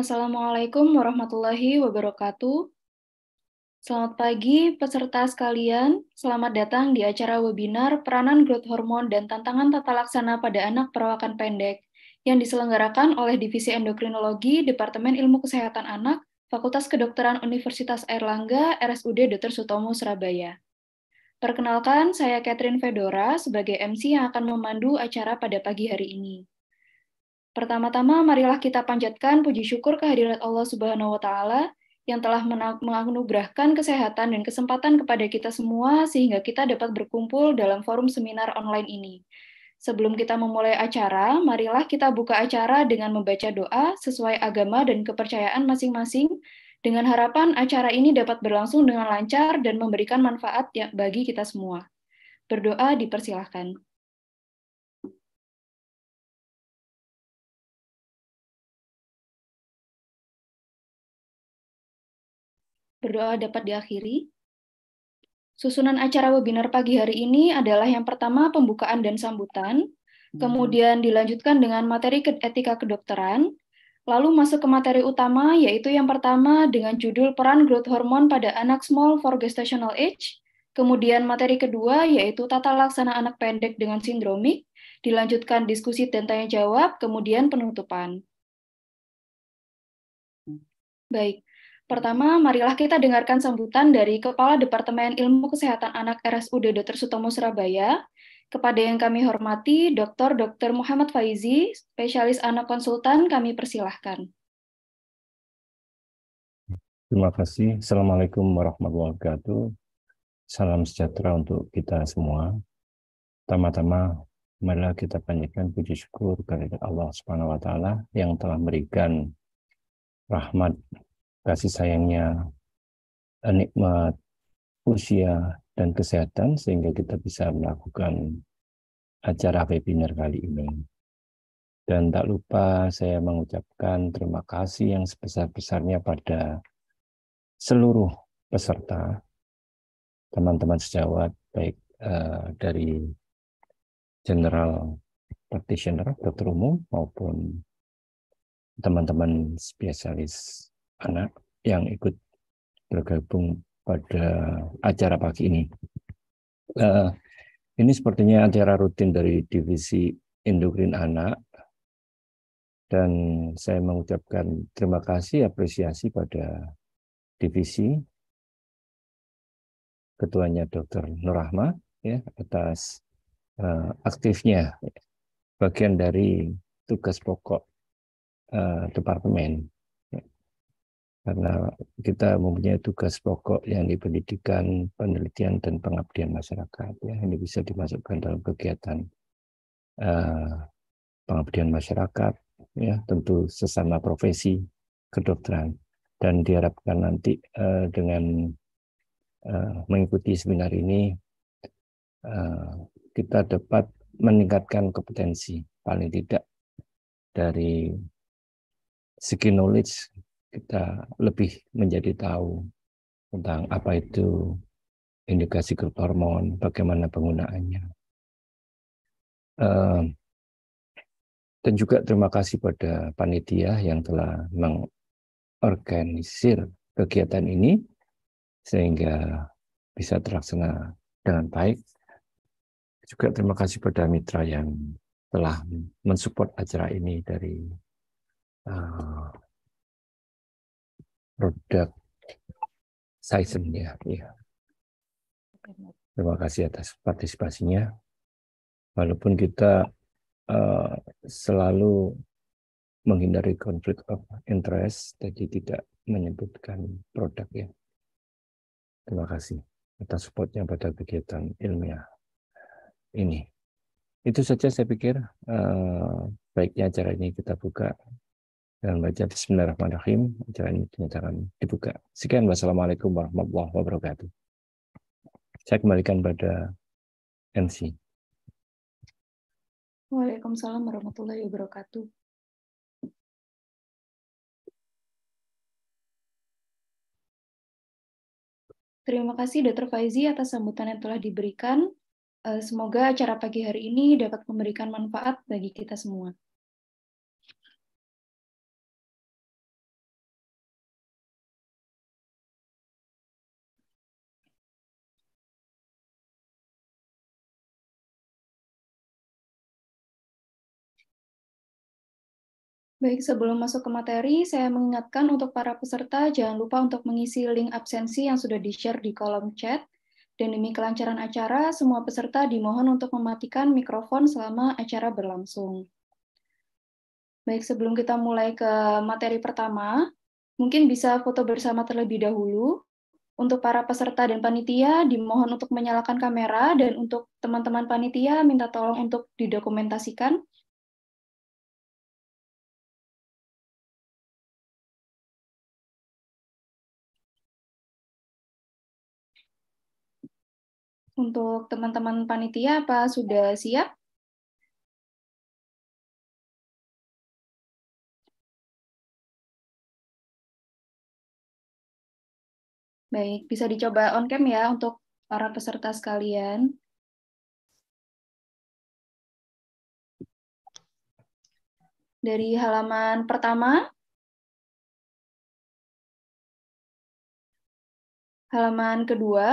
Assalamualaikum warahmatullahi wabarakatuh. Selamat pagi peserta sekalian. Selamat datang di acara webinar Peranan Growth Hormon dan Tantangan Tata Laksana pada Anak Perawakan Pendek yang diselenggarakan oleh Divisi Endokrinologi Departemen Ilmu Kesehatan Anak Fakultas Kedokteran Universitas Airlangga RSUD Dr. Sutomo Surabaya. Perkenalkan, saya Catherine Fedora sebagai MC yang akan memandu acara pada pagi hari ini. Pertama-tama, marilah kita panjatkan puji syukur kehadirat Allah Subhanahu wa Ta'ala yang telah menganugerahkan kesehatan dan kesempatan kepada kita semua sehingga kita dapat berkumpul dalam forum seminar online ini. Sebelum kita memulai acara, marilah kita buka acara dengan membaca doa sesuai agama dan kepercayaan masing-masing dengan harapan acara ini dapat berlangsung dengan lancar dan memberikan manfaat ya, bagi kita semua. Berdoa dipersilahkan. berdoa dapat diakhiri. Susunan acara webinar pagi hari ini adalah yang pertama pembukaan dan sambutan, hmm. kemudian dilanjutkan dengan materi etika kedokteran, lalu masuk ke materi utama yaitu yang pertama dengan judul peran growth hormone pada anak small for gestational age, kemudian materi kedua yaitu tata laksana anak pendek dengan sindromik, dilanjutkan diskusi dan tanya jawab, kemudian penutupan. Hmm. Baik, Pertama, marilah kita dengarkan sambutan dari Kepala Departemen Ilmu Kesehatan Anak RSUD Dr. Sutomo Surabaya, kepada yang kami hormati Dr. Dr. Muhammad Faizi, spesialis anak konsultan, kami persilahkan. Terima kasih. Assalamualaikum warahmatullahi wabarakatuh. Salam sejahtera untuk kita semua. Pertama-tama, marilah kita panjatkan puji syukur kepada Allah Subhanahu wa taala yang telah memberikan rahmat kasih sayangnya, nikmat, usia, dan kesehatan sehingga kita bisa melakukan acara webinar kali ini. Dan tak lupa saya mengucapkan terima kasih yang sebesar-besarnya pada seluruh peserta, teman-teman sejawat, baik uh, dari general practitioner, dokter umum, maupun teman-teman spesialis anak yang ikut bergabung pada acara pagi ini. Uh, ini sepertinya acara rutin dari Divisi Endokrin Anak dan saya mengucapkan terima kasih apresiasi pada divisi ketuanya Dr. Nurahma ya atas uh, aktifnya bagian dari tugas pokok uh, departemen karena kita mempunyai tugas pokok yang di pendidikan, penelitian, dan pengabdian masyarakat. Ya, ini bisa dimasukkan dalam kegiatan uh, pengabdian masyarakat, ya tentu sesama profesi kedokteran. Dan diharapkan nanti uh, dengan uh, mengikuti seminar ini, uh, kita dapat meningkatkan kompetensi, paling tidak dari segi knowledge kita lebih menjadi tahu tentang apa itu indikasi grup hormon, bagaimana penggunaannya. Eh, dan juga terima kasih pada panitia yang telah mengorganisir kegiatan ini sehingga bisa terlaksana dengan baik. Juga terima kasih pada mitra yang telah mensupport acara ini dari uh, produk saya ya. Terima kasih atas partisipasinya. Walaupun kita uh, selalu menghindari konflik of interest, jadi tidak menyebutkan produk ya. Terima kasih atas supportnya pada kegiatan ilmiah ini. Itu saja saya pikir uh, baiknya acara ini kita buka dan baca Bismillahirrahmanirrahim. Acara ini dinyatakan dibuka. Sekian, wassalamualaikum warahmatullahi wabarakatuh. Saya kembalikan pada MC. Waalaikumsalam warahmatullahi wabarakatuh. Terima kasih Dr. Faizi atas sambutan yang telah diberikan. Eh, semoga acara pagi hari ini dapat memberikan manfaat bagi kita semua. Baik, sebelum masuk ke materi, saya mengingatkan untuk para peserta jangan lupa untuk mengisi link absensi yang sudah di-share di kolom chat. Dan demi kelancaran acara, semua peserta dimohon untuk mematikan mikrofon selama acara berlangsung. Baik, sebelum kita mulai ke materi pertama, mungkin bisa foto bersama terlebih dahulu. Untuk para peserta dan panitia, dimohon untuk menyalakan kamera, dan untuk teman-teman panitia, minta tolong untuk didokumentasikan Untuk teman-teman panitia, apa sudah siap? Baik, bisa dicoba on cam ya untuk para peserta sekalian. Dari halaman pertama, halaman kedua,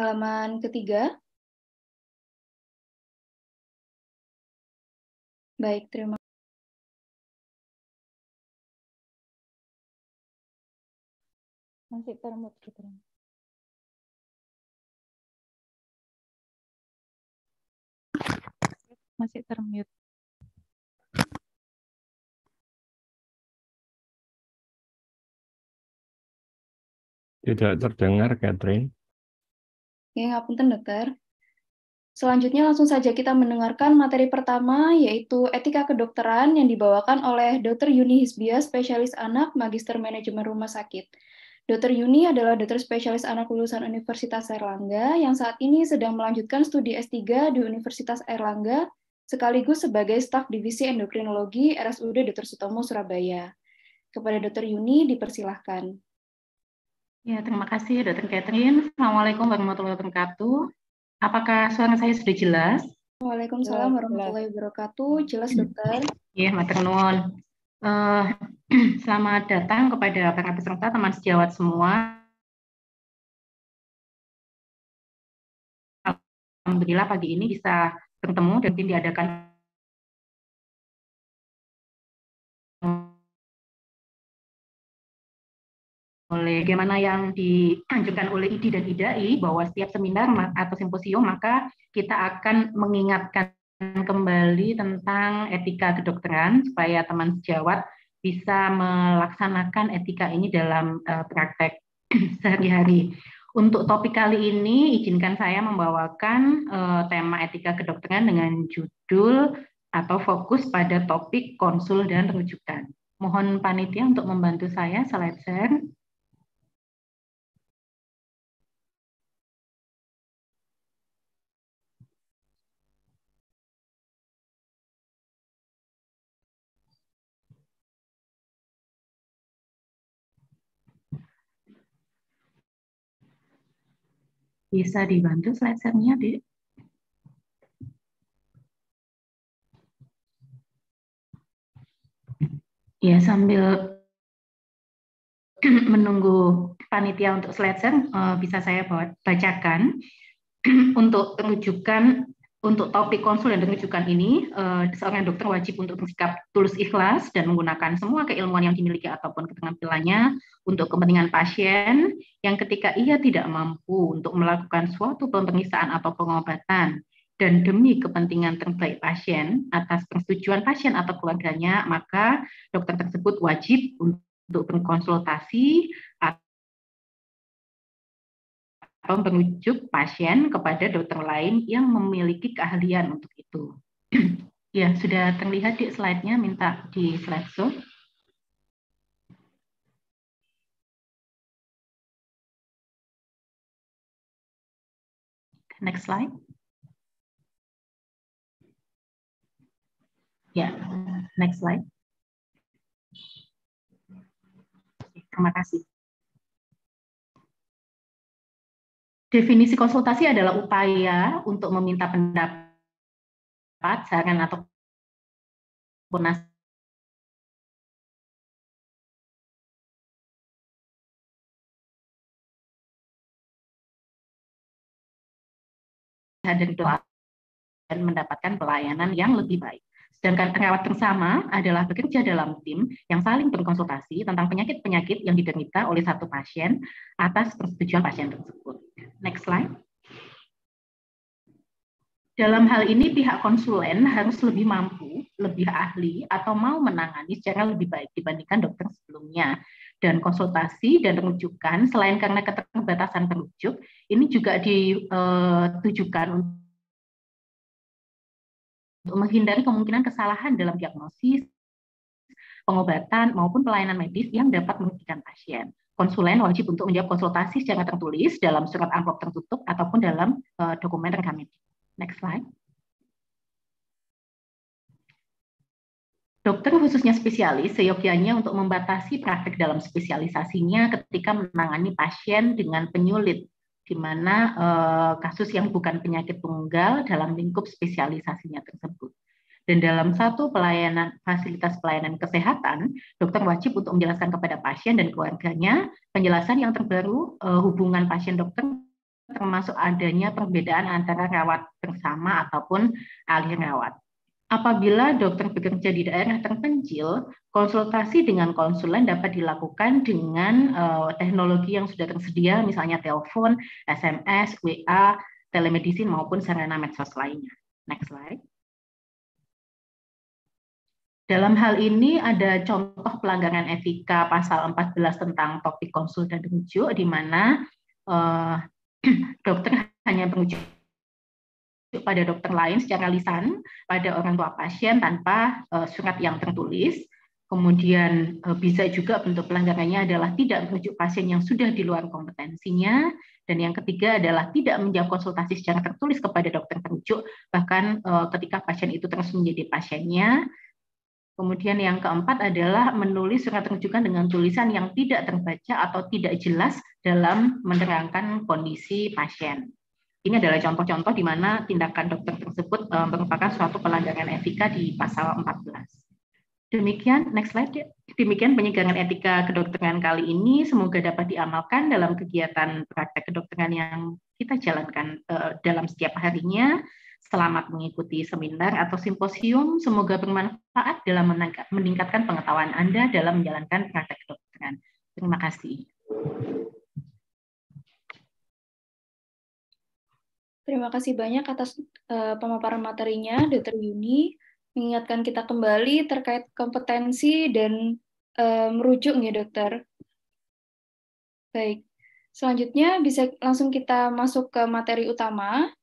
halaman ketiga. Baik, terima Masih termut gitu. Masih termute. Tidak terdengar, Catherine. Ya, ngapunten ya dokter. Selanjutnya langsung saja kita mendengarkan materi pertama yaitu etika kedokteran yang dibawakan oleh Dr. Yuni Hisbia, spesialis anak, Magister Manajemen Rumah Sakit. Dr. Yuni adalah dokter spesialis anak lulusan Universitas Erlangga yang saat ini sedang melanjutkan studi S3 di Universitas Erlangga sekaligus sebagai staf divisi endokrinologi RSUD Dr. Sutomo Surabaya. Kepada Dr. Yuni dipersilahkan. Ya, terima kasih Dr. Catherine. Assalamualaikum warahmatullahi wabarakatuh. Apakah suara saya sudah jelas? Waalaikumsalam warahmatullahi wabarakatuh. Jelas, dokter. Ya Mater Nuwun. Uh, selamat datang kepada para peserta teman sejawat semua. Alhamdulillah pagi ini bisa bertemu dan diadakan oleh bagaimana yang dianjurkan oleh IDI dan IDAI bahwa setiap seminar atau simposium maka kita akan mengingatkan kembali tentang etika kedokteran supaya teman sejawat bisa melaksanakan etika ini dalam eh, praktek sehari-hari. Untuk topik kali ini izinkan saya membawakan eh, tema etika kedokteran dengan judul atau fokus pada topik konsul dan rujukan. Mohon panitia untuk membantu saya slide share. Bisa dibantu slide share-nya, Dek? Ya, sambil menunggu panitia untuk slide share, eh, bisa saya bacakan untuk menunjukkan untuk topik konsul dan rujukan ini, eh, seorang dokter wajib untuk bersikap tulus ikhlas dan menggunakan semua keilmuan yang dimiliki ataupun keterampilannya untuk kepentingan pasien yang ketika ia tidak mampu untuk melakukan suatu pemeriksaan atau pengobatan dan demi kepentingan terbaik pasien atas persetujuan pasien atau keluarganya, maka dokter tersebut wajib untuk berkonsultasi atau pasien kepada dokter lain yang memiliki keahlian untuk itu. ya, sudah terlihat di slide-nya, minta di slide show. Next slide. Ya, next slide. Terima kasih. Definisi konsultasi adalah upaya untuk meminta pendapat, saran atau nasihat dan mendapatkan pelayanan yang lebih baik. Sedangkan rawat bersama adalah bekerja dalam tim yang saling berkonsultasi tentang penyakit-penyakit yang diderita oleh satu pasien atas persetujuan pasien tersebut. Next slide. Dalam hal ini pihak konsulen harus lebih mampu, lebih ahli, atau mau menangani secara lebih baik dibandingkan dokter sebelumnya. Dan konsultasi dan rujukan, selain karena keterbatasan terujuk, ini juga ditujukan eh, untuk untuk menghindari kemungkinan kesalahan dalam diagnosis, pengobatan, maupun pelayanan medis yang dapat merugikan pasien. Konsulen wajib untuk menjawab konsultasi secara tertulis dalam surat amplop tertutup ataupun dalam eh, dokumen rekam medis. Next slide. Dokter khususnya spesialis seyogianya untuk membatasi praktek dalam spesialisasinya ketika menangani pasien dengan penyulit di mana eh, kasus yang bukan penyakit tunggal dalam lingkup spesialisasinya tersebut. Dan dalam satu pelayanan fasilitas pelayanan kesehatan, dokter wajib untuk menjelaskan kepada pasien dan keluarganya penjelasan yang terbaru eh, hubungan pasien dokter termasuk adanya perbedaan antara rawat bersama ataupun alih rawat. Apabila dokter bekerja di daerah terpencil, konsultasi dengan konsulen dapat dilakukan dengan uh, teknologi yang sudah tersedia, misalnya telepon, SMS, WA, telemedicine maupun sarana medsos lainnya. Next slide. Dalam hal ini ada contoh pelanggaran etika pasal 14 tentang topik konsul dan rujuk di mana uh, dokter hanya berujuk pada dokter lain secara lisan pada orang tua pasien tanpa eh, surat yang tertulis. Kemudian eh, bisa juga bentuk pelanggarannya adalah tidak merujuk pasien yang sudah di luar kompetensinya. Dan yang ketiga adalah tidak menjawab konsultasi secara tertulis kepada dokter terujuk, bahkan eh, ketika pasien itu terus menjadi pasiennya. Kemudian yang keempat adalah menulis surat rujukan dengan tulisan yang tidak terbaca atau tidak jelas dalam menerangkan kondisi pasien. Ini adalah contoh-contoh di mana tindakan dokter tersebut eh, merupakan suatu pelanggaran etika di pasal 14. Demikian, next slide. Ya. Demikian penyegaran etika kedokteran kali ini. Semoga dapat diamalkan dalam kegiatan praktek kedokteran yang kita jalankan eh, dalam setiap harinya. Selamat mengikuti seminar atau simposium. Semoga bermanfaat dalam meningkatkan pengetahuan Anda dalam menjalankan praktek kedokteran. Terima kasih. Terima kasih banyak atas uh, pemaparan materinya, Dr. Yuni. Mengingatkan kita kembali terkait kompetensi dan uh, merujuk, ya, dokter. Baik. Selanjutnya bisa langsung kita masuk ke materi utama,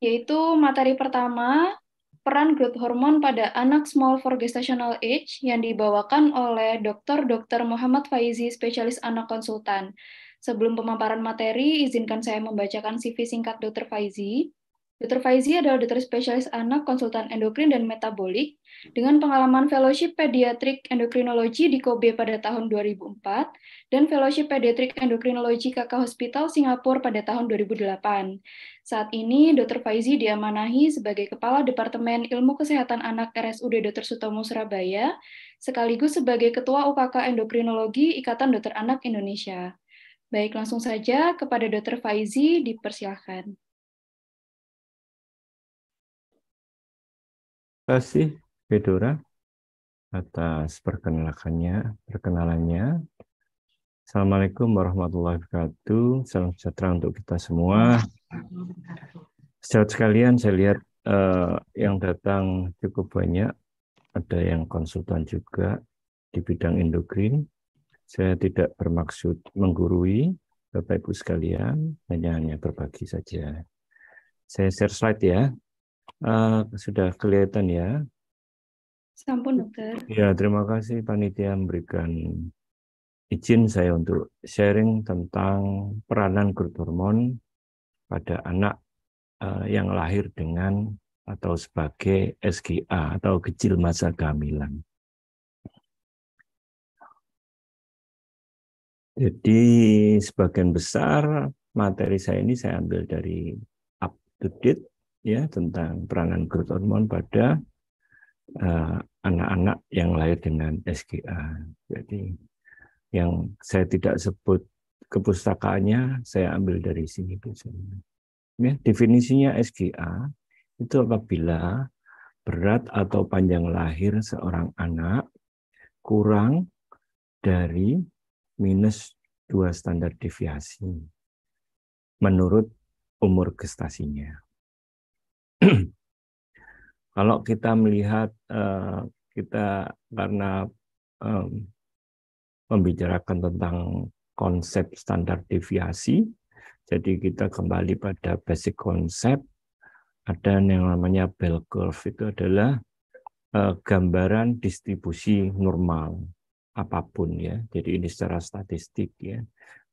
yaitu materi pertama peran growth hormon pada anak small for gestational age yang dibawakan oleh Dokter Dokter Muhammad Faizi, spesialis anak konsultan. Sebelum pemaparan materi, izinkan saya membacakan CV singkat Dr. Faizi. Dr. Faizi adalah dokter spesialis anak, konsultan endokrin dan metabolik dengan pengalaman fellowship pediatric endokrinologi di Kobe pada tahun 2004 dan fellowship pediatric endokrinologi KK Hospital Singapura pada tahun 2008. Saat ini, Dr. Faizi diamanahi sebagai Kepala Departemen Ilmu Kesehatan Anak RSUD Dr. Sutomo Surabaya, sekaligus sebagai Ketua UKK Endokrinologi Ikatan Dokter Anak Indonesia. Baik, langsung saja kepada Dr. Faizi dipersilahkan. Terima kasih, Fedora, atas perkenalkannya, perkenalannya. Assalamualaikum warahmatullahi wabarakatuh. Salam sejahtera untuk kita semua. Sejauh sekalian saya lihat uh, yang datang cukup banyak. Ada yang konsultan juga di bidang endokrin, saya tidak bermaksud menggurui Bapak Ibu sekalian, hanya hanya berbagi saja. Saya share slide ya. Uh, sudah kelihatan ya. Sampun dokter. Ya, terima kasih panitia memberikan izin saya untuk sharing tentang peranan growth hormon pada anak uh, yang lahir dengan atau sebagai SGA atau kecil masa kehamilan. Jadi sebagian besar materi saya ini saya ambil dari up to date ya tentang peranan growth hormone pada eh, anak-anak uh, yang lahir dengan SGA. Jadi yang saya tidak sebut kepustakaannya saya ambil dari sini biasanya. Ya, definisinya SGA itu apabila berat atau panjang lahir seorang anak kurang dari minus dua standar deviasi menurut umur gestasinya. Kalau kita melihat eh, kita karena membicarakan tentang konsep standar deviasi, jadi kita kembali pada basic konsep. Ada yang namanya bell curve itu adalah eh, gambaran distribusi normal apapun ya. Jadi ini secara statistik ya.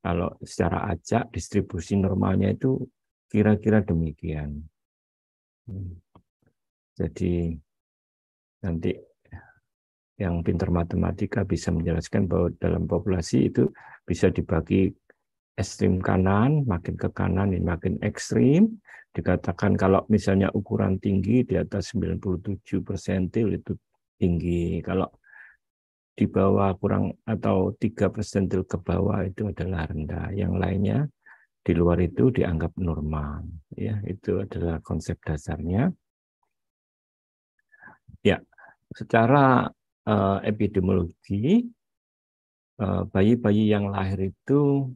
Kalau secara acak distribusi normalnya itu kira-kira demikian. Hmm. Jadi nanti yang pintar matematika bisa menjelaskan bahwa dalam populasi itu bisa dibagi ekstrim kanan, makin ke kanan ini makin ekstrim. Dikatakan kalau misalnya ukuran tinggi di atas 97 persentil itu tinggi. Kalau di bawah kurang atau tiga persentil ke bawah itu adalah rendah. Yang lainnya di luar itu dianggap normal. Ya, itu adalah konsep dasarnya. Ya, secara uh, epidemiologi eh, bayi-bayi uh, yang lahir itu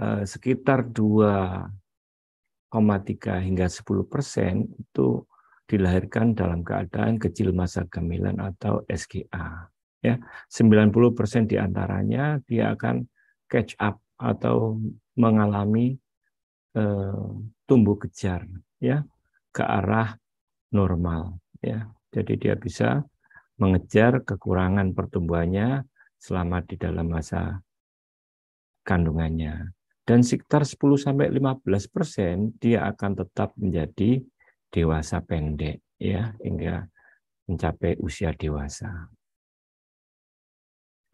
uh, sekitar 2,3 hingga 10 persen itu dilahirkan dalam keadaan kecil masa kehamilan atau SGA. Ya, 90% diantaranya dia akan catch up atau mengalami eh, tumbuh kejar ya ke arah normal ya. Jadi dia bisa mengejar kekurangan pertumbuhannya selama di dalam masa kandungannya. Dan sekitar 10 sampai persen dia akan tetap menjadi dewasa pendek ya hingga mencapai usia dewasa.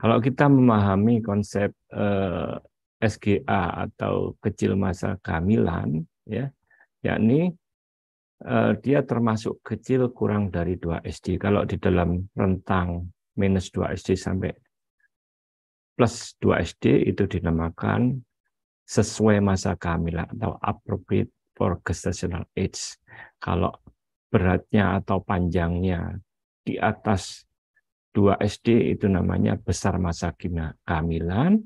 Kalau kita memahami konsep eh, SGA atau kecil masa kehamilan ya yakni eh, dia termasuk kecil kurang dari 2 SD. Kalau di dalam rentang minus 2 SD sampai plus 2 SD itu dinamakan sesuai masa kehamilan atau appropriate for gestational age. Kalau beratnya atau panjangnya di atas 2 SD itu namanya besar masa kehamilan.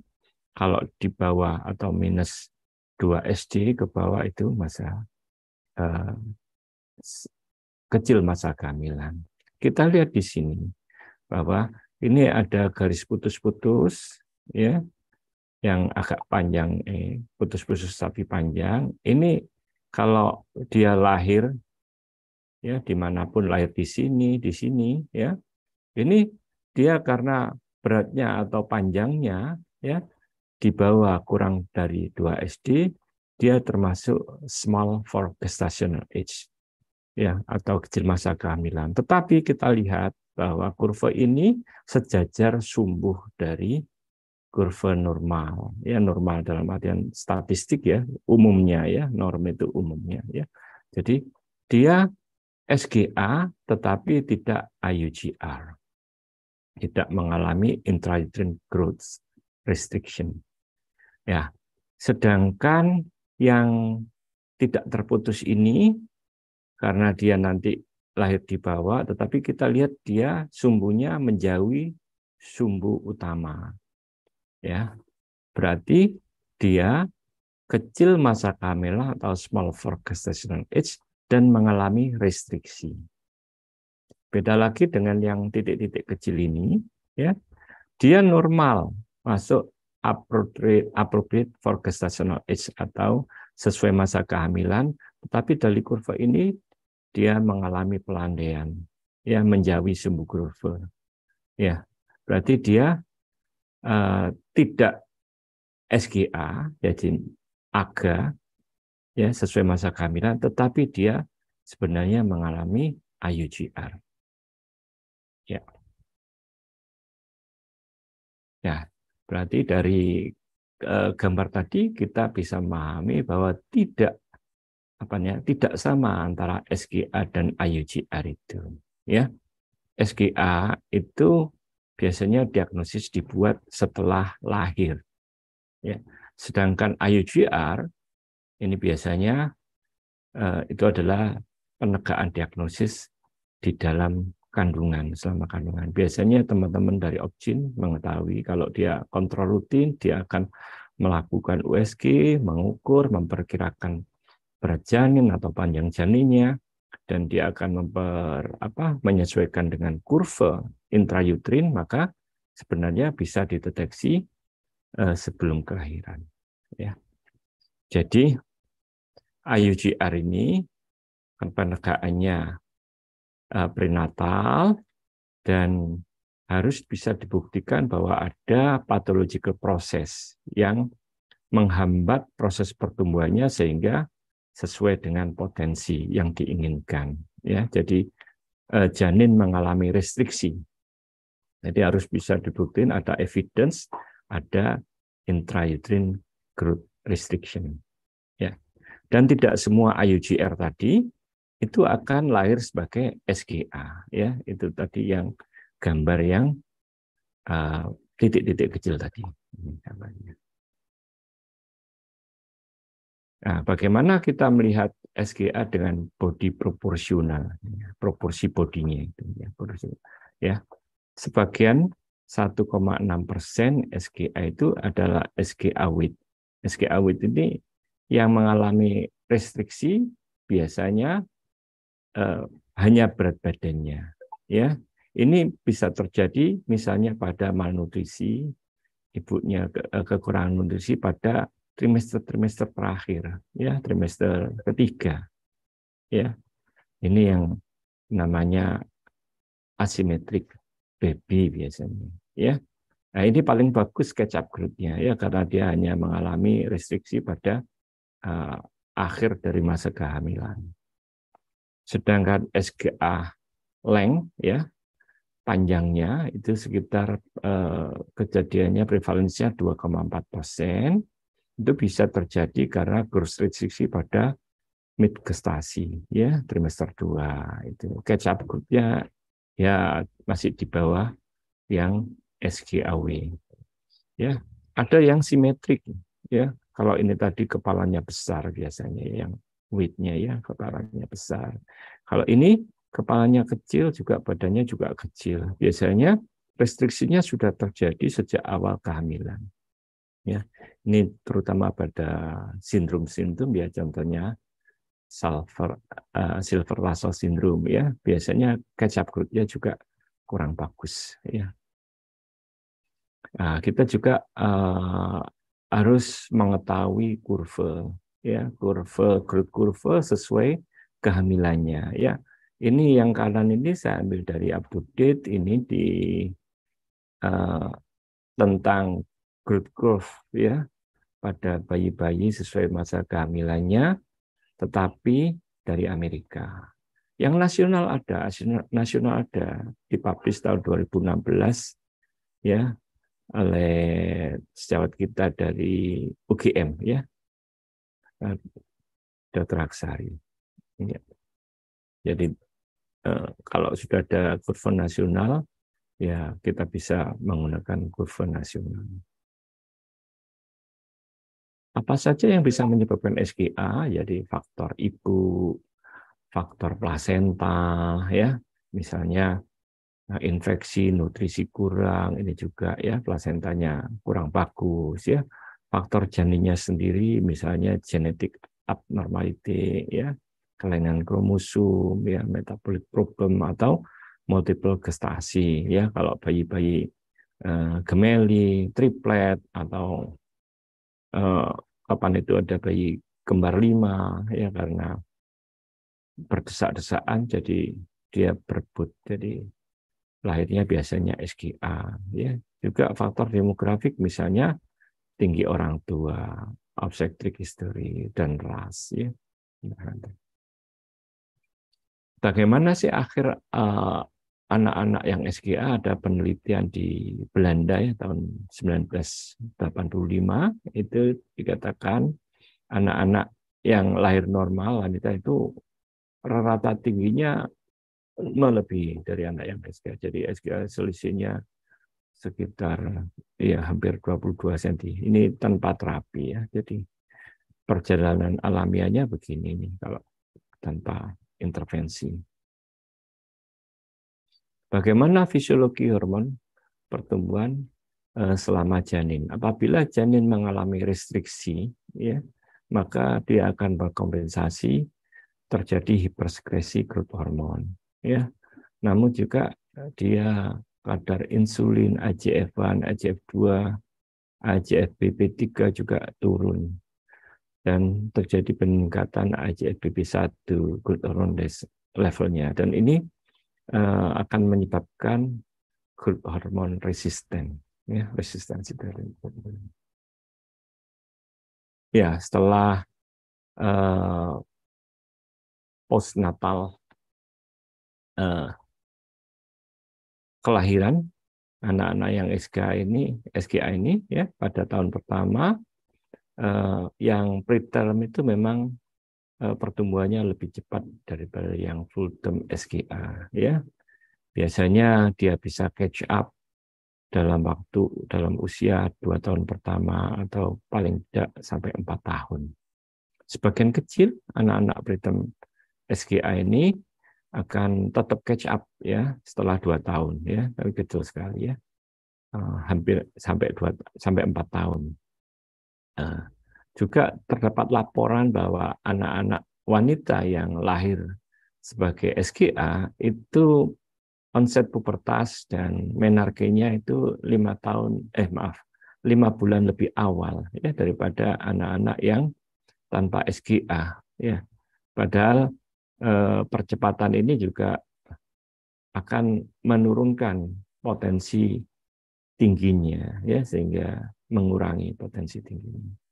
Kalau di bawah atau minus 2 SD ke bawah itu masa eh, kecil masa kehamilan. Kita lihat di sini bahwa ini ada garis putus-putus ya yang agak panjang eh putus-putus tapi panjang. Ini kalau dia lahir ya dimanapun lahir di sini di sini ya ini dia karena beratnya atau panjangnya ya di bawah kurang dari 2 SD dia termasuk small for gestational age ya atau kecil masa kehamilan tetapi kita lihat bahwa kurva ini sejajar sumbu dari kurva normal ya normal dalam artian statistik ya umumnya ya norm itu umumnya ya jadi dia SGA tetapi tidak IUGR tidak mengalami intrauterine growth restriction ya sedangkan yang tidak terputus ini karena dia nanti lahir di bawah tetapi kita lihat dia sumbunya menjauhi sumbu utama ya berarti dia kecil masa kehamilan atau small for gestational age dan mengalami restriksi. Beda lagi dengan yang titik-titik kecil ini, ya dia normal masuk appropriate, appropriate for gestational age atau sesuai masa kehamilan, tetapi dari kurva ini dia mengalami pelandaian, ya menjauhi sumbu kurva. Ya, berarti dia eh, tidak SGA, jadi AGA, ya sesuai masa kehamilan, tetapi dia sebenarnya mengalami IUGR. Ya. Ya, berarti dari eh, gambar tadi kita bisa memahami bahwa tidak apanya tidak sama antara SGA dan IUGR itu ya SGA itu biasanya diagnosis dibuat setelah lahir. Ya. Sedangkan IUGR ini biasanya eh, itu adalah penegakan diagnosis di dalam kandungan selama kandungan. Biasanya teman-teman dari Opjin mengetahui kalau dia kontrol rutin dia akan melakukan USG, mengukur, memperkirakan berat janin atau panjang janinnya, dan dia akan memper, apa, menyesuaikan dengan kurva intrauterin, maka sebenarnya bisa dideteksi uh, sebelum kelahiran. Ya. Jadi IUGR ini kan penegakannya eh, prenatal dan harus bisa dibuktikan bahwa ada pathological proses yang menghambat proses pertumbuhannya sehingga sesuai dengan potensi yang diinginkan ya jadi eh, janin mengalami restriksi jadi harus bisa dibuktikan ada evidence ada intrauterine growth restriction ya dan tidak semua IUGR tadi itu akan lahir sebagai SGA ya itu tadi yang gambar yang eh, titik-titik uh, kecil tadi ini Nah, bagaimana kita melihat SGA dengan body proporsional, ya, proporsi bodinya itu ya, ya. Sebagian 1,6 persen SGA itu adalah SGA weight. SGA weight ini yang mengalami restriksi biasanya eh, hanya berat badannya, ya. Ini bisa terjadi misalnya pada malnutrisi, ibunya ke, eh, kekurangan nutrisi pada trimester-trimester terakhir, ya trimester ketiga, ya ini yang namanya asimetrik baby biasanya, ya. Nah ini paling bagus kecap grupnya ya karena dia hanya mengalami restriksi pada uh, akhir dari masa kehamilan. Sedangkan SGA leng ya panjangnya itu sekitar uh, kejadiannya prevalensinya 2,4 persen itu bisa terjadi karena growth restriksi pada mid gestasi ya trimester 2 itu catch up groupnya ya masih di bawah yang SGAW ya ada yang simetrik ya kalau ini tadi kepalanya besar biasanya yang weightnya ya kepalanya besar kalau ini kepalanya kecil juga badannya juga kecil biasanya restriksinya sudah terjadi sejak awal kehamilan ya ini terutama pada sindrom-sindrom ya contohnya eh, silver uh, silver lasso syndrome ya biasanya kecap grupnya juga kurang bagus ya nah, kita juga uh, harus mengetahui kurve ya kurve grup kurve sesuai kehamilannya ya ini yang kanan ini saya ambil dari update ini di uh, tentang growth curve ya pada bayi-bayi sesuai masa kehamilannya, tetapi dari Amerika. Yang nasional ada, nasional ada, di publish tahun 2016 ya oleh sejawat kita dari UGM ya, eh, Dr. Aksari. Ya. Jadi eh, kalau sudah ada kurva nasional, ya kita bisa menggunakan kurva nasional. Apa saja yang bisa menyebabkan SGA? Jadi ya, faktor ibu, faktor plasenta, ya, misalnya eh, infeksi nutrisi kurang, ini juga ya plasentanya kurang bagus, ya, faktor janinnya sendiri, misalnya genetik abnormality, ya, kelainan kromosom, ya, metabolic problem atau multiple gestasi, ya, kalau bayi-bayi eh, gemeli, triplet atau Eh, kapan itu ada bayi kembar lima ya karena berdesak-desakan jadi dia berebut jadi lahirnya biasanya SGA ya juga faktor demografik misalnya tinggi orang tua obstetric history dan ras ya bagaimana sih akhir uh, anak-anak yang SGA ada penelitian di Belanda ya tahun 1985 itu dikatakan anak-anak yang lahir normal wanita itu rata rata tingginya melebihi dari anak yang SGA. Jadi SGA selisihnya sekitar ya hampir 22 cm. Ini tanpa terapi ya. Jadi perjalanan alamiahnya begini nih kalau tanpa intervensi. Bagaimana fisiologi hormon pertumbuhan eh, selama janin? Apabila janin mengalami restriksi, ya, maka dia akan berkompensasi terjadi hipersekresi growth hormon. Ya, namun juga eh, dia kadar insulin AGF1, AGF2, AGFBP3 juga turun dan terjadi peningkatan AGFBP1 growth hormone levelnya dan ini Eh, akan menyebabkan growth hormon resisten ya resistensi dari ya setelah uh, postnatal uh, kelahiran anak-anak yang SGA ini SGA ini ya pada tahun pertama uh, yang preterm itu memang Eh, pertumbuhannya lebih cepat daripada yang full term SGA ya. Biasanya dia bisa catch up dalam waktu dalam usia dua tahun pertama atau paling tidak sampai empat tahun. Sebagian kecil anak-anak Britam SGA ini akan tetap catch up ya setelah dua tahun ya tapi kecil sekali ya eh, hampir sampai dua sampai empat tahun eh, juga terdapat laporan bahwa anak-anak wanita yang lahir sebagai SGA itu onset pubertas dan menarkenya itu lima tahun eh maaf lima bulan lebih awal ya daripada anak-anak yang tanpa SGA ya padahal eh, percepatan ini juga akan menurunkan potensi tingginya ya sehingga mengurangi potensi tingginya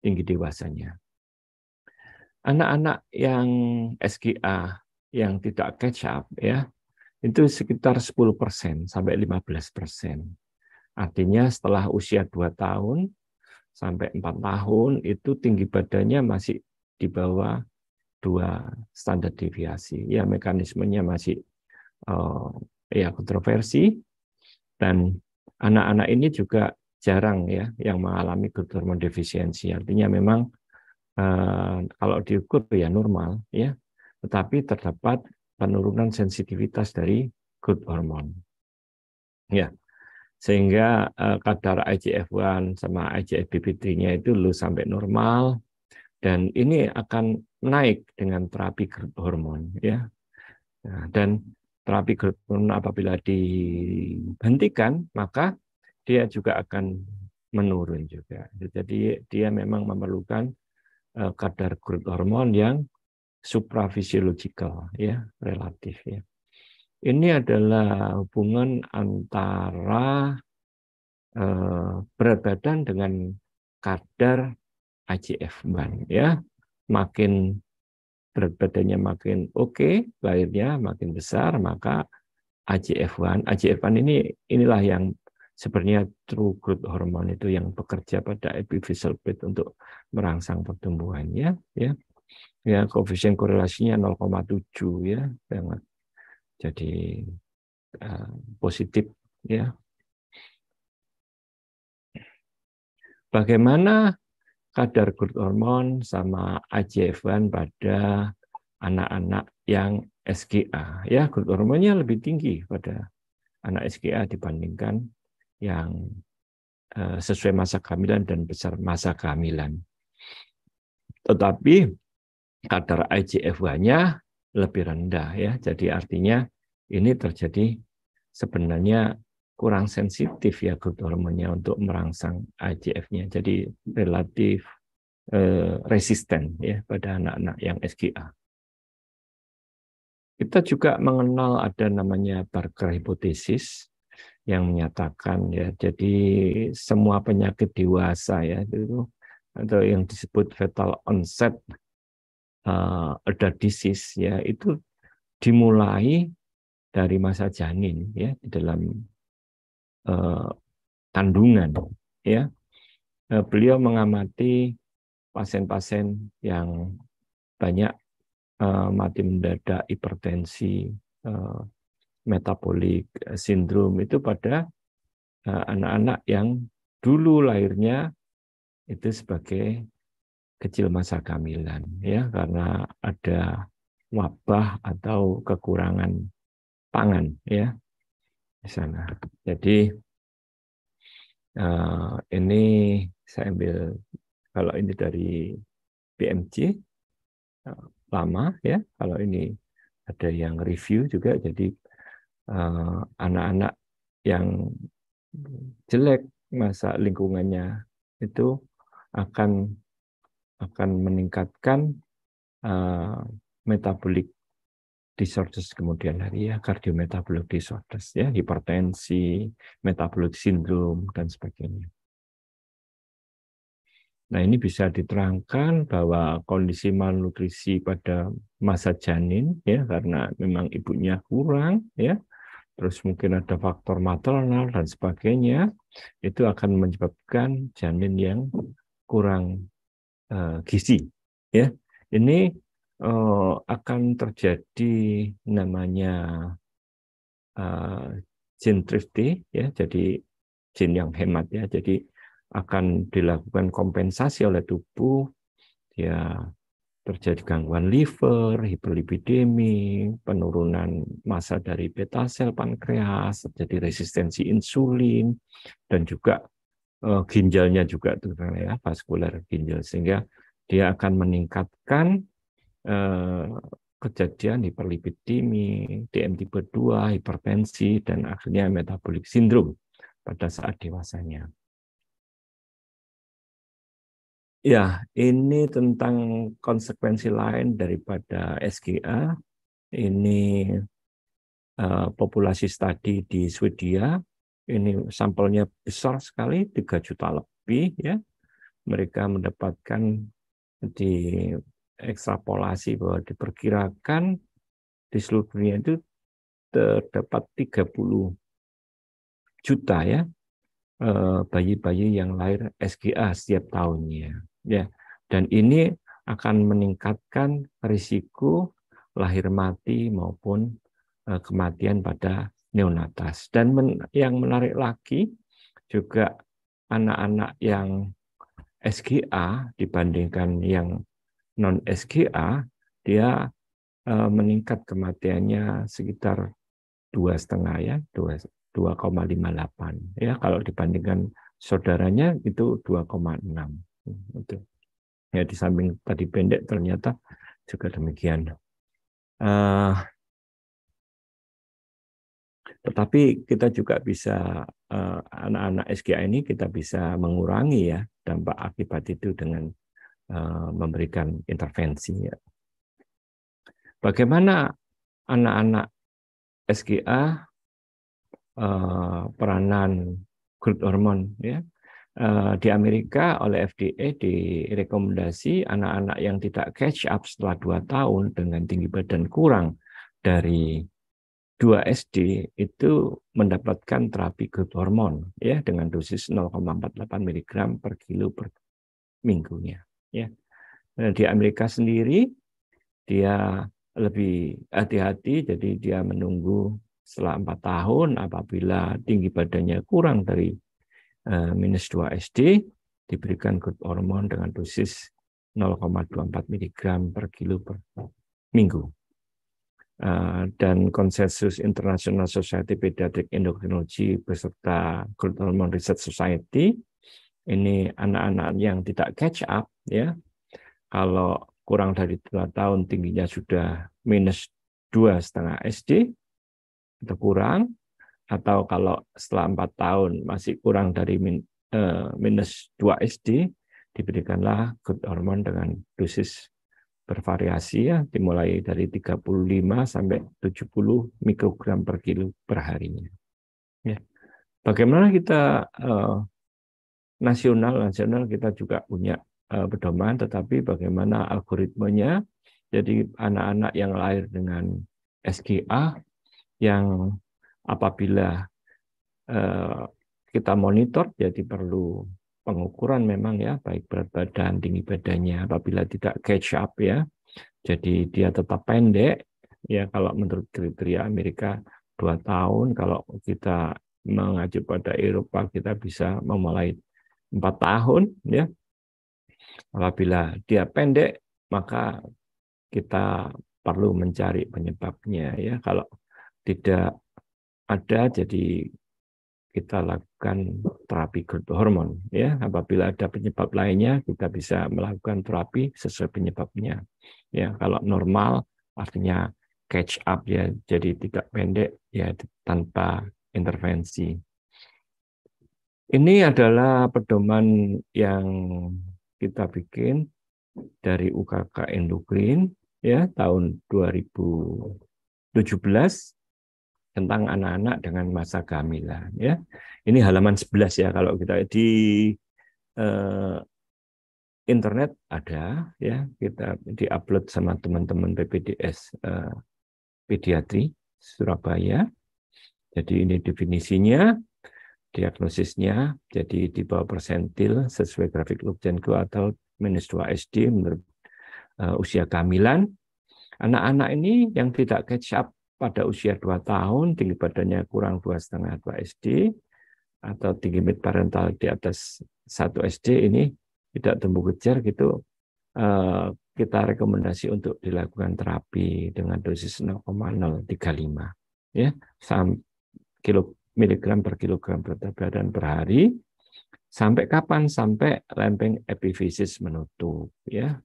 tinggi dewasanya. Anak-anak yang SGA yang tidak catch up ya itu sekitar 10% sampai 15%. Artinya setelah usia 2 tahun sampai 4 tahun itu tinggi badannya masih di bawah dua standar deviasi. Ya mekanismenya masih uh, ya kontroversi dan anak-anak ini juga jarang ya yang mengalami growth hormone defisiensi. Artinya memang eh, kalau diukur ya normal ya, tetapi terdapat penurunan sensitivitas dari growth hormone. Ya. Sehingga eh, kadar IGF-1 sama IGF-BP3-nya itu lu sampai normal dan ini akan naik dengan terapi growth hormone ya. Nah, dan terapi growth hormone apabila dihentikan maka dia juga akan menurun juga. Jadi dia memang memerlukan eh, kadar growth hormon yang suprafisiologikal ya, relatif ya. Ini adalah hubungan antara eh, berat badan dengan kadar IGF-1 ya. Makin berat badannya makin oke, okay, lahirnya makin besar, maka IGF-1, IGF-1 ini inilah yang Sebenarnya true growth hormone itu yang bekerja pada epiphyseal plate untuk merangsang pertumbuhannya, ya. Ya, koefisien korelasinya 0,7 ya, sangat jadi uh, positif ya. Bagaimana kadar growth hormone sama IGF-1 pada anak-anak yang SGA ya growth hormonnya lebih tinggi pada anak SGA dibandingkan yang eh, sesuai masa kehamilan dan besar masa kehamilan. Tetapi kadar igf nya lebih rendah ya. Jadi artinya ini terjadi sebenarnya kurang sensitif ya growth hormonnya untuk merangsang IGF-nya. Jadi relatif eh, resisten ya pada anak-anak yang SGA. Kita juga mengenal ada namanya Barker hipotesis yang menyatakan ya jadi semua penyakit dewasa ya itu atau yang disebut fetal onset uh, ada disease ya itu dimulai dari masa janin ya di dalam uh, kandungan ya uh, beliau mengamati pasien-pasien yang banyak uh, mati mendadak hipertensi uh, Metabolik Sindrom itu pada e, anak-anak yang dulu lahirnya itu sebagai kecil masa kehamilan ya karena ada wabah atau kekurangan pangan ya di sana. Jadi e, ini saya ambil kalau ini dari BMC e, lama ya kalau ini ada yang review juga jadi Eh, anak-anak yang jelek masa lingkungannya itu akan akan meningkatkan uh, metabolic disorders kemudian hari ya cardiometabolic disorders ya hipertensi metabolic syndrome dan sebagainya. Nah ini bisa diterangkan bahwa kondisi malnutrisi pada masa janin ya karena memang ibunya kurang ya terus mungkin ada faktor maternal dan sebagainya, itu akan menyebabkan janin yang kurang uh, gizi. Ya, ini uh, akan terjadi namanya uh, gene thrifty, ya, jadi jin yang hemat ya, jadi akan dilakukan kompensasi oleh tubuh, ya terjadi gangguan liver, hiperlipidemi, penurunan massa dari beta sel pankreas, terjadi resistensi insulin, dan juga uh, ginjalnya juga tuh ya vaskular ginjal sehingga dia akan meningkatkan uh, kejadian hiperlipidemi, DM tipe 2, hipertensi, dan akhirnya metabolic syndrome pada saat dewasanya. Ya, ini tentang konsekuensi lain daripada SGA. Ini uh, populasi studi di Swedia. Ini sampelnya besar sekali, 3 juta lebih ya. Mereka mendapatkan di ekstrapolasi bahwa diperkirakan di seluruh dunia itu terdapat 30 juta ya eh, bayi-bayi yang lahir SGA setiap tahunnya ya dan ini akan meningkatkan risiko lahir mati maupun e, kematian pada neonatas dan men, yang menarik lagi juga anak-anak yang SGA dibandingkan yang non SGA dia e, meningkat kematiannya sekitar dua setengah ya dua 2,58 ya kalau dibandingkan saudaranya itu 2,6 itu. Ya di samping tadi pendek ternyata juga demikian. Uh, tetapi kita juga bisa uh, anak-anak SGA ini kita bisa mengurangi ya dampak akibat itu dengan uh, memberikan intervensi. Ya. Bagaimana anak-anak SGA uh, peranan growth hormon ya Eh, di Amerika oleh FDA direkomendasi anak-anak yang tidak catch up setelah 2 tahun dengan tinggi badan kurang dari 2 SD itu mendapatkan terapi growth hormon ya dengan dosis 0,48 mg per kilo per minggunya ya. Eh, di Amerika sendiri dia lebih hati-hati jadi dia menunggu setelah empat tahun apabila tinggi badannya kurang dari Eh, minus 2 SD diberikan growth hormon dengan dosis 0,24 mg per kilo per minggu. Eh, dan konsensus International Society Pediatric Endocrinology beserta Growth Hormone Research Society ini anak-anak yang tidak catch up ya kalau kurang dari dua tahun tingginya sudah minus dua setengah SD atau kurang atau kalau setelah empat tahun masih kurang dari min, eh, minus 2 SD, diberikanlah good hormon dengan dosis bervariasi ya, dimulai dari 35 sampai 70 mikrogram per kilo per harinya. Ya. Bagaimana kita eh, nasional nasional kita juga punya eh, pedoman, tetapi bagaimana algoritmenya? Jadi anak-anak yang lahir dengan SGA yang apabila eh, kita monitor jadi perlu pengukuran memang ya baik berat badan tinggi badannya apabila tidak catch up ya jadi dia tetap pendek ya kalau menurut kriteria Amerika dua tahun kalau kita mengacu pada Eropa kita bisa memulai empat tahun ya apabila dia pendek maka kita perlu mencari penyebabnya ya kalau tidak ada jadi kita lakukan terapi hormon ya apabila ada penyebab lainnya kita bisa melakukan terapi sesuai penyebabnya ya kalau normal artinya catch up ya jadi tidak pendek ya tanpa intervensi ini adalah pedoman yang kita bikin dari UKK endokrin ya tahun 2017 tentang anak-anak dengan masa kehamilan ya. Ini halaman 11 ya kalau kita di eh, internet ada ya, kita diupload sama teman-teman PPDS eh, pediatri Surabaya. Jadi ini definisinya, diagnosisnya, jadi di bawah persentil sesuai grafik Lubchenko atau minus 2 SD menurut uh, usia kehamilan. Anak-anak ini yang tidak catch up pada usia 2 tahun tinggi badannya kurang setengah dua SD atau tinggi mid parental di atas 1 SD ini tidak tumbuh kejar gitu eh, kita rekomendasi untuk dilakukan terapi dengan dosis 0,035 ya sam kilo miligram per kilogram berat badan per hari sampai kapan sampai lempeng epifisis menutup ya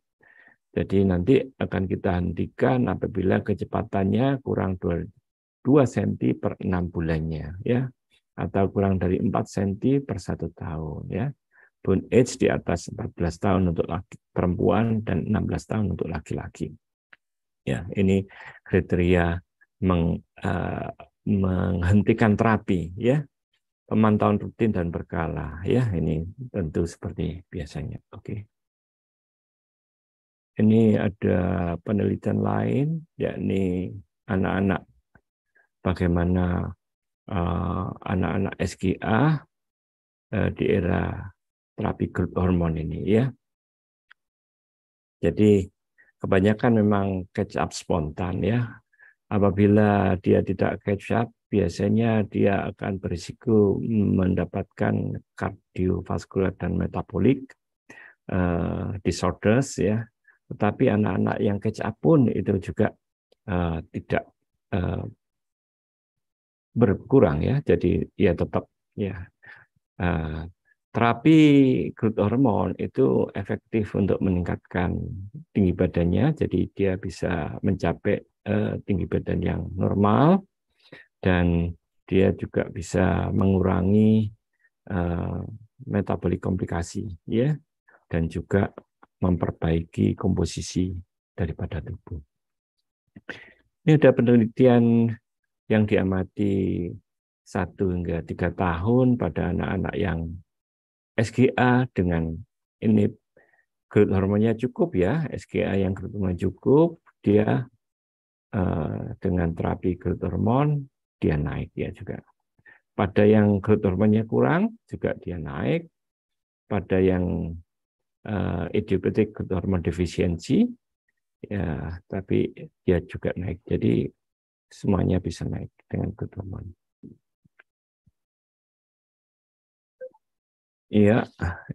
jadi nanti akan kita hentikan apabila kecepatannya kurang 2, 2 cm per 6 bulannya ya atau kurang dari 4 cm per 1 tahun ya. Bone age di atas 14 tahun untuk laki, perempuan dan 16 tahun untuk laki-laki. Ya, ini kriteria meng, uh, menghentikan terapi ya. Pemantauan rutin dan berkala ya. Ini tentu seperti biasanya. Oke. Okay. Ini ada penelitian lain, yakni anak-anak. Bagaimana eh, anak-anak uh, SGA uh, di era terapi hormon ini ya. Jadi kebanyakan memang catch up spontan ya. Apabila dia tidak catch up, biasanya dia akan berisiko mendapatkan kardiovaskular dan metabolik uh, disorders ya tetapi anak-anak yang kecap pun itu juga uh, tidak uh, berkurang ya. Jadi ya tetap ya uh, terapi growth hormon itu efektif untuk meningkatkan tinggi badannya jadi dia bisa mencapai uh, tinggi badan yang normal dan dia juga bisa mengurangi uh, metabolik komplikasi ya dan juga memperbaiki komposisi daripada tubuh. Ini ada penelitian yang diamati satu hingga tiga tahun pada anak-anak yang SGA dengan ini growth hormonnya cukup ya, SGA yang growth hormonnya cukup, dia uh, dengan terapi growth hormon dia naik ya juga. Pada yang growth hormonnya kurang juga dia naik. Pada yang uh, eh, idiopatik defisiensi ya tapi dia juga naik jadi semuanya bisa naik dengan good hormon Iya,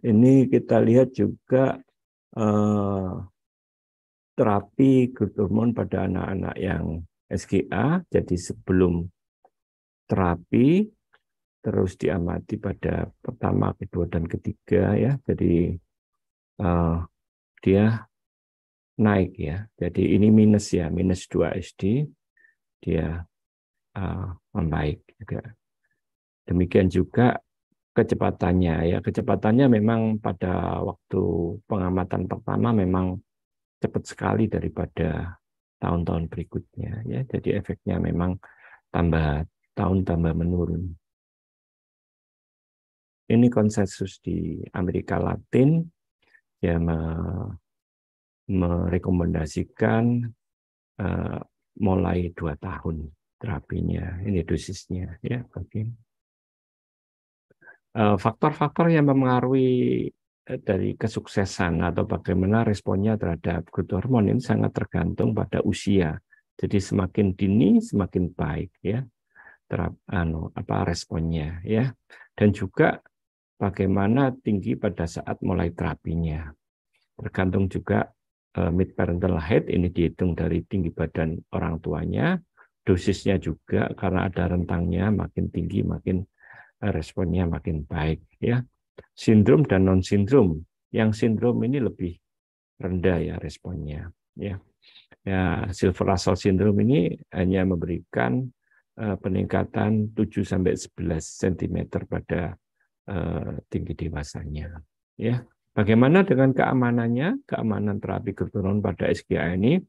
ini kita lihat juga eh, terapi good pada anak-anak yang SGA. Jadi sebelum terapi terus diamati pada pertama, kedua, dan ketiga ya. Jadi uh, dia naik ya. Jadi ini minus ya, minus 2 SD dia uh, eh, membaik juga. Demikian juga kecepatannya ya. Kecepatannya memang pada waktu pengamatan pertama memang cepat sekali daripada tahun-tahun berikutnya ya. Jadi efeknya memang tambah tahun tambah menurun. Ini konsensus di Amerika Latin ya merekomendasikan eh, mulai dua tahun terapinya ini dosisnya ya bagi eh, faktor-faktor yang mempengaruhi dari kesuksesan atau bagaimana responnya terhadap growth hormone ini sangat tergantung pada usia. Jadi semakin dini semakin baik ya terap, ano, apa responnya ya. Dan juga bagaimana tinggi pada saat mulai terapinya. Tergantung juga eh, mid parental height ini dihitung dari tinggi badan orang tuanya, dosisnya juga karena ada rentangnya makin tinggi makin eh, responnya makin baik ya. Sindrom dan non sindrom. Yang sindrom ini lebih rendah ya responnya ya. Ya, Silver Russell Syndrome ini hanya memberikan eh, peningkatan 7 sampai 11 cm pada Eh, tinggi dewasanya. Ya, bagaimana dengan keamanannya? Keamanan terapi keturunan pada SGA ini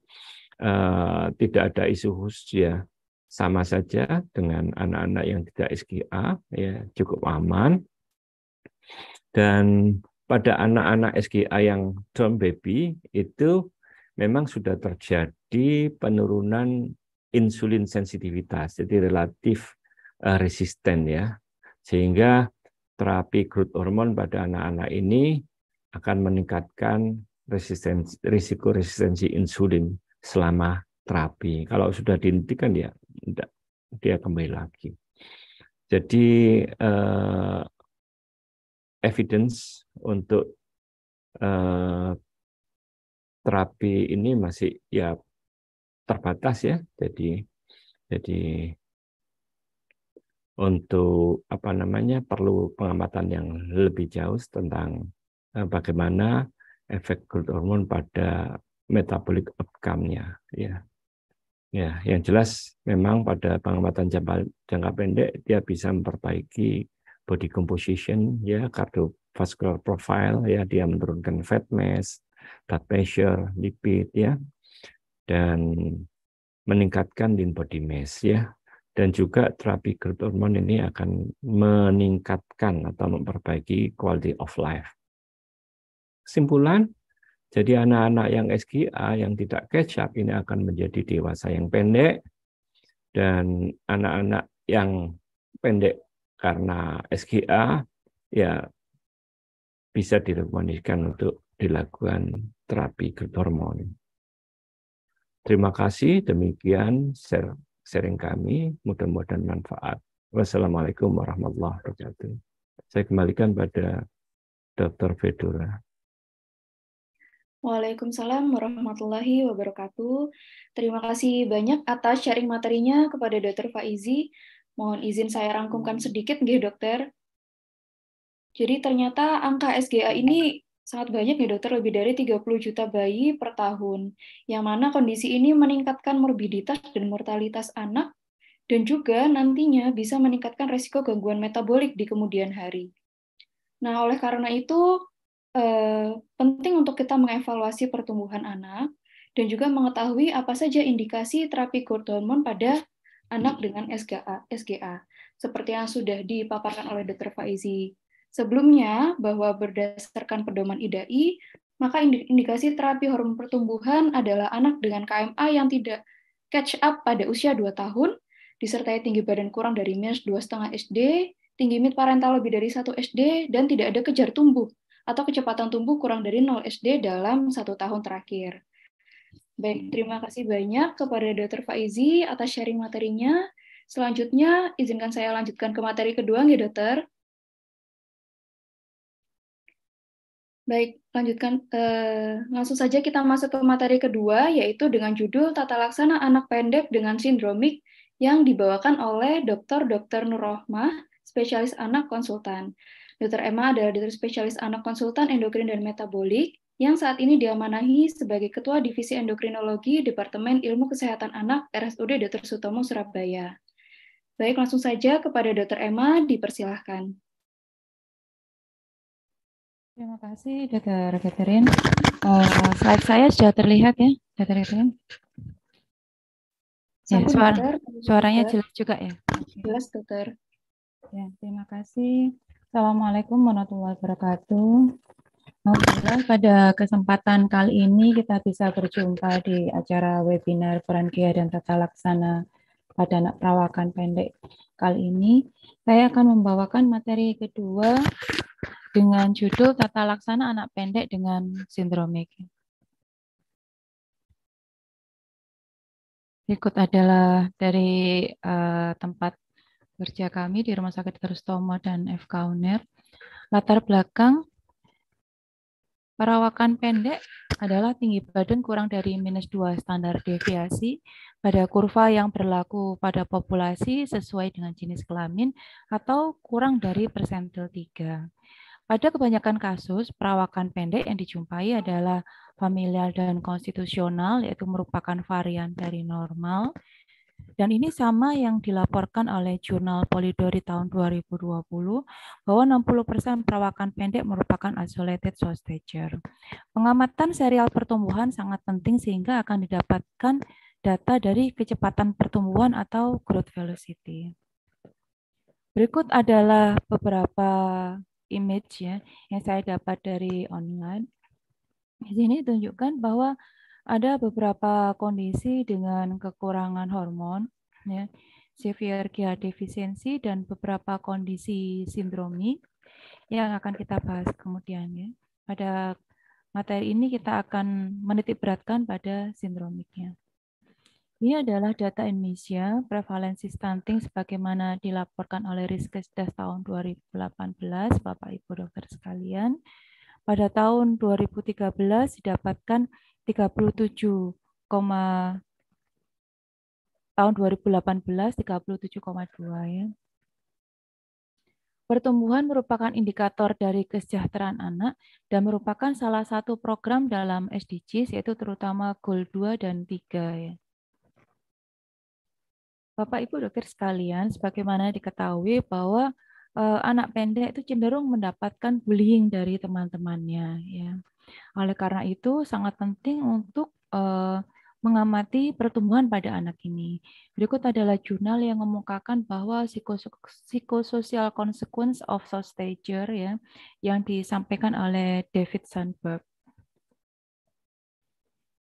eh, tidak ada isu khusus ya, sama saja dengan anak-anak yang tidak SGA ya cukup aman. Dan pada anak-anak SGA yang term baby itu memang sudah terjadi penurunan insulin sensitivitas, jadi relatif eh, resisten ya, sehingga terapi growth hormon pada anak-anak ini akan meningkatkan resistensi, risiko resistensi insulin selama terapi. Kalau sudah dihentikan dia tidak dia kembali lagi. Jadi eh, evidence untuk eh, terapi ini masih ya terbatas ya. Jadi jadi untuk apa namanya perlu pengamatan yang lebih jauh tentang eh, bagaimana efek growth hormone pada metabolic outcome-nya ya. Ya, yang jelas memang pada pengamatan jangka, jangka pendek dia bisa memperbaiki body composition ya, cardiovascular profile ya, dia menurunkan fat mass, blood pressure, lipid ya. Dan meningkatkan lean body mass ya dan juga terapi growth hormone ini akan meningkatkan atau memperbaiki quality of life. Kesimpulan, jadi anak-anak yang SGA yang tidak catch up ini akan menjadi dewasa yang pendek dan anak-anak yang pendek karena SGA ya bisa direkomendasikan untuk dilakukan terapi growth hormone. Terima kasih, demikian share sharing kami. Mudah-mudahan manfaat. Wassalamualaikum warahmatullahi wabarakatuh. Saya kembalikan pada Dr. Fedora. Waalaikumsalam warahmatullahi wabarakatuh. Terima kasih banyak atas sharing materinya kepada Dr. Faizi. Mohon izin saya rangkumkan sedikit, gih dokter. Jadi ternyata angka SGA ini sangat banyak ya dokter, lebih dari 30 juta bayi per tahun, yang mana kondisi ini meningkatkan morbiditas dan mortalitas anak, dan juga nantinya bisa meningkatkan resiko gangguan metabolik di kemudian hari. Nah, oleh karena itu, eh, penting untuk kita mengevaluasi pertumbuhan anak, dan juga mengetahui apa saja indikasi terapi gordon pada anak dengan SGA, SGA seperti yang sudah dipaparkan oleh Dr. Faizi sebelumnya bahwa berdasarkan pedoman IDAI, maka indikasi terapi hormon pertumbuhan adalah anak dengan KMA yang tidak catch up pada usia 2 tahun, disertai tinggi badan kurang dari minus 2,5 SD, tinggi mid parental lebih dari 1 SD, dan tidak ada kejar tumbuh atau kecepatan tumbuh kurang dari 0 SD dalam satu tahun terakhir. Baik, terima kasih banyak kepada Dr. Faizi atas sharing materinya. Selanjutnya, izinkan saya lanjutkan ke materi kedua, ya dokter. Baik, lanjutkan. Uh, langsung saja kita masuk ke materi kedua, yaitu dengan judul Tata Laksana Anak Pendek dengan Sindromik yang dibawakan oleh Dr. Dr. Nur spesialis anak konsultan. Dr. Emma adalah dokter spesialis anak konsultan endokrin dan metabolik yang saat ini diamanahi sebagai Ketua Divisi Endokrinologi Departemen Ilmu Kesehatan Anak RSUD Dr. Sutomo, Surabaya. Baik, langsung saja kepada Dr. Emma, dipersilahkan. Terima kasih, Dr. Catherine. Uh, slide saya sudah terlihat ya, Dr. Catherine. Ya, suara, dokter, suaranya dokter. jelas juga ya. Jelas, dokter. Ya, terima kasih. Assalamualaikum warahmatullahi wabarakatuh. Alhamdulillah pada kesempatan kali ini kita bisa berjumpa di acara webinar peran Kia dan tata laksana pada anak perawakan pendek. Kali ini saya akan membawakan materi kedua dengan judul Tata Laksana Anak Pendek dengan Sindromik. Berikut adalah dari uh, tempat kerja kami di Rumah Sakit Kristomo dan FK UNER. Latar belakang Perawakan pendek adalah tinggi badan kurang dari minus 2 standar deviasi pada kurva yang berlaku pada populasi sesuai dengan jenis kelamin atau kurang dari persentil 3. Pada kebanyakan kasus, perawakan pendek yang dijumpai adalah familial dan konstitusional, yaitu merupakan varian dari normal. Dan ini sama yang dilaporkan oleh jurnal Polidori tahun 2020 bahwa 60% perawakan pendek merupakan isolated stature Pengamatan serial pertumbuhan sangat penting sehingga akan didapatkan data dari kecepatan pertumbuhan atau growth velocity. Berikut adalah beberapa image ya yang saya dapat dari online. Di sini tunjukkan bahwa ada beberapa kondisi dengan kekurangan hormon ya, severe GH defisiensi dan beberapa kondisi sindromi yang akan kita bahas kemudian ya. Pada materi ini kita akan menitik beratkan pada sindromiknya. Ini adalah data Indonesia prevalensi stunting sebagaimana dilaporkan oleh Riskesdas tahun 2018, Bapak Ibu dokter sekalian. Pada tahun 2013 didapatkan 37, tahun 2018 37,2 ya. Pertumbuhan merupakan indikator dari kesejahteraan anak dan merupakan salah satu program dalam SDGs yaitu terutama goal 2 dan 3 ya. Bapak Ibu dokter sekalian, sebagaimana diketahui bahwa eh, anak pendek itu cenderung mendapatkan bullying dari teman-temannya ya. Oleh karena itu sangat penting untuk eh, mengamati pertumbuhan pada anak ini. Berikut adalah jurnal yang mengemukakan bahwa psychosocial consequence of social stature ya yang disampaikan oleh David Sandberg.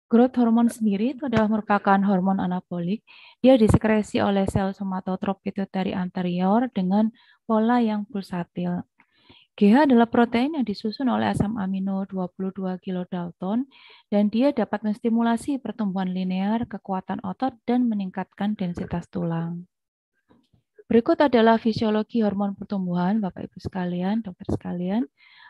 Growth hormon sendiri itu adalah merupakan hormon anabolik. Dia disekresi oleh sel somatotrop dari anterior dengan pola yang pulsatil. GH adalah protein yang disusun oleh asam amino 22 kilodalton dan dia dapat menstimulasi pertumbuhan linear, kekuatan otot, dan meningkatkan densitas tulang. Berikut adalah fisiologi hormon pertumbuhan, Bapak-Ibu sekalian, dokter sekalian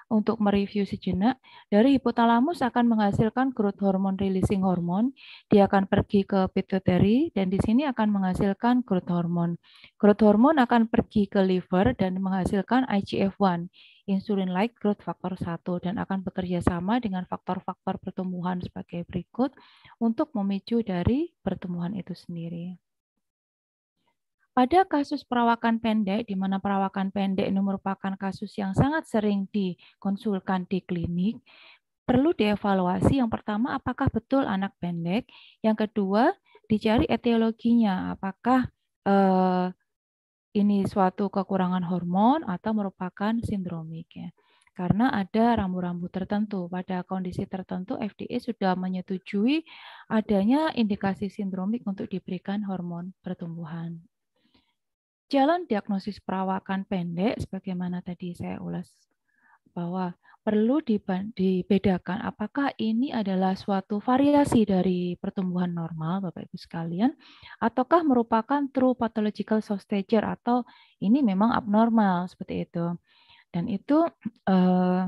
untuk mereview sejenak, dari hipotalamus akan menghasilkan growth hormone releasing hormone, dia akan pergi ke pituitary dan di sini akan menghasilkan growth hormone. Growth hormone akan pergi ke liver dan menghasilkan IGF-1, insulin like growth factor 1 dan akan bekerja sama dengan faktor-faktor pertumbuhan sebagai berikut untuk memicu dari pertumbuhan itu sendiri. Pada kasus perawakan pendek, di mana perawakan pendek ini merupakan kasus yang sangat sering dikonsulkan di klinik, perlu dievaluasi yang pertama apakah betul anak pendek, yang kedua dicari etiologinya, apakah eh, ini suatu kekurangan hormon atau merupakan sindromik ya. Karena ada rambu-rambu tertentu pada kondisi tertentu FDA sudah menyetujui adanya indikasi sindromik untuk diberikan hormon pertumbuhan. Jalan diagnosis perawakan pendek, sebagaimana tadi saya ulas, bahwa perlu dibedakan apakah ini adalah suatu variasi dari pertumbuhan normal, Bapak-Ibu sekalian, ataukah merupakan true pathological stature atau ini memang abnormal, seperti itu. Dan itu eh,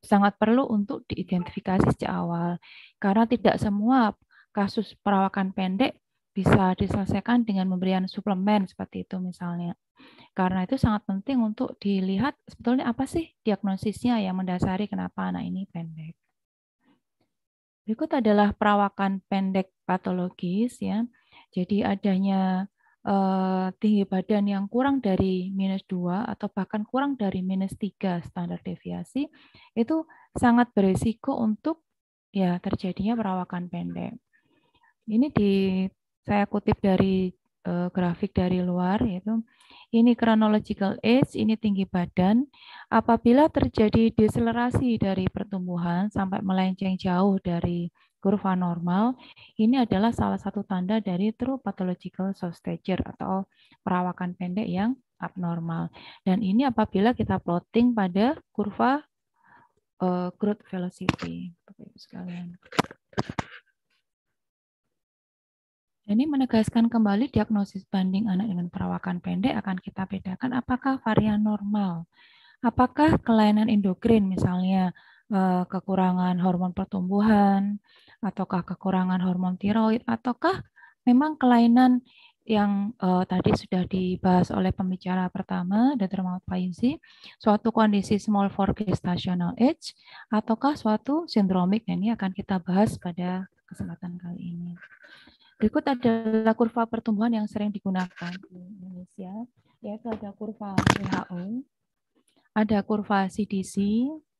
sangat perlu untuk diidentifikasi sejak awal, karena tidak semua kasus perawakan pendek bisa diselesaikan dengan pemberian suplemen seperti itu misalnya. Karena itu sangat penting untuk dilihat sebetulnya apa sih diagnosisnya yang mendasari kenapa anak ini pendek. Berikut adalah perawakan pendek patologis ya. Jadi adanya eh, tinggi badan yang kurang dari minus 2 atau bahkan kurang dari minus 3 standar deviasi itu sangat berisiko untuk ya terjadinya perawakan pendek. Ini di saya kutip dari uh, grafik dari luar yaitu ini chronological age, ini tinggi badan. Apabila terjadi deselerasi dari pertumbuhan sampai melenceng jauh dari kurva normal, ini adalah salah satu tanda dari true pathological soft stature atau perawakan pendek yang abnormal. Dan ini apabila kita plotting pada kurva uh, growth velocity. Bapak Ibu sekalian. Ini menegaskan kembali diagnosis banding anak dengan perawakan pendek akan kita bedakan apakah varian normal, apakah kelainan endokrin misalnya eh, kekurangan hormon pertumbuhan, ataukah kekurangan hormon tiroid, ataukah memang kelainan yang uh, tadi sudah dibahas oleh pembicara pertama, Dr. Muhammad Painsi, suatu kondisi small for gestational age, ataukah suatu sindromik, ini akan kita bahas pada kesempatan kali ini. Berikut adalah kurva pertumbuhan yang sering digunakan di Indonesia, yaitu ada kurva WHO, ada kurva CDC,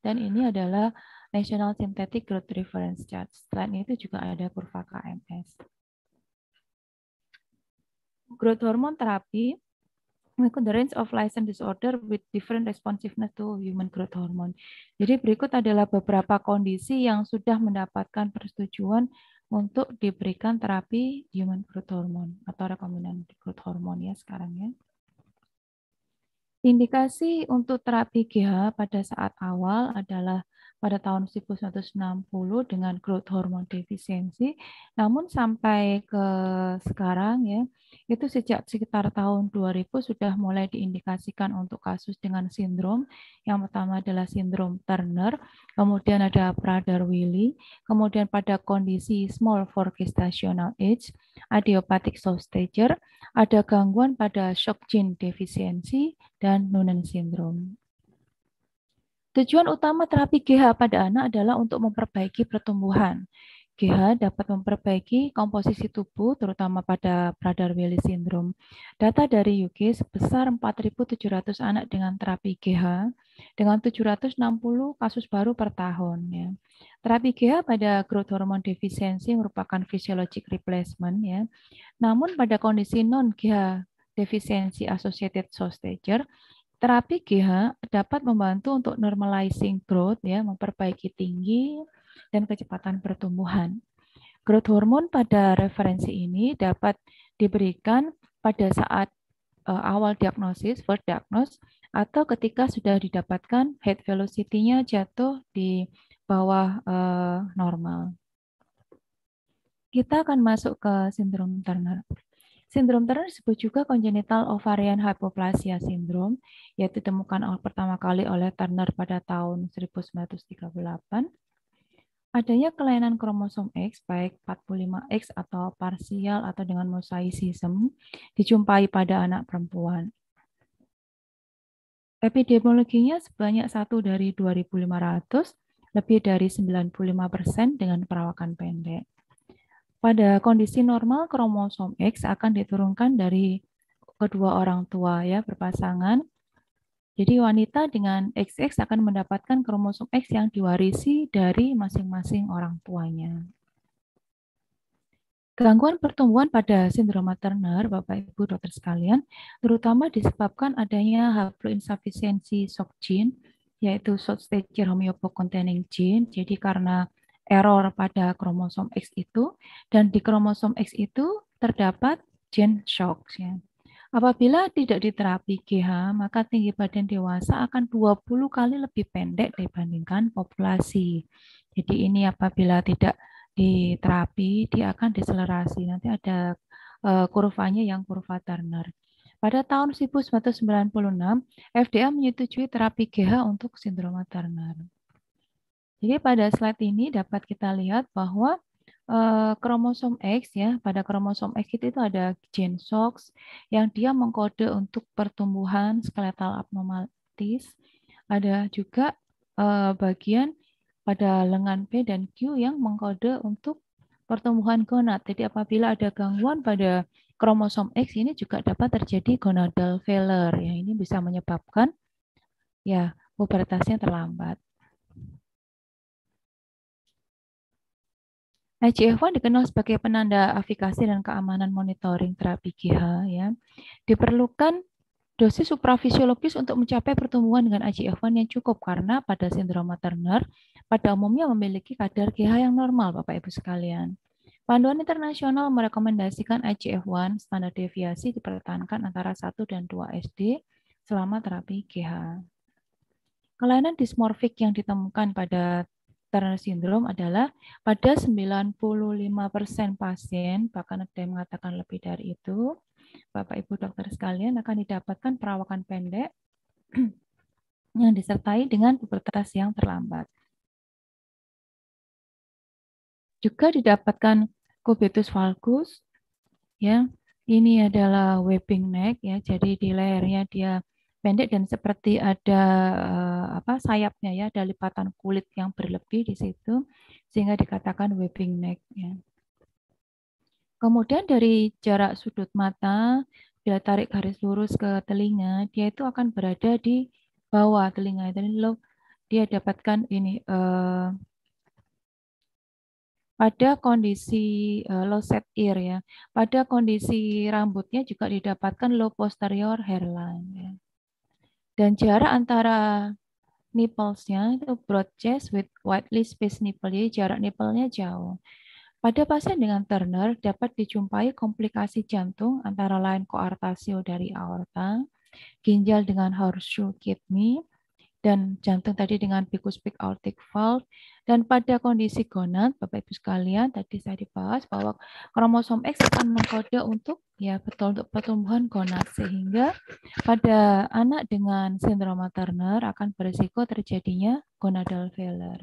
dan ini adalah National Synthetic Growth Reference Chart. Selain itu juga ada kurva KMS. Growth hormone therapy mengikut the range of license disorder with different responsiveness to human growth hormone. Jadi berikut adalah beberapa kondisi yang sudah mendapatkan persetujuan untuk diberikan terapi human growth hormone atau rekombinan growth hormone ya sekarang ya. Indikasi untuk terapi GH pada saat awal adalah pada tahun 1960 dengan growth hormone defisiensi. Namun sampai ke sekarang ya, itu sejak sekitar tahun 2000 sudah mulai diindikasikan untuk kasus dengan sindrom. Yang pertama adalah sindrom Turner, kemudian ada Prader-Willi, kemudian pada kondisi small for gestational age, idiopathic soft stature, ada gangguan pada shock gene defisiensi dan Noonan syndrome. Tujuan utama terapi GH pada anak adalah untuk memperbaiki pertumbuhan. GH dapat memperbaiki komposisi tubuh, terutama pada Prader-Willi syndrome. Data dari UK sebesar 4.700 anak dengan terapi GH, dengan 760 kasus baru per tahun. Ya. Terapi GH pada growth hormone deficiency merupakan physiologic replacement. Ya. Namun pada kondisi non-GH deficiency associated Sostager, Terapi GH dapat membantu untuk normalizing growth ya, memperbaiki tinggi dan kecepatan pertumbuhan. Growth hormon pada referensi ini dapat diberikan pada saat uh, awal diagnosis, first diagnosis, atau ketika sudah didapatkan head velocity-nya jatuh di bawah uh, normal. Kita akan masuk ke sindrom Turner. Sindrom Turner disebut juga congenital ovarian hypoplasia syndrome, yaitu ditemukan pertama kali oleh Turner pada tahun 1938. Adanya kelainan kromosom X, baik 45X atau parsial atau dengan mosaicism, dijumpai pada anak perempuan. Epidemiologinya sebanyak satu dari 2.500, lebih dari 95 persen dengan perawakan pendek. Pada kondisi normal kromosom X akan diturunkan dari kedua orang tua ya berpasangan. Jadi wanita dengan XX akan mendapatkan kromosom X yang diwarisi dari masing-masing orang tuanya. Gangguan pertumbuhan pada sindroma Turner, Bapak Ibu dokter sekalian, terutama disebabkan adanya haploinsufficiency shock gene, yaitu short stature containing gene. Jadi karena error pada kromosom X itu dan di kromosom X itu terdapat gen shock ya. Apabila tidak diterapi GH, maka tinggi badan dewasa akan 20 kali lebih pendek dibandingkan populasi. Jadi ini apabila tidak diterapi, dia akan deselerasi. Nanti ada e, kurvanya yang kurva Turner. Pada tahun 1996, FDA menyetujui terapi GH untuk sindroma Turner. Jadi pada slide ini dapat kita lihat bahwa eh, kromosom X ya, pada kromosom X itu, ada gen SOX yang dia mengkode untuk pertumbuhan skeletal abnormalitis. Ada juga eh, bagian pada lengan P dan Q yang mengkode untuk pertumbuhan gonad. Jadi apabila ada gangguan pada kromosom X ini juga dapat terjadi gonadal failure ya. Ini bisa menyebabkan ya pubertasnya terlambat. IGF-1 dikenal sebagai penanda afikasi dan keamanan monitoring terapi GH. Ya. Diperlukan dosis suprafisiologis untuk mencapai pertumbuhan dengan IGF-1 yang cukup karena pada sindroma Turner pada umumnya memiliki kadar GH yang normal, Bapak-Ibu sekalian. Panduan internasional merekomendasikan IGF-1 standar deviasi dipertahankan antara 1 dan 2 SD selama terapi GH. Kelainan dismorfik yang ditemukan pada Turner syndrome adalah pada 95% pasien, bahkan ada yang mengatakan lebih dari itu, Bapak Ibu dokter sekalian akan didapatkan perawakan pendek yang disertai dengan pubertas yang terlambat. Juga didapatkan kubitus valgus ya. Ini adalah webbing neck ya. Jadi di lehernya dia pendek dan seperti ada eh, apa sayapnya ya, ada lipatan kulit yang berlebih di situ sehingga dikatakan webbing neck ya. Kemudian dari jarak sudut mata bila tarik garis lurus ke telinga, dia itu akan berada di bawah telinga. itu lo dia dapatkan ini eh, pada kondisi eh, low set ear ya. Pada kondisi rambutnya juga didapatkan low posterior hairline. Ya. Dan jarak antara nipplesnya itu broad chest with widely spaced nipple, jadi jarak nipplenya jauh. Pada pasien dengan Turner dapat dijumpai komplikasi jantung antara lain koartasio dari aorta, ginjal dengan horseshoe kidney, dan jantung tadi dengan bicuspid aortic valve. Dan pada kondisi gonad, Bapak Ibu sekalian, tadi saya dibahas bahwa kromosom X akan mengkode untuk ya betul untuk pertumbuhan gonad sehingga pada anak dengan sindrom Turner akan berisiko terjadinya gonadal failure.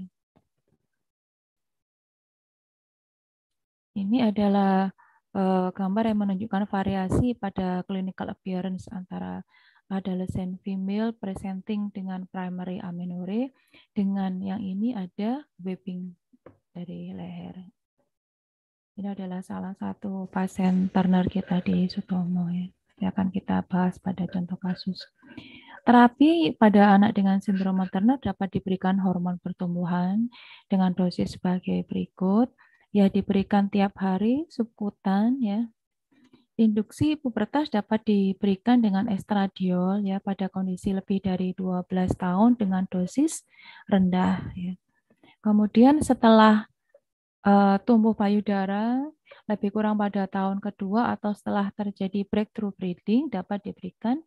Ini adalah eh, gambar yang menunjukkan variasi pada clinical appearance antara adolescent female presenting dengan primary amenore dengan yang ini ada webbing dari leher. Ini adalah salah satu pasien Turner kita di Sutomo ya. Ini akan kita bahas pada contoh kasus. Terapi pada anak dengan sindrom Turner dapat diberikan hormon pertumbuhan dengan dosis sebagai berikut. Ya diberikan tiap hari subkutan ya Induksi pubertas dapat diberikan dengan estradiol ya pada kondisi lebih dari 12 tahun dengan dosis rendah ya. Kemudian setelah uh, tumbuh payudara lebih kurang pada tahun kedua atau setelah terjadi breakthrough breeding dapat diberikan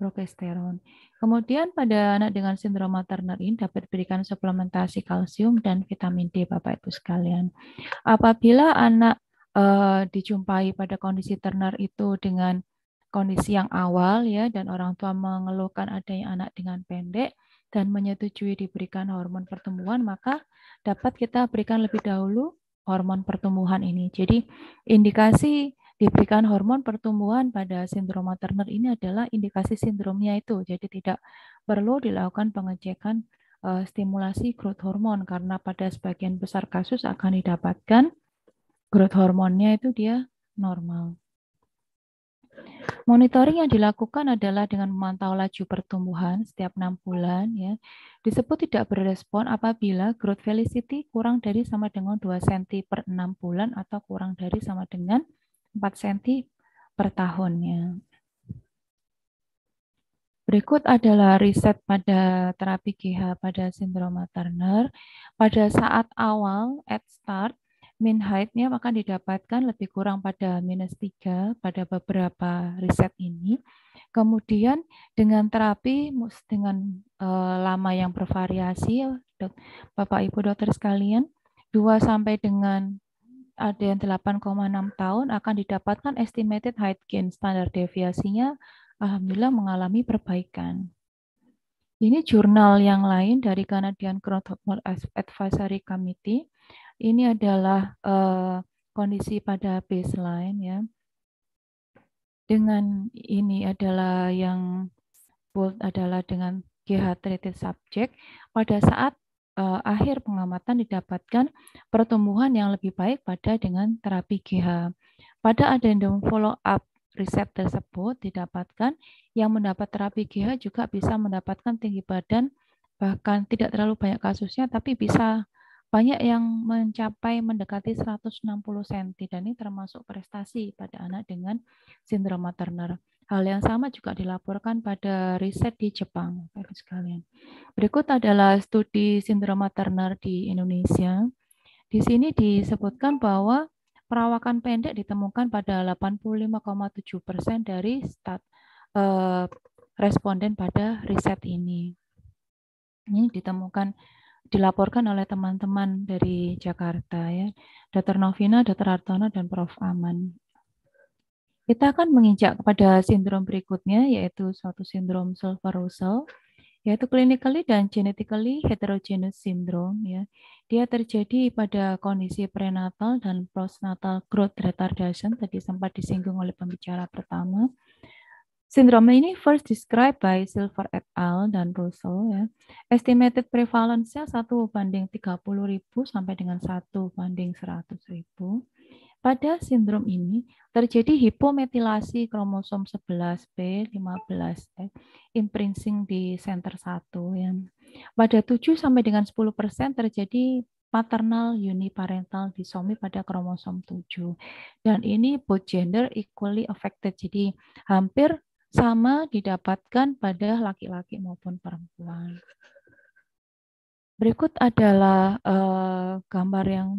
progesteron. Kemudian pada anak dengan sindroma Turner ini dapat diberikan suplementasi kalsium dan vitamin D Bapak Ibu sekalian. Apabila anak uh, dijumpai pada kondisi Turner itu dengan kondisi yang awal ya dan orang tua mengeluhkan adanya anak dengan pendek dan menyetujui diberikan hormon pertumbuhan maka dapat kita berikan lebih dahulu hormon pertumbuhan ini. Jadi indikasi diberikan hormon pertumbuhan pada sindroma Turner ini adalah indikasi sindromnya itu. Jadi tidak perlu dilakukan pengecekan uh, stimulasi growth hormon karena pada sebagian besar kasus akan didapatkan growth hormonnya itu dia normal. Monitoring yang dilakukan adalah dengan memantau laju pertumbuhan setiap enam bulan. Ya. Disebut tidak berespon apabila growth velocity kurang dari sama dengan 2 cm per enam bulan atau kurang dari sama dengan 4 cm per tahunnya. Berikut adalah riset pada terapi GH pada sindroma Turner. Pada saat awal, at start, Min height-nya akan didapatkan lebih kurang pada minus 3 pada beberapa riset ini. Kemudian dengan terapi dengan uh, lama yang bervariasi, Bapak Ibu dokter sekalian, 2 sampai dengan ada yang 8,6 tahun akan didapatkan estimated height gain standar deviasinya alhamdulillah mengalami perbaikan. Ini jurnal yang lain dari Canadian Growth Hormone Advisory Committee ini adalah uh, kondisi pada baseline ya. Dengan ini adalah yang bold adalah dengan GH treated subject pada saat uh, akhir pengamatan didapatkan pertumbuhan yang lebih baik pada dengan terapi GH. Pada addendum follow up riset tersebut didapatkan yang mendapat terapi GH juga bisa mendapatkan tinggi badan bahkan tidak terlalu banyak kasusnya tapi bisa banyak yang mencapai mendekati 160 cm dan ini termasuk prestasi pada anak dengan sindroma Turner. Hal yang sama juga dilaporkan pada riset di Jepang. sekalian. Berikut adalah studi sindroma Turner di Indonesia. Di sini disebutkan bahwa perawakan pendek ditemukan pada 85,7 persen dari stat, eh, responden pada riset ini. Ini ditemukan dilaporkan oleh teman-teman dari Jakarta ya, Dr. Novina, Dr. Hartono dan Prof. Aman. Kita akan menginjak kepada sindrom berikutnya yaitu suatu sindrom Silver-Russell yaitu clinically dan genetically heterogeneous syndrome ya. Dia terjadi pada kondisi prenatal dan postnatal growth retardation tadi sempat disinggung oleh pembicara pertama Sindrom ini first described by Silver et al. dan Russell. Ya. Estimated prevalence-nya 1 banding 30 ribu sampai dengan 1 banding 100 ribu. Pada sindrom ini terjadi hipometilasi kromosom 11B, 15E, ya, imprinting di center 1. Ya. Pada 7 sampai dengan 10 persen terjadi paternal uniparental disomi pada kromosom 7. Dan ini both gender equally affected. Jadi hampir sama didapatkan pada laki-laki maupun perempuan. Berikut adalah uh, gambar yang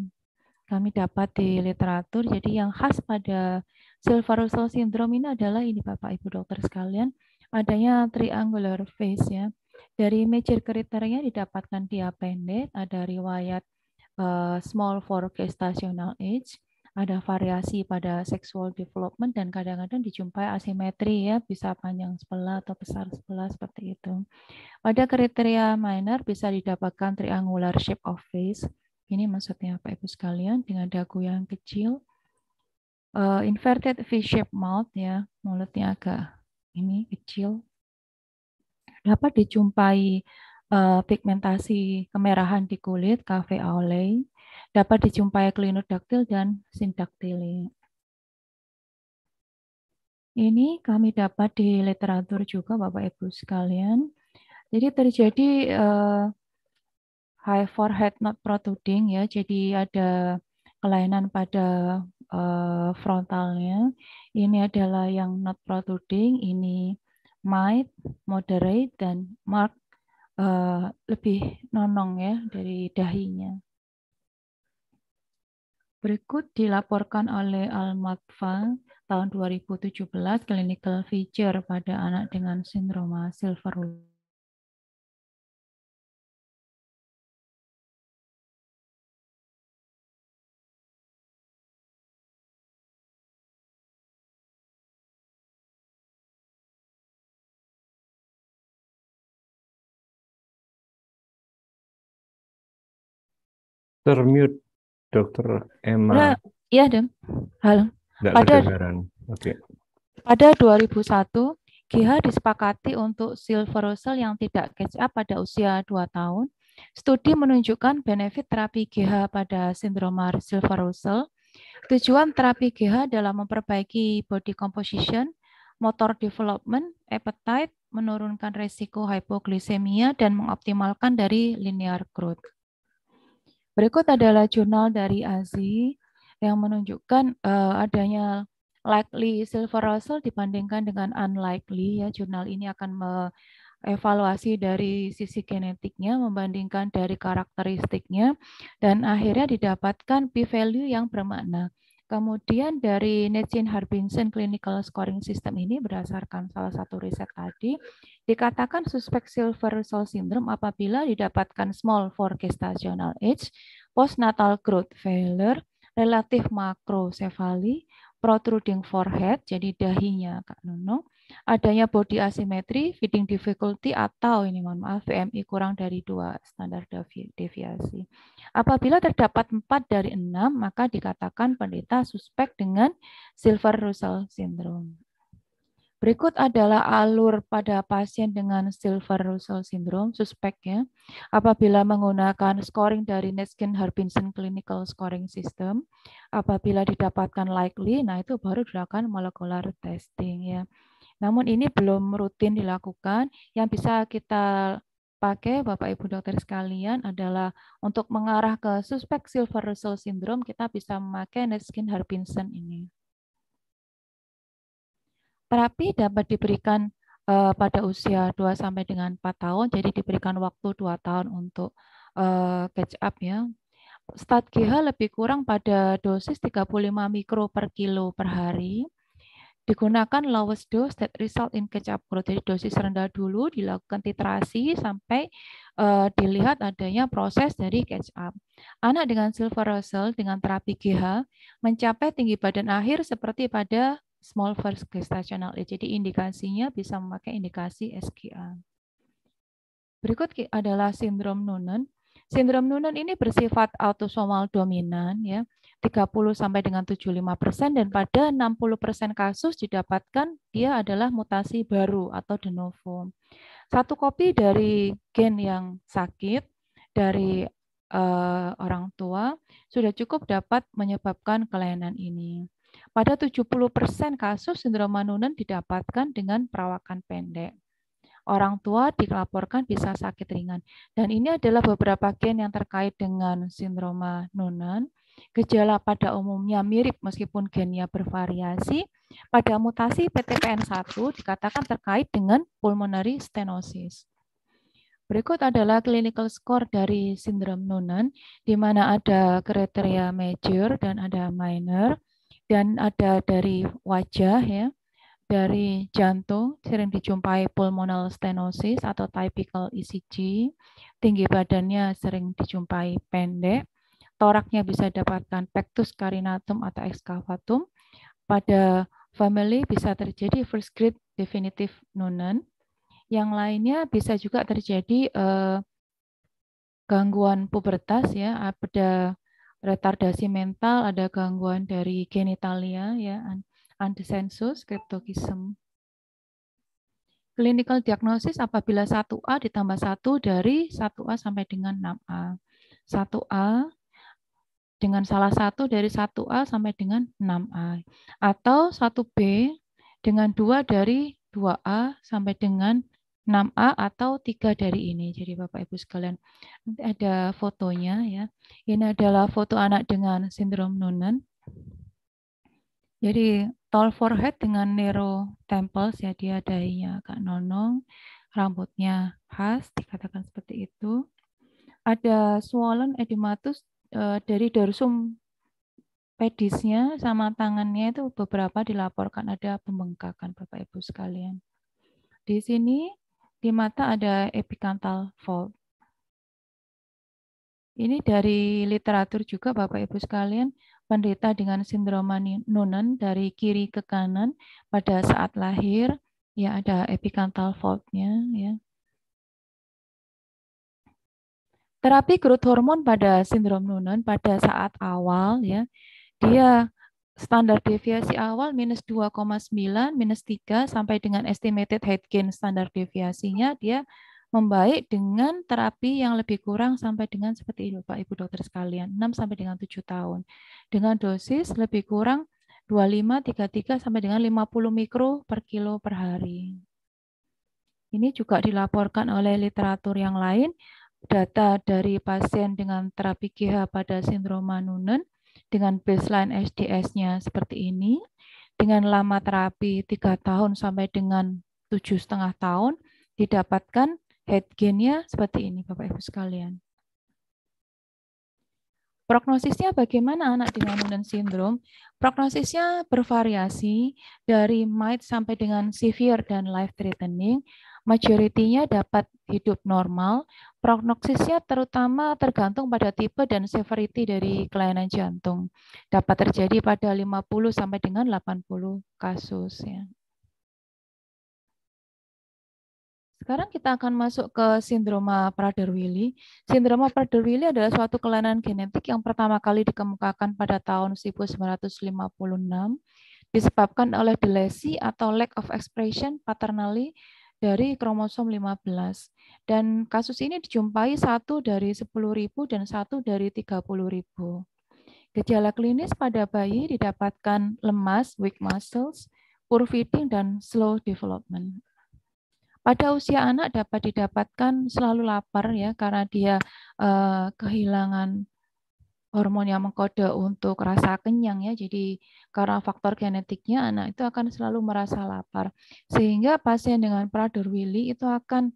kami dapat di literatur. Jadi yang khas pada silver Russell syndrome ini adalah ini Bapak Ibu dokter sekalian, adanya triangular face ya. Dari major kriteria didapatkan dia pendek, ada riwayat uh, small for gestational age, ada variasi pada sexual development dan kadang-kadang dijumpai asimetri ya, bisa panjang sebelah atau besar sebelah seperti itu. Pada kriteria minor bisa didapatkan triangular shape of face. Ini maksudnya apa Ibu sekalian dengan dagu yang kecil. Uh, inverted v shape mouth ya, mulutnya agak ini kecil. Dapat dijumpai uh, pigmentasi kemerahan di kulit, cafe au lait Dapat dijumpai klinodaktil dan sindaktili. Ini kami dapat di literatur juga Bapak Ibu sekalian. Jadi terjadi uh, high forehead not protruding ya. Jadi ada kelainan pada uh, frontalnya. Ini adalah yang not protruding, ini mild, moderate, dan mark uh, eh, lebih nonong ya dari dahinya. Berikut dilaporkan oleh al tahun 2017 clinical feature pada anak dengan sindroma silver. Termute. Dokter Emma. Nah, iya, Dem. Halo. Nggak pada kedengaran. Oke. Okay. Pada 2001, GH disepakati untuk Silver silverosel yang tidak catch up pada usia 2 tahun. Studi menunjukkan benefit terapi GH pada sindroma silverosel. Tujuan terapi GH adalah memperbaiki body composition, motor development, appetite, menurunkan resiko hipoglisemia, dan mengoptimalkan dari linear growth. Berikut adalah jurnal dari Azi yang menunjukkan uh, adanya likely silver Russell dibandingkan dengan unlikely ya jurnal ini akan mengevaluasi dari sisi genetiknya membandingkan dari karakteristiknya dan akhirnya didapatkan p value yang bermakna. Kemudian dari Netsin Harbinson Clinical Scoring System ini berdasarkan salah satu riset tadi Dikatakan suspek silver cell syndrome apabila didapatkan small for gestational age, postnatal growth failure, relatif makrosefali, protruding forehead, jadi dahinya Kak nono, adanya body asimetri, feeding difficulty, atau ini mohon maaf, VMI kurang dari dua standar deviasi. Apabila terdapat empat dari enam, maka dikatakan pendeta suspek dengan silver Russell syndrome. Berikut adalah alur pada pasien dengan Silver Russell Syndrome, suspek ya, apabila menggunakan scoring dari Neskin Harbinson Clinical Scoring System. Apabila didapatkan likely, nah itu baru dilakukan molecular testing ya. Namun ini belum rutin dilakukan. Yang bisa kita pakai Bapak Ibu dokter sekalian adalah untuk mengarah ke suspek Silver Russell Syndrome kita bisa memakai Neskin Harbinson ini. Terapi dapat diberikan uh, pada usia 2 sampai dengan 4 tahun, jadi diberikan waktu 2 tahun untuk uh, catch up ya. Stat GH lebih kurang pada dosis 35 mikro per kilo per hari. Digunakan lowest dose that result in catch up growth. Jadi dosis rendah dulu dilakukan titrasi sampai uh, dilihat adanya proses dari catch up. Anak dengan silver Russell dengan terapi GH mencapai tinggi badan akhir seperti pada small first gestational age. Ya, jadi indikasinya bisa memakai indikasi SGA. Berikut adalah sindrom Noonan. Sindrom Noonan ini bersifat autosomal dominan ya. 30 sampai dengan 75% dan pada 60% kasus didapatkan dia adalah mutasi baru atau de novo. Satu kopi dari gen yang sakit dari uh, orang tua sudah cukup dapat menyebabkan kelainan ini. Pada 70% kasus sindroma Noonan didapatkan dengan perawakan pendek. Orang tua dilaporkan bisa sakit ringan. Dan ini adalah beberapa gen yang terkait dengan sindroma Noonan. Gejala pada umumnya mirip meskipun gennya bervariasi. Pada mutasi PTPN1 dikatakan terkait dengan pulmonary stenosis. Berikut adalah clinical score dari sindrom Noonan, di mana ada kriteria major dan ada minor dan ada dari wajah ya, dari jantung sering dijumpai pulmonal stenosis atau typical ECG, tinggi badannya sering dijumpai pendek, toraknya bisa dapatkan pectus carinatum atau excavatum. Pada family bisa terjadi first grade definitive nonen Yang lainnya bisa juga terjadi eh, gangguan pubertas ya, pada retardasi mental, ada gangguan dari genitalia, ya, undesensus, kriptokism. Clinical diagnosis apabila 1A ditambah 1 dari 1A sampai dengan 6A. 1A dengan salah satu dari 1A sampai dengan 6A. Atau 1B dengan 2 dari 2A sampai dengan 6A atau 3 dari ini. Jadi Bapak Ibu sekalian, nanti ada fotonya ya. Ini adalah foto anak dengan sindrom Noonan. Jadi tall forehead dengan narrow temples ya dia dahinya agak nonong, rambutnya khas dikatakan seperti itu. Ada swollen edematous uh, dari dorsum pedisnya sama tangannya itu beberapa dilaporkan ada pembengkakan Bapak Ibu sekalian. Di sini di mata ada epikantal fold. Ini dari literatur juga Bapak Ibu sekalian, penderita dengan sindroma Noonan dari kiri ke kanan pada saat lahir ya ada epikantal fold-nya ya. Terapi growth hormon pada sindrom Noonan pada saat awal ya dia standar deviasi awal minus 2,9, minus 3 sampai dengan estimated head gain standar deviasinya dia membaik dengan terapi yang lebih kurang sampai dengan seperti ini Pak Ibu dokter sekalian, 6 sampai dengan 7 tahun. Dengan dosis lebih kurang 25, 33 sampai dengan 50 mikro per kilo per hari. Ini juga dilaporkan oleh literatur yang lain, data dari pasien dengan terapi GH pada sindroma Noonan dengan baseline SDS-nya seperti ini, dengan lama terapi 3 tahun sampai dengan tujuh setengah tahun, didapatkan head gain-nya seperti ini, Bapak-Ibu sekalian. Prognosisnya bagaimana anak dengan Noonan Syndrome? Prognosisnya bervariasi dari mild sampai dengan severe dan life-threatening majoritinya dapat hidup normal, prognosisnya terutama tergantung pada tipe dan severity dari kelainan jantung. Dapat terjadi pada 50 sampai dengan 80 kasus ya. Sekarang kita akan masuk ke sindroma Prader-Willi. Sindroma Prader-Willi adalah suatu kelainan genetik yang pertama kali dikemukakan pada tahun 1956 disebabkan oleh delesi atau lack of expression paternally dari kromosom 15. Dan kasus ini dijumpai satu dari 10.000 dan satu dari 30.000. Gejala klinis pada bayi didapatkan lemas, weak muscles, poor feeding, dan slow development. Pada usia anak dapat didapatkan selalu lapar ya karena dia uh, kehilangan hormon yang mengkode untuk rasa kenyang ya. Jadi karena faktor genetiknya anak itu akan selalu merasa lapar. Sehingga pasien dengan Prader-Willi itu akan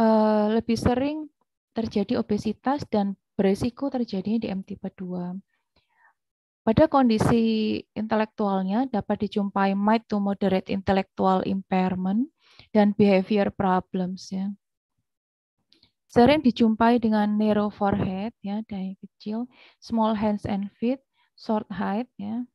uh, lebih sering terjadi obesitas dan beresiko terjadinya DM tipe 2. Pada kondisi intelektualnya dapat dijumpai mild to moderate intellectual impairment dan behavior problems ya. Sering dijumpai dengan narrow forehead, ya, daya kecil, small hands and feet, short height, ya.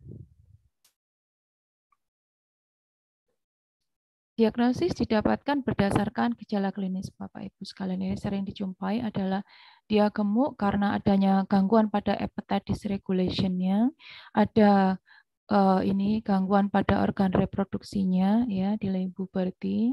Diagnosis didapatkan berdasarkan gejala klinis Bapak Ibu sekalian ini sering dijumpai adalah dia gemuk karena adanya gangguan pada appetite dysregulation ada uh, ini gangguan pada organ reproduksinya ya di lembu berarti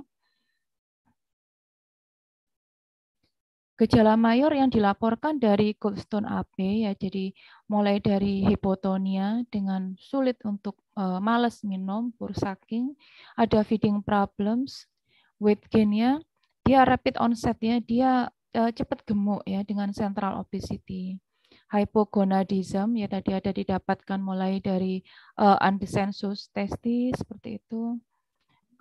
Gejala mayor yang dilaporkan dari Goldstone AP ya jadi mulai dari hipotonia dengan sulit untuk uh, males minum, poor ada feeding problems, weight gain ya, dia rapid onset ya, dia uh, cepat gemuk ya dengan central obesity hypogonadism ya tadi ada didapatkan mulai dari uh, undesensus testis seperti itu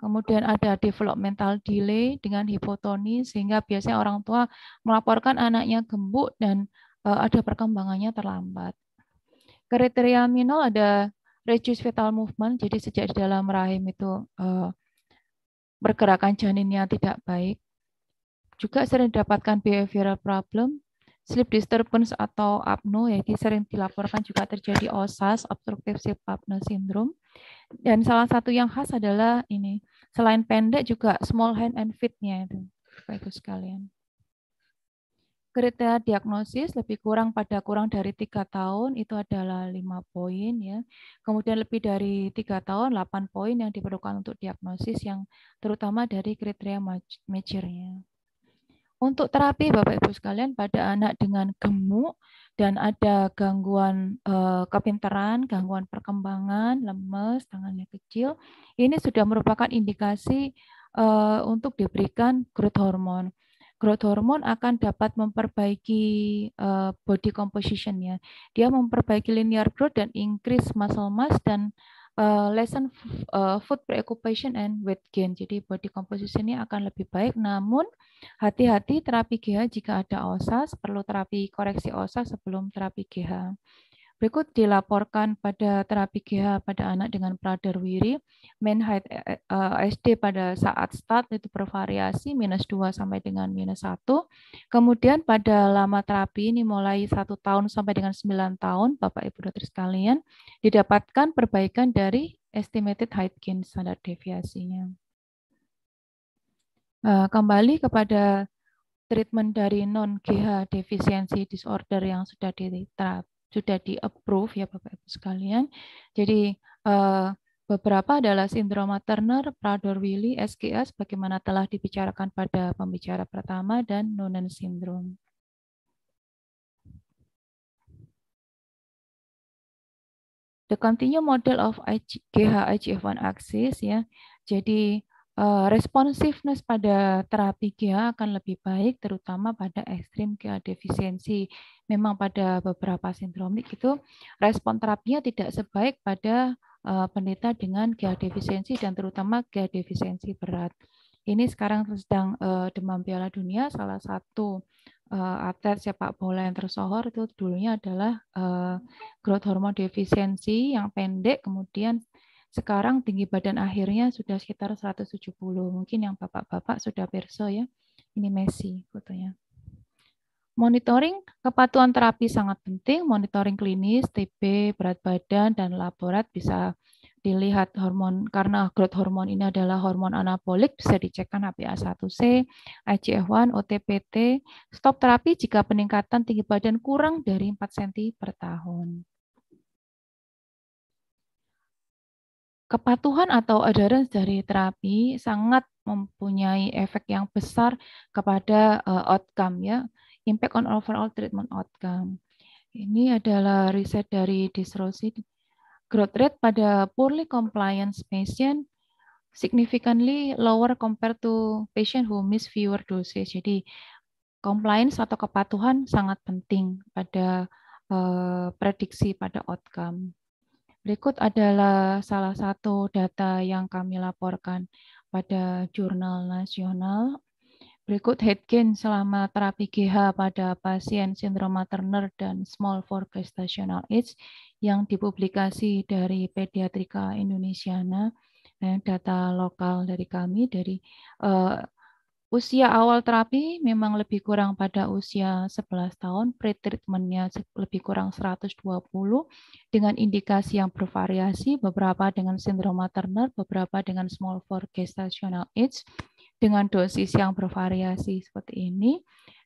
Kemudian ada developmental delay dengan hipotoni sehingga biasanya orang tua melaporkan anaknya gembuk dan eh, ada perkembangannya terlambat. Kriteria minol ada reduced fetal movement, jadi sejak di dalam rahim itu eh, pergerakan janinnya tidak baik. Juga sering didapatkan behavioral problem, sleep disturbance atau apno, yaitu sering dilaporkan juga terjadi OSAS, obstructive sleep apnea syndrome. Dan salah satu yang khas adalah ini selain pendek juga small hand and feet-nya itu bagus gitu sekalian. Kriteria diagnosis lebih kurang pada kurang dari tiga tahun itu adalah lima poin ya. Kemudian lebih dari tiga tahun 8 poin yang diperlukan untuk diagnosis yang terutama dari kriteria majornya. Untuk terapi Bapak Ibu sekalian pada anak dengan gemuk dan ada gangguan uh, kepintaran, gangguan perkembangan, lemes, tangannya kecil, ini sudah merupakan indikasi uh, untuk diberikan growth hormone. Growth hormone akan dapat memperbaiki uh, body composition-nya. Dia memperbaiki linear growth dan increase muscle mass dan uh, lesson uh, food preoccupation and weight gain. Jadi body composition ini akan lebih baik. Namun hati-hati terapi GH jika ada OSAS, perlu terapi koreksi OSAS sebelum terapi GH. Berikut dilaporkan pada terapi GH pada anak dengan prader Wiri, Mean height eh, eh, eh, SD pada saat start itu bervariasi minus 2 sampai dengan minus 1. Kemudian pada lama terapi ini mulai 1 tahun sampai dengan 9 tahun, Bapak Ibu dokter sekalian, didapatkan perbaikan dari estimated height gain standar deviasinya. Kembali kepada treatment dari non-GH deficiency disorder yang sudah diterapi sudah di approve ya Bapak Ibu sekalian. Jadi uh, beberapa adalah sindroma Turner, Prader-Willi, SGS bagaimana telah dibicarakan pada pembicara pertama dan Noonan syndrome. The continuum model of GH IGF-1 axis ya. Jadi Eh, responsiveness pada terapi GA akan lebih baik terutama pada ekstrim GA defisiensi. Memang pada beberapa sindromik itu respon terapinya tidak sebaik pada eh, pendeta dengan GA defisiensi dan terutama GA defisiensi berat. Ini sekarang sedang eh, demam piala dunia, salah satu atlet sepak bola yang tersohor itu dulunya adalah growth hormone defisiensi yang pendek, kemudian sekarang tinggi badan akhirnya sudah sekitar 170. Mungkin yang bapak-bapak sudah perso ya. Ini Messi fotonya. Monitoring kepatuhan terapi sangat penting. Monitoring klinis, TB, berat badan, dan laborat bisa dilihat hormon karena growth hormon ini adalah hormon anabolik bisa dicekkan HbA1c, IGF-1, OTPT. Stop terapi jika peningkatan tinggi badan kurang dari 4 cm per tahun. kepatuhan atau adherence dari terapi sangat mempunyai efek yang besar kepada uh, outcome ya, impact on overall treatment outcome. Ini adalah riset dari Disrosi growth rate pada poorly compliance patient significantly lower compared to patient who miss fewer doses. Jadi compliance atau kepatuhan sangat penting pada uh, prediksi pada outcome. Berikut adalah salah satu data yang kami laporkan pada jurnal nasional. Berikut head gain selama terapi GH pada pasien sindroma Turner dan small for gestational age yang dipublikasi dari Pediatrika Indonesia, data lokal dari kami dari eh, Usia awal terapi memang lebih kurang pada usia 11 tahun, pretreatmentnya lebih kurang 120, dengan indikasi yang bervariasi, beberapa dengan sindroma Turner, beberapa dengan small for gestational age, dengan dosis yang bervariasi seperti ini,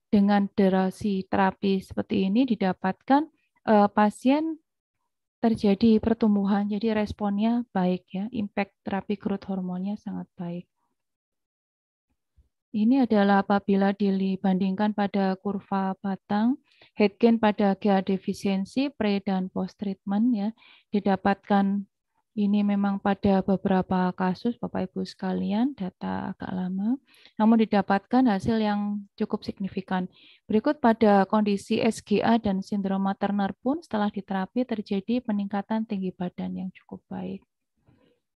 dengan durasi terapi seperti ini didapatkan uh, pasien terjadi pertumbuhan, jadi responnya baik ya, impact terapi growth hormonnya sangat baik ini adalah apabila dibandingkan pada kurva batang, head gain pada GA defisiensi pre dan post treatment ya didapatkan ini memang pada beberapa kasus Bapak Ibu sekalian data agak lama namun didapatkan hasil yang cukup signifikan. Berikut pada kondisi SGA dan sindroma Turner pun setelah diterapi terjadi peningkatan tinggi badan yang cukup baik.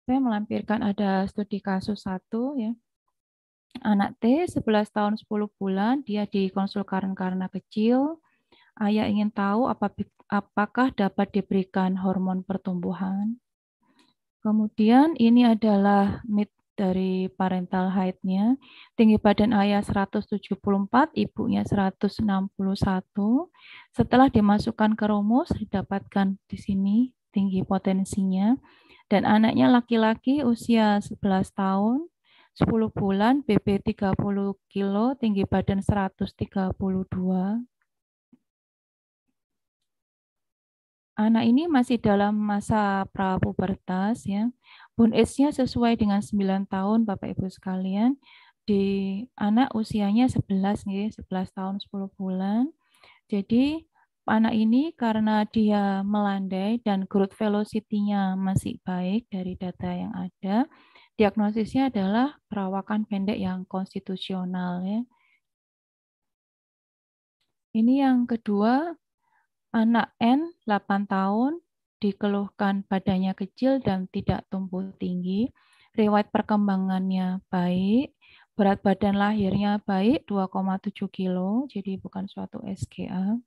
Saya melampirkan ada studi kasus satu ya. Anak T 11 tahun 10 bulan, dia dikonsulkan karena kecil. Ayah ingin tahu apakah dapat diberikan hormon pertumbuhan. Kemudian ini adalah mid dari parental height-nya. Tinggi badan ayah 174, ibunya 161. Setelah dimasukkan ke rumus, didapatkan di sini tinggi potensinya. Dan anaknya laki-laki usia 11 tahun, 10 bulan BB 30 kilo, tinggi badan 132. Anak ini masih dalam masa prapubertas ya. Bone age-nya sesuai dengan 9 tahun Bapak Ibu sekalian. Di anak usianya 11 nih, 11 tahun 10 bulan. Jadi anak ini karena dia melandai dan growth velocity-nya masih baik dari data yang ada, diagnosisnya adalah perawakan pendek yang konstitusional ya. Ini yang kedua, anak N 8 tahun dikeluhkan badannya kecil dan tidak tumbuh tinggi, riwayat perkembangannya baik, berat badan lahirnya baik 2,7 kilo, jadi bukan suatu SGA.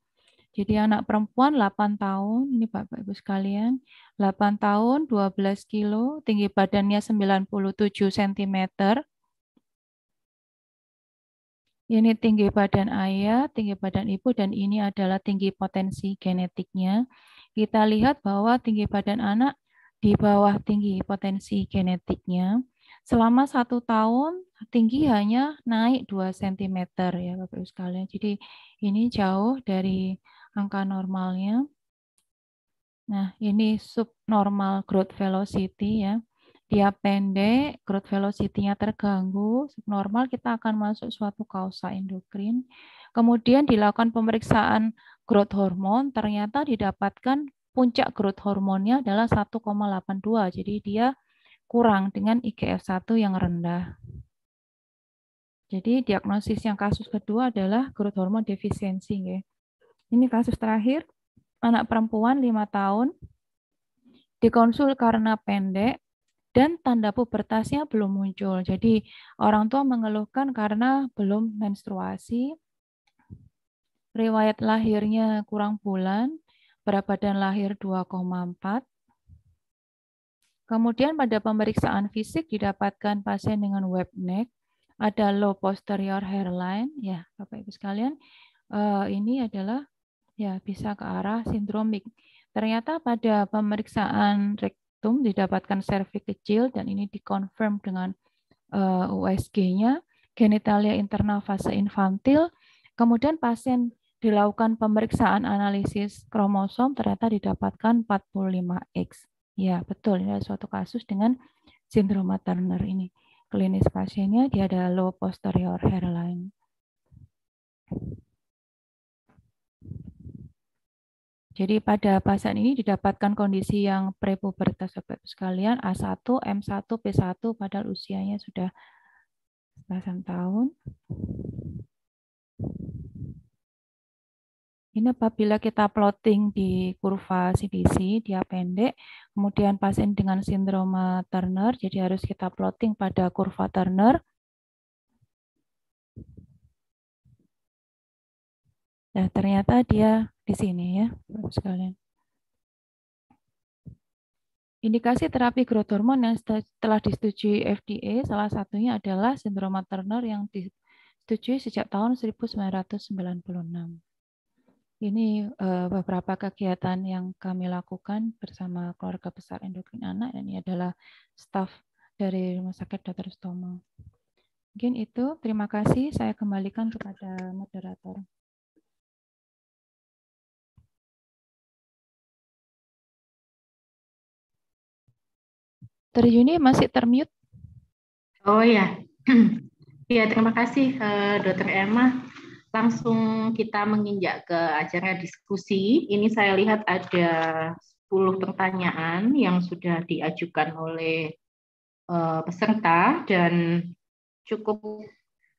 Jadi anak perempuan 8 tahun, ini Bapak Ibu sekalian, 8 tahun 12 kilo, tinggi badannya 97 cm. Ini tinggi badan ayah, tinggi badan ibu, dan ini adalah tinggi potensi genetiknya. Kita lihat bahwa tinggi badan anak di bawah tinggi potensi genetiknya. Selama satu tahun tinggi hanya naik 2 cm ya Bapak Ibu sekalian. Jadi ini jauh dari angka normalnya. Nah, ini subnormal growth velocity ya. Dia pendek, growth velocity-nya terganggu, subnormal kita akan masuk suatu kausa endokrin. Kemudian dilakukan pemeriksaan growth hormone, ternyata didapatkan puncak growth hormonnya adalah 1,82. Jadi dia kurang dengan IGF-1 yang rendah. Jadi diagnosis yang kasus kedua adalah growth hormon ya. Ini kasus terakhir, anak perempuan 5 tahun, dikonsul karena pendek, dan tanda pubertasnya belum muncul. Jadi orang tua mengeluhkan karena belum menstruasi, riwayat lahirnya kurang bulan, berat badan lahir 2,4, Kemudian pada pemeriksaan fisik didapatkan pasien dengan web neck, ada low posterior hairline, ya Bapak Ibu sekalian, eh, ini adalah ya bisa ke arah sindromik. Ternyata pada pemeriksaan rektum didapatkan serviks kecil dan ini dikonfirm dengan eh, USG-nya, genitalia interna fase infantil. Kemudian pasien dilakukan pemeriksaan analisis kromosom ternyata didapatkan 45X. Ya, betul ini ada suatu kasus dengan sindroma Turner ini. Klinis pasiennya dia ada low posterior hairline. Jadi pada pasien ini didapatkan kondisi yang prepubertas Bapak sekalian A1, M1, P1 padahal usianya sudah belasan tahun. Ini apabila kita plotting di kurva CDC, dia pendek, kemudian pasien dengan sindroma Turner, jadi harus kita plotting pada kurva Turner. Nah, ternyata dia di sini ya, Bapak sekalian. Indikasi terapi growth hormone yang telah disetujui FDA salah satunya adalah sindroma Turner yang disetujui sejak tahun 1996. Ini eh, beberapa kegiatan yang kami lakukan bersama keluarga besar endokrin anak dan ini adalah staf dari Rumah Sakit Dr. Stomo. Mungkin itu, terima kasih. Saya kembalikan kepada moderator. Dokter Yuni masih termute. Oh ya, ya terima kasih eh, Dokter Emma. Langsung kita menginjak ke acara diskusi. Ini saya lihat ada 10 pertanyaan yang sudah diajukan oleh uh, peserta dan cukup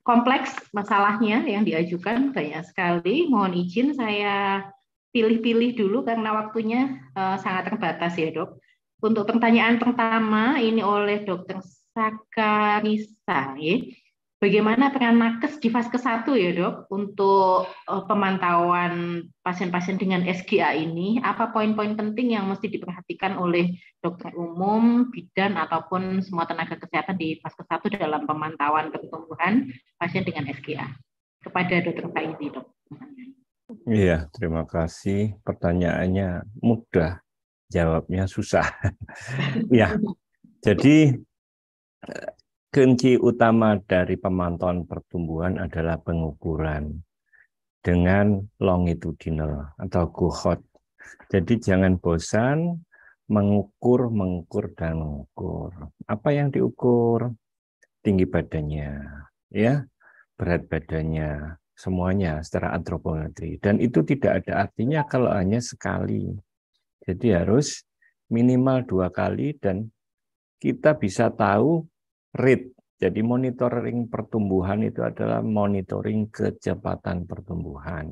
kompleks masalahnya yang diajukan banyak sekali. Mohon izin saya pilih-pilih dulu karena waktunya uh, sangat terbatas ya dok. Untuk pertanyaan pertama ini oleh Dokter Sakarisa ya. Bagaimana peran nakes di fase ke-1 ya, Dok, untuk eh, pemantauan pasien-pasien dengan SGA ini? Apa poin-poin penting yang mesti diperhatikan oleh dokter umum, bidan ataupun semua tenaga kesehatan di fase ke-1 dalam pemantauan pertumbuhan pasien dengan SGA? Kepada Dokter Faizi, Dok. Iya, terima kasih. Pertanyaannya mudah jawabnya susah. ya, jadi eh, kunci utama dari pemantauan pertumbuhan adalah pengukuran dengan longitudinal atau cohort. Jadi jangan bosan mengukur, mengukur, dan mengukur. Apa yang diukur? Tinggi badannya, ya, berat badannya, semuanya secara antropometri. Dan itu tidak ada artinya kalau hanya sekali. Jadi harus minimal dua kali dan kita bisa tahu rate. Jadi monitoring pertumbuhan itu adalah monitoring kecepatan pertumbuhan.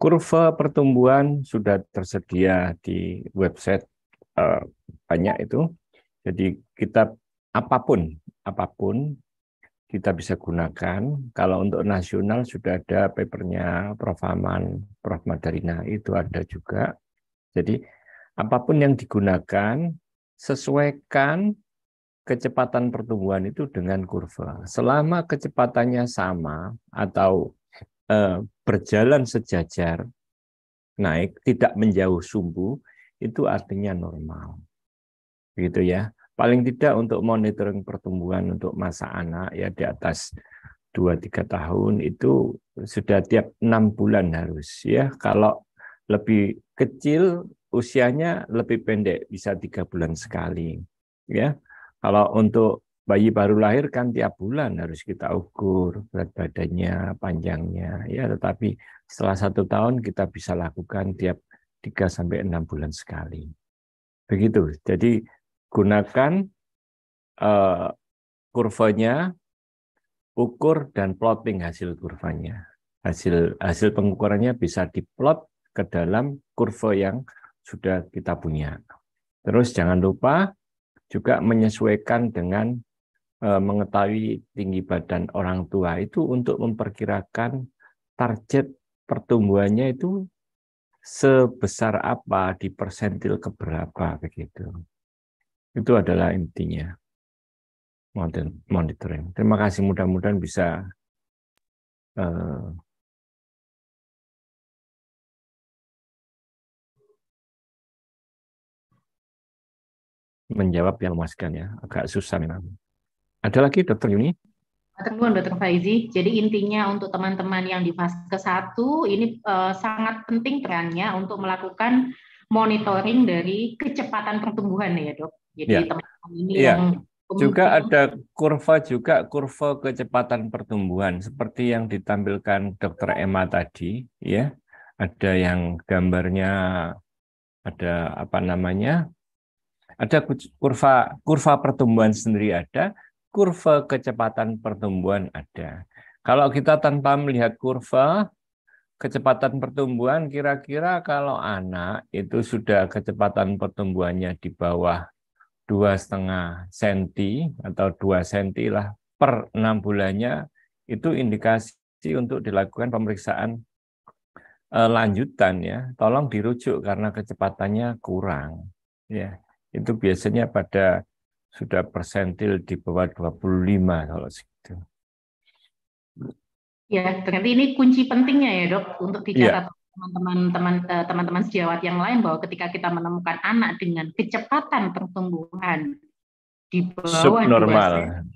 Kurva pertumbuhan sudah tersedia di website eh, banyak itu. Jadi kita apapun apapun kita bisa gunakan. Kalau untuk nasional sudah ada papernya Prof. Aman, Prof. Madarina itu ada juga. Jadi apapun yang digunakan sesuaikan kecepatan pertumbuhan itu dengan kurva. Selama kecepatannya sama atau eh, berjalan sejajar naik, tidak menjauh sumbu, itu artinya normal. Begitu ya. Paling tidak untuk monitoring pertumbuhan untuk masa anak ya di atas 2 3 tahun itu sudah tiap 6 bulan harus ya. Kalau lebih kecil usianya lebih pendek, bisa tiga bulan sekali. Ya, kalau untuk bayi baru lahir kan tiap bulan harus kita ukur berat badannya, panjangnya. Ya, tetapi setelah satu tahun kita bisa lakukan tiap tiga sampai enam bulan sekali. Begitu. Jadi gunakan uh, kurvanya, ukur dan plotting hasil kurvanya. Hasil hasil pengukurannya bisa diplot ke dalam kurva yang sudah kita punya. Terus jangan lupa juga menyesuaikan dengan e, mengetahui tinggi badan orang tua itu untuk memperkirakan target pertumbuhannya itu sebesar apa di persentil keberapa begitu. Itu adalah intinya monitoring. Terima kasih mudah-mudahan bisa e, menjawab yang memuaskan ya. Agak susah memang. Ada lagi dokter Yuni? Teman dokter Faizi. Jadi intinya untuk teman-teman yang di fase ke-1 ini uh, sangat penting perannya untuk melakukan monitoring dari kecepatan pertumbuhan ya, Dok. Jadi ya. teman-teman ini ya. yang juga ada kurva juga kurva kecepatan pertumbuhan seperti yang ditampilkan dokter Emma tadi ya ada yang gambarnya ada apa namanya ada kurva kurva pertumbuhan sendiri ada, kurva kecepatan pertumbuhan ada. Kalau kita tanpa melihat kurva kecepatan pertumbuhan kira-kira kalau anak itu sudah kecepatan pertumbuhannya di bawah dua setengah senti atau dua senti lah per enam bulannya itu indikasi untuk dilakukan pemeriksaan eh, lanjutan ya tolong dirujuk karena kecepatannya kurang ya itu biasanya pada sudah persentil di bawah 25 kalau segitu. Ya, ternyata ini kunci pentingnya ya dok untuk iya. dicatat teman-teman ya. teman-teman sejawat yang lain bahwa ketika kita menemukan anak dengan kecepatan pertumbuhan di bawah normal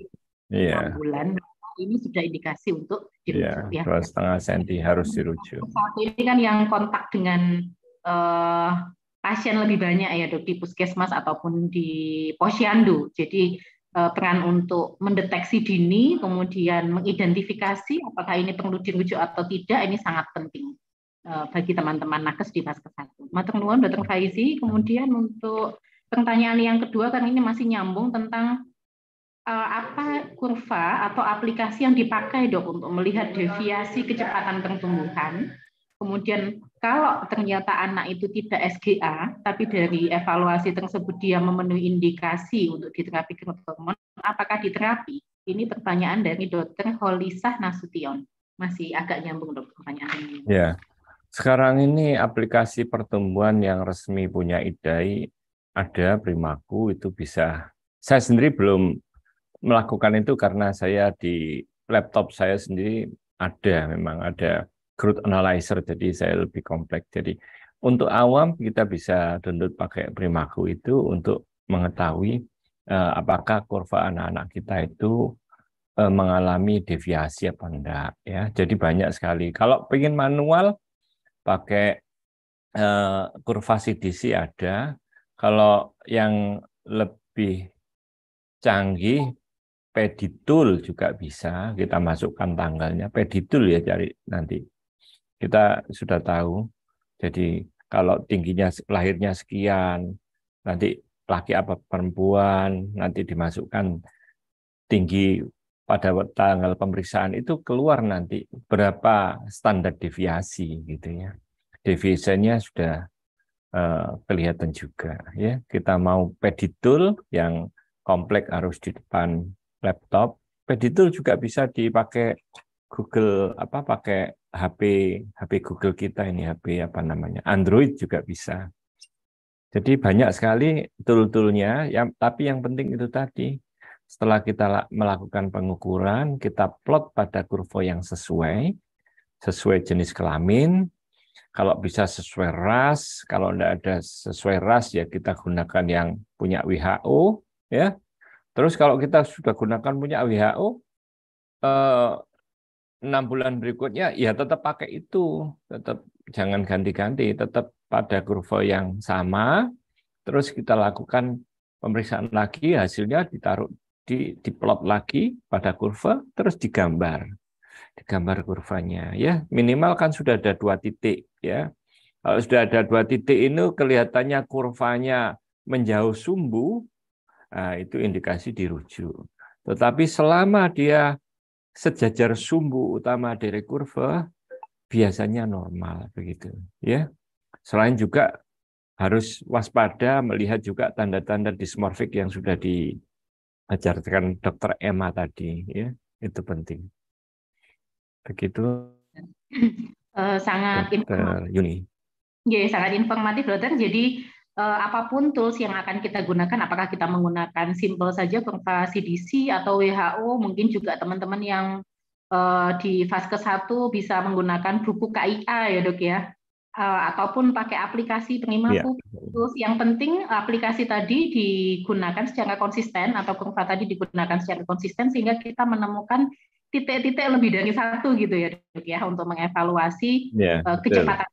Iya. bulan ini sudah indikasi untuk dirujuk iya, ya. ya. 2,5 setengah senti harus dirujuk. Saat ini kan yang kontak dengan eh, pasien lebih banyak ya dok di puskesmas ataupun di posyandu. Jadi eh, peran untuk mendeteksi dini, kemudian mengidentifikasi apakah ini perlu dirujuk atau tidak, ini sangat penting eh, bagi teman-teman nakes di Vaskes 1. Matur nuwun Dr. Faizi, kemudian untuk pertanyaan yang kedua kan ini masih nyambung tentang eh, apa kurva atau aplikasi yang dipakai dok untuk melihat deviasi kecepatan pertumbuhan, kemudian kalau ternyata anak itu tidak SGA, tapi dari evaluasi tersebut dia memenuhi indikasi untuk diterapi hormon, apakah diterapi? Ini pertanyaan dari dokter Holisah Nasution. Masih agak nyambung dok pertanyaan ini. Ya. Sekarang ini aplikasi pertumbuhan yang resmi punya IDAI ada Primaku itu bisa. Saya sendiri belum melakukan itu karena saya di laptop saya sendiri ada memang ada growth analyzer, jadi saya lebih kompleks. Jadi untuk awam kita bisa download pakai Primaku itu untuk mengetahui uh, apakah kurva anak-anak kita itu uh, mengalami deviasi apa enggak ya. Jadi banyak sekali. Kalau ingin manual pakai eh, kurva CDC ada. Kalau yang lebih canggih Peditul juga bisa kita masukkan tanggalnya. Peditul ya cari nanti kita sudah tahu. Jadi kalau tingginya lahirnya sekian, nanti laki apa perempuan, nanti dimasukkan tinggi pada tanggal pemeriksaan itu keluar nanti berapa standar deviasi gitu ya. Deviasinya sudah uh, kelihatan juga ya. Kita mau peditul yang kompleks harus di depan laptop. Peditul juga bisa dipakai Google apa pakai HP HP Google kita ini HP apa namanya Android juga bisa. Jadi banyak sekali tool-toolnya, ya, tapi yang penting itu tadi setelah kita melakukan pengukuran, kita plot pada kurva yang sesuai, sesuai jenis kelamin, kalau bisa sesuai ras, kalau tidak ada sesuai ras ya kita gunakan yang punya WHO, ya. Terus kalau kita sudah gunakan punya WHO, eh, enam bulan berikutnya ya tetap pakai itu, tetap jangan ganti-ganti, tetap pada kurva yang sama. Terus kita lakukan pemeriksaan lagi, hasilnya ditaruh di diplot lagi pada kurva, terus digambar, digambar kurvanya. Ya minimal kan sudah ada dua titik ya. Kalau sudah ada dua titik ini kelihatannya kurvanya menjauh sumbu, nah, itu indikasi dirujuk. Tetapi selama dia sejajar sumbu utama dari kurva biasanya normal begitu ya. Selain juga harus waspada melihat juga tanda-tanda dismorfik yang sudah diajarkan dokter Emma tadi ya. Itu penting. Begitu. Eh, sangat informatif. Ya, sangat informatif dokter. Jadi Eh, apapun tools yang akan kita gunakan, apakah kita menggunakan simple saja CDC atau WHO, mungkin juga teman-teman yang eh, di ke 1 bisa menggunakan buku KIA ya dok ya, eh, ataupun pakai aplikasi pengimaku yeah. tools. Yang penting aplikasi tadi digunakan secara konsisten atau kurva tadi digunakan secara konsisten sehingga kita menemukan titik-titik lebih dari satu gitu ya dok ya untuk mengevaluasi yeah, iya, kecepatan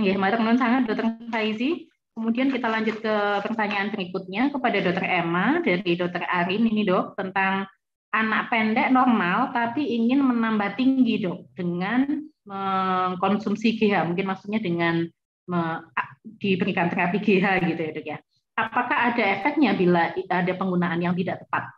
Ya, matur nuwun sangat Dokter Faizi. Kemudian kita lanjut ke pertanyaan berikutnya kepada Dr. Emma dari Dr. Arin ini dok tentang anak pendek normal tapi ingin menambah tinggi dok dengan mengkonsumsi GH mungkin maksudnya dengan diberikan terapi GH gitu ya dok ya apakah ada efeknya bila ada penggunaan yang tidak tepat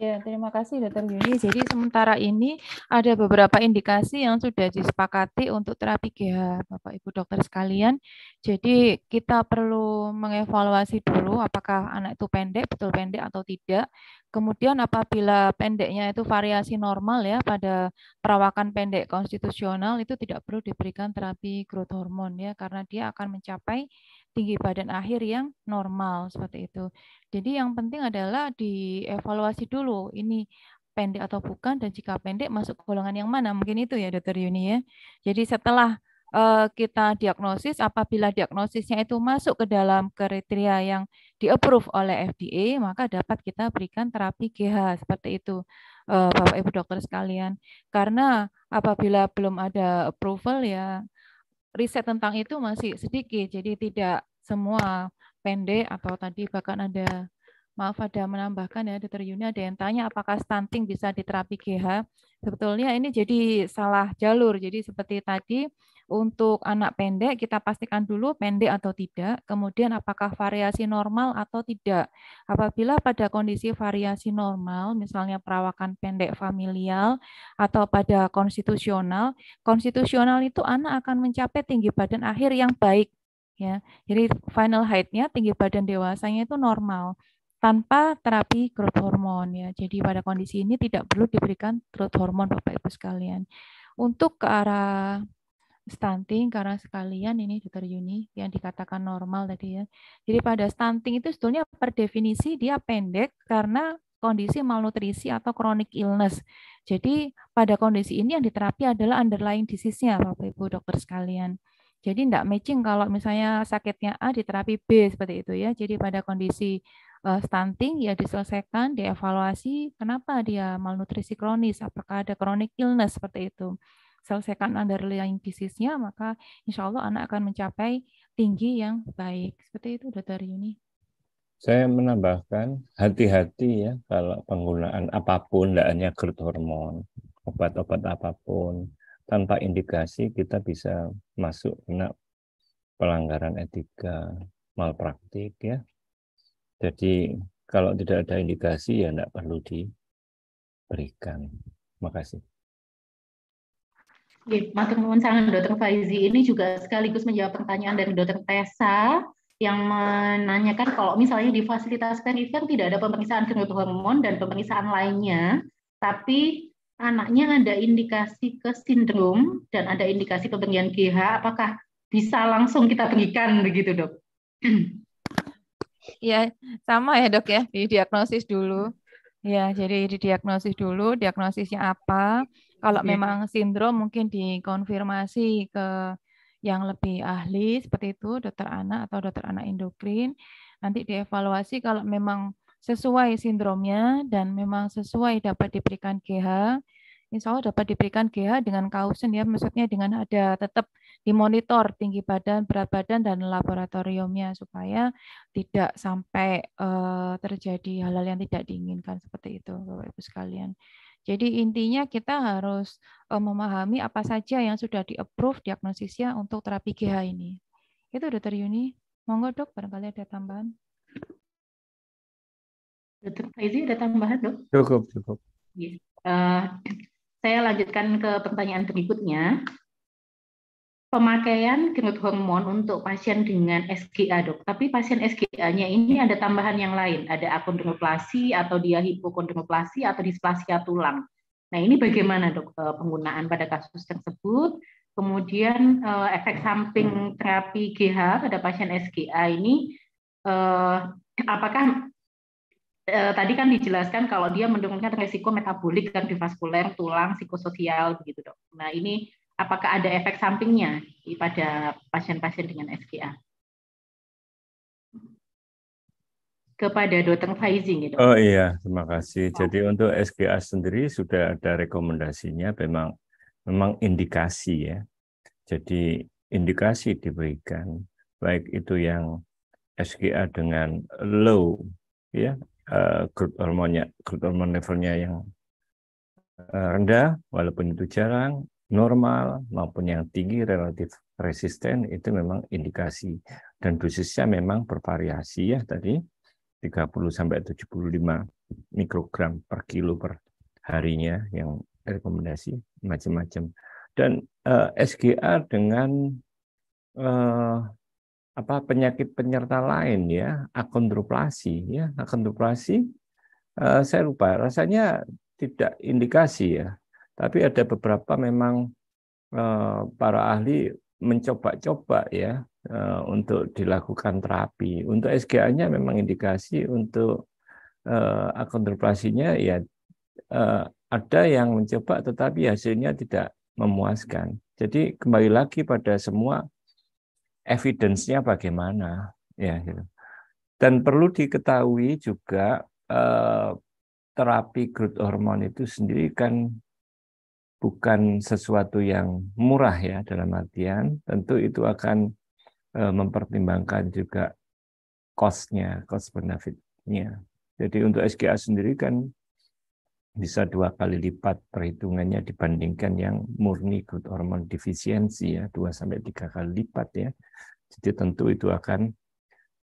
Ya, terima kasih Dr. Yuni. Jadi sementara ini ada beberapa indikasi yang sudah disepakati untuk terapi GH, Bapak Ibu dokter sekalian. Jadi kita perlu mengevaluasi dulu apakah anak itu pendek, betul pendek atau tidak. Kemudian apabila pendeknya itu variasi normal ya pada perawakan pendek konstitusional itu tidak perlu diberikan terapi growth hormone ya karena dia akan mencapai tinggi badan akhir yang normal seperti itu. Jadi yang penting adalah dievaluasi dulu ini pendek atau bukan dan jika pendek masuk golongan yang mana mungkin itu ya dokter Yuni ya. Jadi setelah uh, kita diagnosis apabila diagnosisnya itu masuk ke dalam kriteria yang di approve oleh FDA maka dapat kita berikan terapi GH seperti itu uh, Bapak Ibu dokter sekalian. Karena apabila belum ada approval ya riset tentang itu masih sedikit, jadi tidak semua pendek atau tadi bahkan ada maaf ada menambahkan ya Dr. Yuni ada yang tanya apakah stunting bisa diterapi GH? Sebetulnya ini jadi salah jalur. Jadi seperti tadi untuk anak pendek kita pastikan dulu pendek atau tidak, kemudian apakah variasi normal atau tidak. Apabila pada kondisi variasi normal, misalnya perawakan pendek familial atau pada konstitusional, konstitusional itu anak akan mencapai tinggi badan akhir yang baik ya. Jadi final height-nya tinggi badan dewasanya itu normal tanpa terapi growth hormon ya. Jadi pada kondisi ini tidak perlu diberikan growth hormon Bapak Ibu sekalian. Untuk ke arah stunting karena sekalian ini Dokter Yuni yang dikatakan normal tadi ya. Jadi pada stunting itu sebetulnya per definisi dia pendek karena kondisi malnutrisi atau chronic illness. Jadi pada kondisi ini yang diterapi adalah underlying disease-nya Bapak Ibu dokter sekalian. Jadi tidak matching kalau misalnya sakitnya A diterapi B seperti itu ya. Jadi pada kondisi Eh, stunting ya diselesaikan, dievaluasi kenapa dia malnutrisi kronis, apakah ada kronik illness seperti itu. Selesaikan underlying disease-nya, maka insya Allah anak akan mencapai tinggi yang baik. Seperti itu, Dokter Yuni. Saya menambahkan hati-hati ya kalau penggunaan apapun, tidak hanya growth hormon, obat-obat apapun, tanpa indikasi kita bisa masuk kena pelanggaran etika, malpraktik ya, jadi kalau tidak ada indikasi ya tidak perlu diberikan. Terima kasih. Matur nuwun sangat Dokter Faizi ini juga sekaligus menjawab pertanyaan dari Dokter Tessa yang menanyakan kalau misalnya di fasilitas perifer kan tidak ada pemeriksaan kenud hormon dan pemeriksaan lainnya, tapi anaknya ada indikasi ke sindrom dan ada indikasi pemberian GH, apakah bisa langsung kita berikan begitu dok? Iya, sama ya dok ya, di diagnosis dulu. Ya, jadi di diagnosis dulu, diagnosisnya apa. Kalau iya. memang sindrom mungkin dikonfirmasi ke yang lebih ahli seperti itu, dokter anak atau dokter anak endokrin. Nanti dievaluasi kalau memang sesuai sindromnya dan memang sesuai dapat diberikan GH, insya Allah dapat diberikan GH dengan kausen ya, maksudnya dengan ada tetap dimonitor tinggi badan, berat badan, dan laboratoriumnya supaya tidak sampai uh, terjadi hal-hal yang tidak diinginkan seperti itu Bapak Ibu sekalian. Jadi intinya kita harus uh, memahami apa saja yang sudah di-approve diagnosisnya untuk terapi GH ini. Itu Dokter Yuni. Monggo dok, barangkali ada tambahan. Dokter Faizi ada tambahan dok? Cukup, cukup. Uh, saya lanjutkan ke pertanyaan berikutnya. Pemakaian growth hormon untuk pasien dengan SGA, dok. Tapi pasien SGA-nya ini ada tambahan yang lain. Ada akondroplasi atau dia hipokondroplasi atau displasia tulang. Nah, ini bagaimana, dok, e, penggunaan pada kasus tersebut? Kemudian e, efek samping terapi GH pada pasien SGA ini e, apakah Eh, tadi kan dijelaskan kalau dia menurunkan resiko metabolik dan kardiovaskuler, tulang, psikososial begitu dok. Nah ini apakah ada efek sampingnya pada pasien-pasien dengan SGA? kepada dokter Faizing, gitu. Oh iya, terima kasih. Oh. Jadi untuk SGA sendiri sudah ada rekomendasinya memang memang indikasi ya. Jadi indikasi diberikan baik itu yang SGA dengan low ya uh, crude hormonnya, growth hormon levelnya yang eh, rendah, walaupun itu jarang, normal maupun yang tinggi relatif resisten itu memang indikasi dan dosisnya memang bervariasi ya tadi 30 sampai 75 mikrogram per kilo per harinya yang rekomendasi macam-macam dan uh, eh, SGR dengan uh, apa penyakit penyerta lain ya akondroplasi ya akondroplasi eh, saya lupa rasanya tidak indikasi ya tapi ada beberapa memang eh, para ahli mencoba-coba ya eh, untuk dilakukan terapi untuk SGA-nya memang indikasi untuk eh, akondroplasinya ya eh, ada yang mencoba tetapi hasilnya tidak memuaskan jadi kembali lagi pada semua evidence-nya bagaimana ya gitu. Dan perlu diketahui juga eh, terapi growth hormone itu sendiri kan bukan sesuatu yang murah ya dalam artian tentu itu akan eh, mempertimbangkan juga cost-nya, cost benefit-nya. Jadi untuk SGA sendiri kan bisa dua kali lipat perhitungannya dibandingkan yang murni growth hormone defisiensi ya dua sampai tiga kali lipat ya jadi tentu itu akan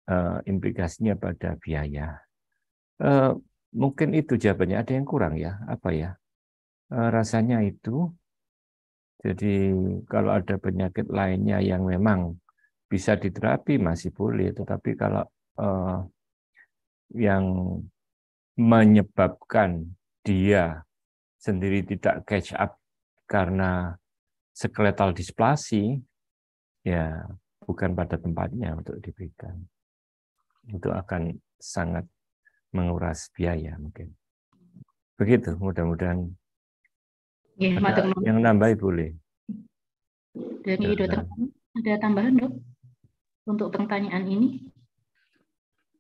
uh, implikasinya pada biaya uh, mungkin itu jawabannya ada yang kurang ya apa ya uh, rasanya itu jadi kalau ada penyakit lainnya yang memang bisa diterapi masih boleh tetapi kalau uh, yang menyebabkan dia sendiri tidak catch up karena skeletal displasi, ya bukan pada tempatnya untuk diberikan. Itu akan sangat menguras biaya mungkin. Begitu, mudah-mudahan ya, yang nambah boleh. Dari dokter, ada tambahan dok untuk pertanyaan ini?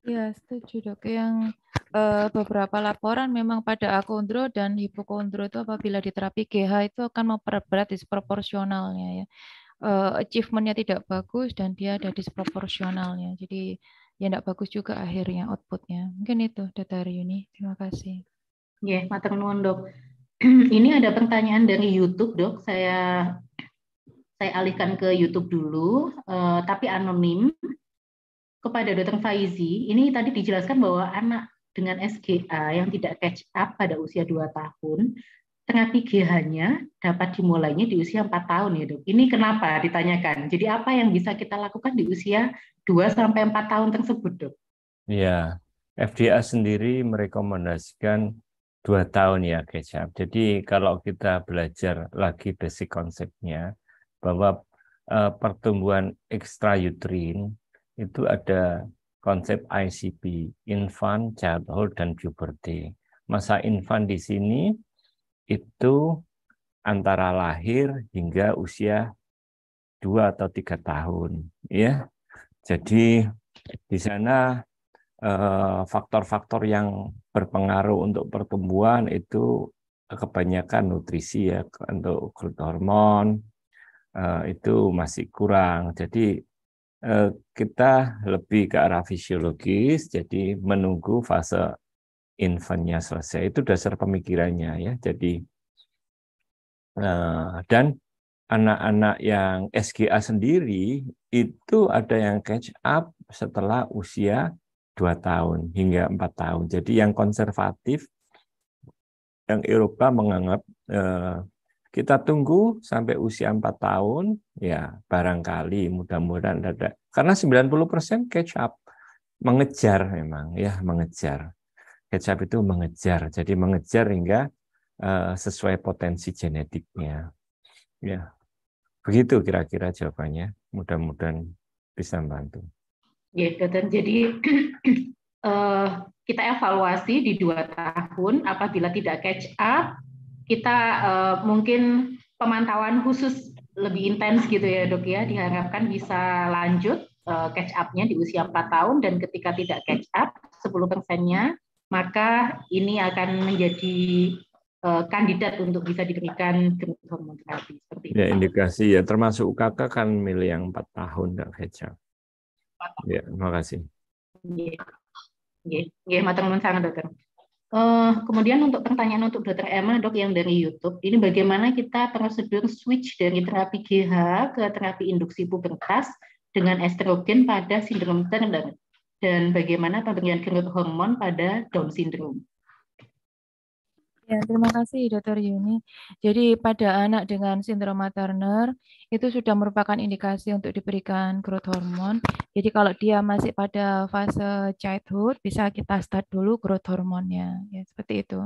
Ya, setuju dok. Yang uh, beberapa laporan memang pada akondro dan hipokondro itu apabila diterapi GH itu akan memperberat disproporsionalnya ya. Uh, achievementnya tidak bagus dan dia ada disproporsionalnya. Jadi ya tidak bagus juga akhirnya outputnya. Mungkin itu data Yuni. Terima kasih. Ya, yeah, mater nuwun dok. Ini ada pertanyaan dari YouTube dok. Saya saya alihkan ke YouTube dulu, uh, tapi anonim kepada Dr. Faizi, ini tadi dijelaskan bahwa anak dengan SGA yang tidak catch up pada usia 2 tahun, terapi gh nya dapat dimulainya di usia 4 tahun ya dok. Ini kenapa ditanyakan? Jadi apa yang bisa kita lakukan di usia 2 sampai 4 tahun tersebut dok? Iya, FDA sendiri merekomendasikan dua tahun ya catch up. Jadi kalau kita belajar lagi basic konsepnya bahwa eh, pertumbuhan ekstrauterin itu ada konsep ICP, infant, childhood, dan puberty. Masa infant di sini itu antara lahir hingga usia 2 atau tiga tahun. ya. Jadi di sana eh, faktor-faktor yang berpengaruh untuk pertumbuhan itu kebanyakan nutrisi ya untuk growth hormon eh, itu masih kurang. Jadi Eh, kita lebih ke arah fisiologis, jadi menunggu fase infantnya selesai. Itu dasar pemikirannya ya. Jadi eh, dan anak-anak yang SGA sendiri itu ada yang catch up setelah usia 2 tahun hingga 4 tahun. Jadi yang konservatif yang Eropa menganggap eh, kita tunggu sampai usia 4 tahun, ya barangkali mudah-mudahan ada. Karena 90% catch up, mengejar memang, ya mengejar. Catch up itu mengejar, jadi mengejar hingga uh, sesuai potensi genetiknya. Ya, begitu kira-kira jawabannya. Mudah-mudahan bisa membantu. Ya, dan jadi uh, kita evaluasi di dua tahun apabila tidak catch up kita uh, mungkin pemantauan khusus lebih intens gitu ya dok ya diharapkan bisa lanjut uh, catch up-nya di usia 4 tahun dan ketika tidak catch up 10 persennya maka ini akan menjadi uh, kandidat untuk bisa diberikan hormon terapi seperti itu. Ya indikasi ya termasuk UKK kan milih yang 4 tahun tidak catch up. Ya, terima kasih. Iya, iya. ya, matang sangat dokter. Uh, kemudian untuk pertanyaan untuk Dokter Emma, dok yang dari YouTube, ini bagaimana kita prosedur switch dari terapi GH ke terapi induksi pubertas dengan estrogen pada sindrom Turner dan bagaimana pemberian growth hormon pada Down syndrome? Ya, terima kasih Dr. Yuni. Jadi pada anak dengan sindroma Turner itu sudah merupakan indikasi untuk diberikan growth hormone. Jadi kalau dia masih pada fase childhood bisa kita start dulu growth hormonnya. Ya, seperti itu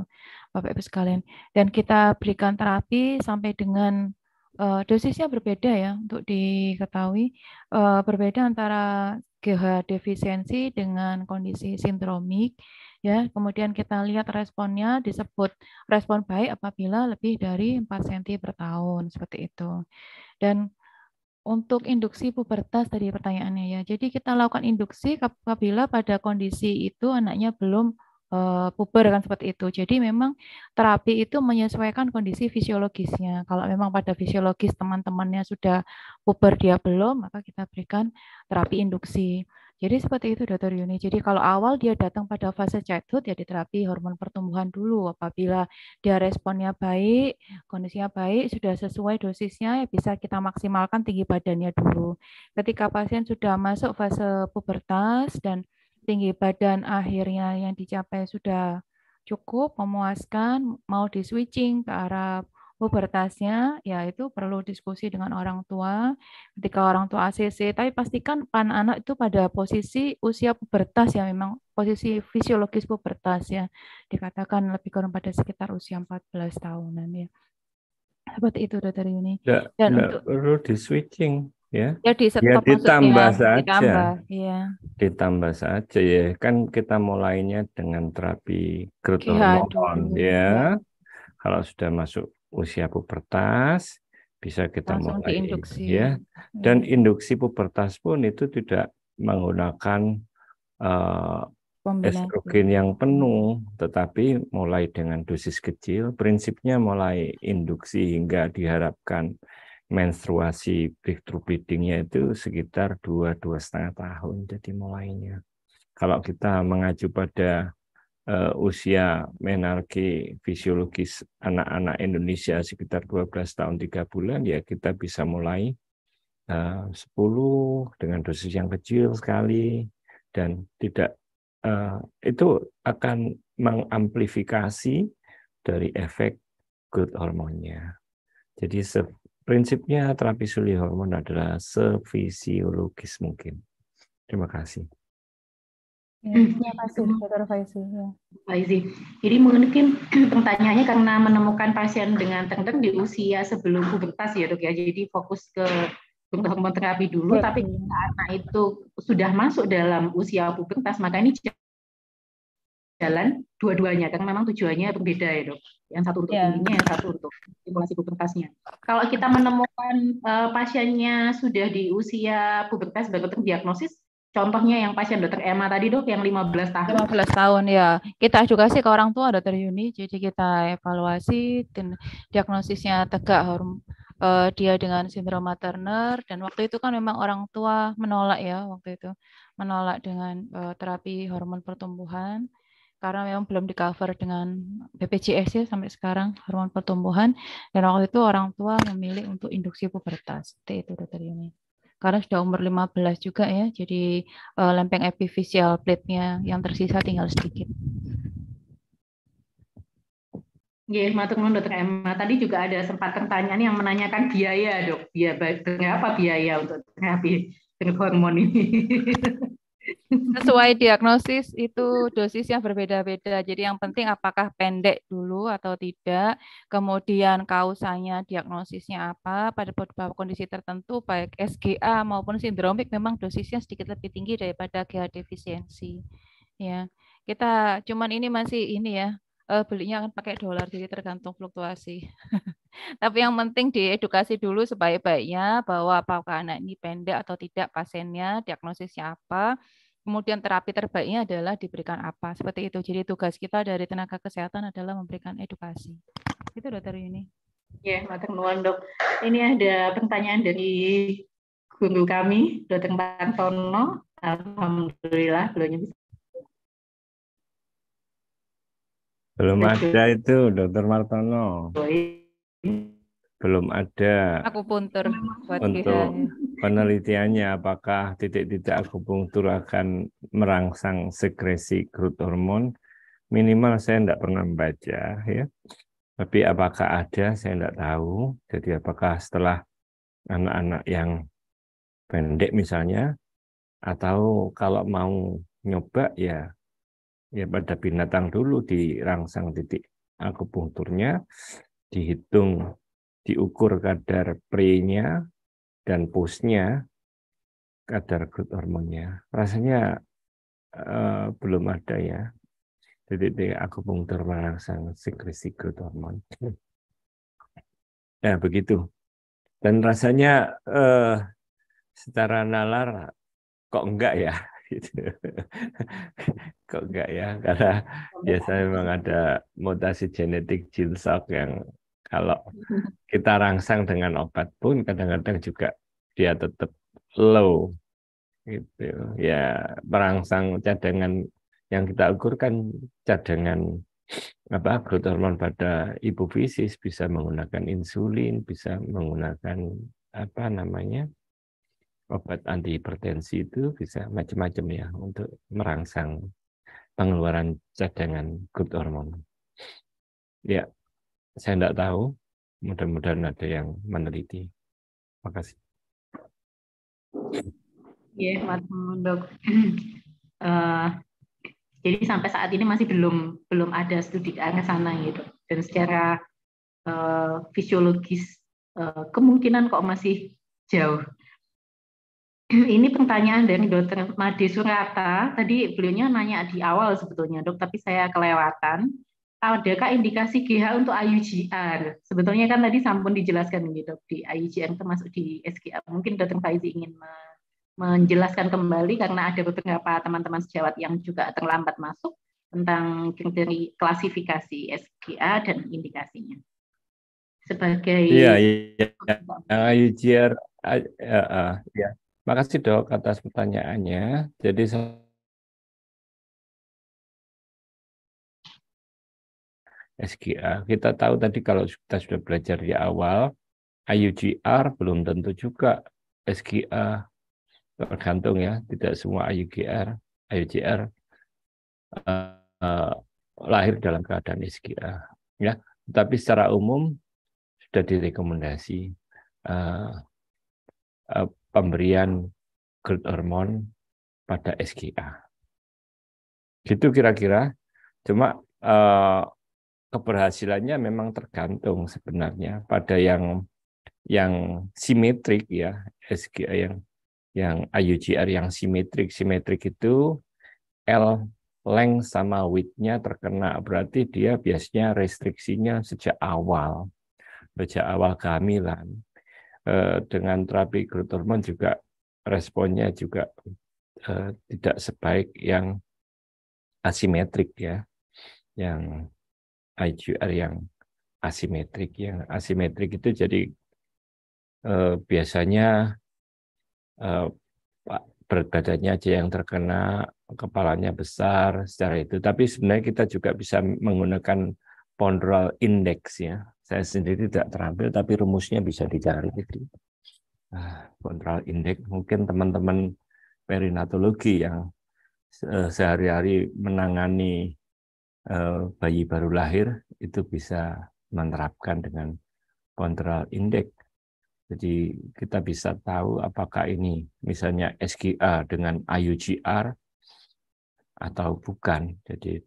Bapak Ibu sekalian. Dan kita berikan terapi sampai dengan uh, dosisnya berbeda ya untuk diketahui uh, berbeda antara GH defisiensi dengan kondisi sindromik ya. Kemudian kita lihat responnya disebut respon baik apabila lebih dari 4 cm per tahun seperti itu. Dan untuk induksi pubertas tadi pertanyaannya ya. Jadi kita lakukan induksi apabila pada kondisi itu anaknya belum uh, puber kan seperti itu. Jadi memang terapi itu menyesuaikan kondisi fisiologisnya. Kalau memang pada fisiologis teman-temannya sudah puber dia belum, maka kita berikan terapi induksi. Jadi seperti itu Dr. Yuni. Jadi kalau awal dia datang pada fase childhood ya diterapi hormon pertumbuhan dulu. Apabila dia responnya baik, kondisinya baik, sudah sesuai dosisnya ya bisa kita maksimalkan tinggi badannya dulu. Ketika pasien sudah masuk fase pubertas dan tinggi badan akhirnya yang dicapai sudah cukup memuaskan, mau di switching ke arah pubertasnya ya itu perlu diskusi dengan orang tua ketika orang tua ACC tapi pastikan kan anak itu pada posisi usia pubertas ya memang posisi fisiologis pubertas ya dikatakan lebih kurang pada sekitar usia 14 tahunan ya seperti itu dokter Yuni ya, dan ya, untuk perlu di switching ya ya, di ya ditambah ya, saja ditambah, ya. ditambah saja ya kan kita mulainya dengan terapi growth hormone ya kalau sudah masuk usia pubertas bisa kita Langsung mulai diinduksi. ya dan hmm. induksi pubertas pun itu tidak menggunakan uh, estrogen yang penuh tetapi mulai dengan dosis kecil prinsipnya mulai induksi hingga diharapkan menstruasi breakthrough bleedingnya itu sekitar dua dua setengah tahun jadi mulainya kalau kita mengacu pada uh, usia menarki fisiologis anak-anak Indonesia sekitar 12 tahun 3 bulan ya kita bisa mulai eh, uh, 10 dengan dosis yang kecil sekali dan tidak uh, itu akan mengamplifikasi dari efek good hormonnya. Jadi prinsipnya terapi suli hormon adalah sefisiologis mungkin. Terima kasih. Ya, Faizi, Dr. Iya. Faisi. Ya. Jadi mungkin pertanyaannya karena menemukan pasien dengan tengdeng di usia sebelum pubertas ya dok ya, jadi fokus ke hormon terapi dulu, ya. tapi anak itu sudah masuk dalam usia pubertas, maka ini jalan dua-duanya karena memang tujuannya berbeda ya dok yang satu untuk ya. yang satu untuk simulasi pubertasnya kalau kita menemukan uh, pasiennya sudah di usia pubertas baru diagnosis? Contohnya yang pasien dokter Emma tadi dok yang 15 tahun. 15 tahun ya. Kita juga sih ke orang tua dokter Yuni, jadi kita evaluasi dan diagnosisnya tegak horm eh, dia dengan sindroma Turner dan waktu itu kan memang orang tua menolak ya waktu itu menolak dengan eh, terapi hormon pertumbuhan karena memang belum di cover dengan BPJS ya sampai sekarang hormon pertumbuhan dan waktu itu orang tua memilih untuk induksi pubertas seperti itu dokter Yuni karena sudah umur 15 juga ya. Jadi uh, lempeng epifisial plate-nya yang tersisa tinggal sedikit. Yeah, matur nuwun Dokter Emma. Tadi juga ada sempat pertanyaan yang menanyakan biaya, Dok. Biaya berapa biaya untuk terapi hormon ini? Sesuai diagnosis itu dosis yang berbeda-beda. Jadi yang penting apakah pendek dulu atau tidak, kemudian kausanya, diagnosisnya apa, pada beberapa kondisi tertentu baik SGA maupun sindromik memang dosisnya sedikit lebih tinggi daripada GH defisiensi. Ya. Kita cuman ini masih ini ya, uh, belinya akan pakai dolar jadi tergantung fluktuasi. Tapi yang penting diedukasi dulu sebaik-baiknya bahwa apakah anak ini pendek atau tidak pasiennya, diagnosisnya apa, kemudian terapi terbaiknya adalah diberikan apa. Seperti itu. Jadi tugas kita dari tenaga kesehatan adalah memberikan edukasi. Itu dokter Yuni. Ya, mbak Kenuan dok. Ini ada pertanyaan dari guru kami, Dr. Pantono. Alhamdulillah, belum bisa Belum ada itu, Dokter Martono. Oh, iya. Belum ada. Aku puntur buat untuk penelitiannya apakah titik-titik akupunktur akan merangsang sekresi growth hormon. Minimal saya tidak pernah membaca ya. Tapi apakah ada saya tidak tahu. Jadi apakah setelah anak-anak yang pendek misalnya atau kalau mau nyoba ya ya pada binatang dulu dirangsang titik akupunkturnya, dihitung, diukur kadar pre-nya dan post-nya, kadar growth hormonnya. Rasanya uh, belum ada ya titik-titik akupunktur merangsang sekresi growth hormon. Nah, begitu. Dan rasanya uh, eh, secara nalar kok enggak ya? gitu. Kok enggak ya? Karena biasanya memang ada mutasi genetik jilsak yang kalau kita rangsang dengan obat pun kadang-kadang juga dia tetap low gitu ya perangsang cadangan yang kita ukur kan cadangan apa growth hormon pada ibu fisis bisa menggunakan insulin bisa menggunakan apa namanya obat anti hipertensi itu bisa macam-macam ya untuk merangsang pengeluaran cadangan good hormon. Ya, saya tidak tahu. Mudah-mudahan ada yang meneliti. Terima kasih. Ya, yeah, dok. jadi sampai saat ini masih belum belum ada studi ke arah sana gitu. Dan secara uh, fisiologis uh, kemungkinan kok masih jauh ini pertanyaan dari dokter Made Surata. Tadi beliaunya nanya di awal sebetulnya, dok, tapi saya kelewatan. Adakah indikasi GH untuk IUGR? Sebetulnya kan tadi sampun dijelaskan ini, dok, di IUGR termasuk di SGA. Mungkin dokter Faizi ingin menjelaskan kembali karena ada beberapa teman-teman sejawat yang juga terlambat masuk tentang kriteria klasifikasi SGA dan indikasinya. Sebagai Iya, iya. IUGR uh, ya. Makasih dok atas pertanyaannya. Jadi SGA, kita tahu tadi kalau kita sudah belajar di awal, IUGR belum tentu juga SGA tergantung ya, tidak semua IUGR, IUGR uh, eh, uh, lahir dalam keadaan SGA. Ya, tapi secara umum sudah direkomendasi uh, uh, pemberian growth hormone pada SGA. Gitu kira-kira. Cuma eh, keberhasilannya memang tergantung sebenarnya pada yang yang simetrik ya SGA yang yang IUGR yang simetrik simetrik itu L length sama width-nya terkena berarti dia biasanya restriksinya sejak awal sejak awal kehamilan Eh, dengan terapi growth hormone juga responnya juga eh, tidak sebaik yang asimetrik ya yang IGR yang asimetrik yang asimetrik itu jadi eh, biasanya eh, aja yang terkena kepalanya besar secara itu tapi sebenarnya kita juga bisa menggunakan ponderal index ya saya sendiri tidak terampil tapi rumusnya bisa dicari di ah, kontrol indeks mungkin teman-teman perinatologi yang eh, sehari-hari menangani eh, bayi baru lahir itu bisa menerapkan dengan kontrol indeks jadi kita bisa tahu apakah ini misalnya SGA dengan IUGR atau bukan. Jadi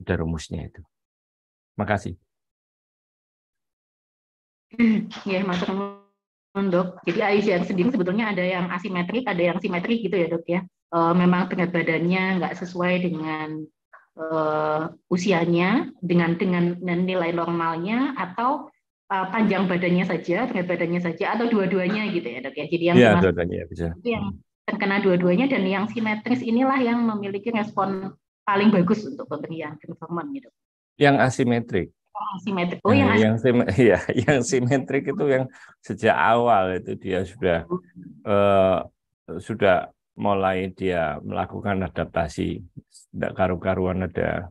ada rumusnya itu. Terima kasih. ya masuk dok. Jadi IGF sendiri sebetulnya ada yang asimetrik, ada yang simetrik gitu ya dok ya. E, memang tingkat badannya nggak sesuai dengan e, usianya, dengan dengan nilai normalnya atau e, panjang badannya saja, tingkat badannya saja, atau dua-duanya gitu ya dok ya. Jadi yang yeah, dua ya, bisa. yang terkena dua-duanya dan yang simetris inilah yang memiliki respon paling bagus untuk pemberian metformin gitu. Yang asimetrik simetrik. Oh, yang, yang sim ya, yang simetrik itu yang sejak awal itu dia sudah uh, sudah mulai dia melakukan adaptasi tidak karu-karuan ada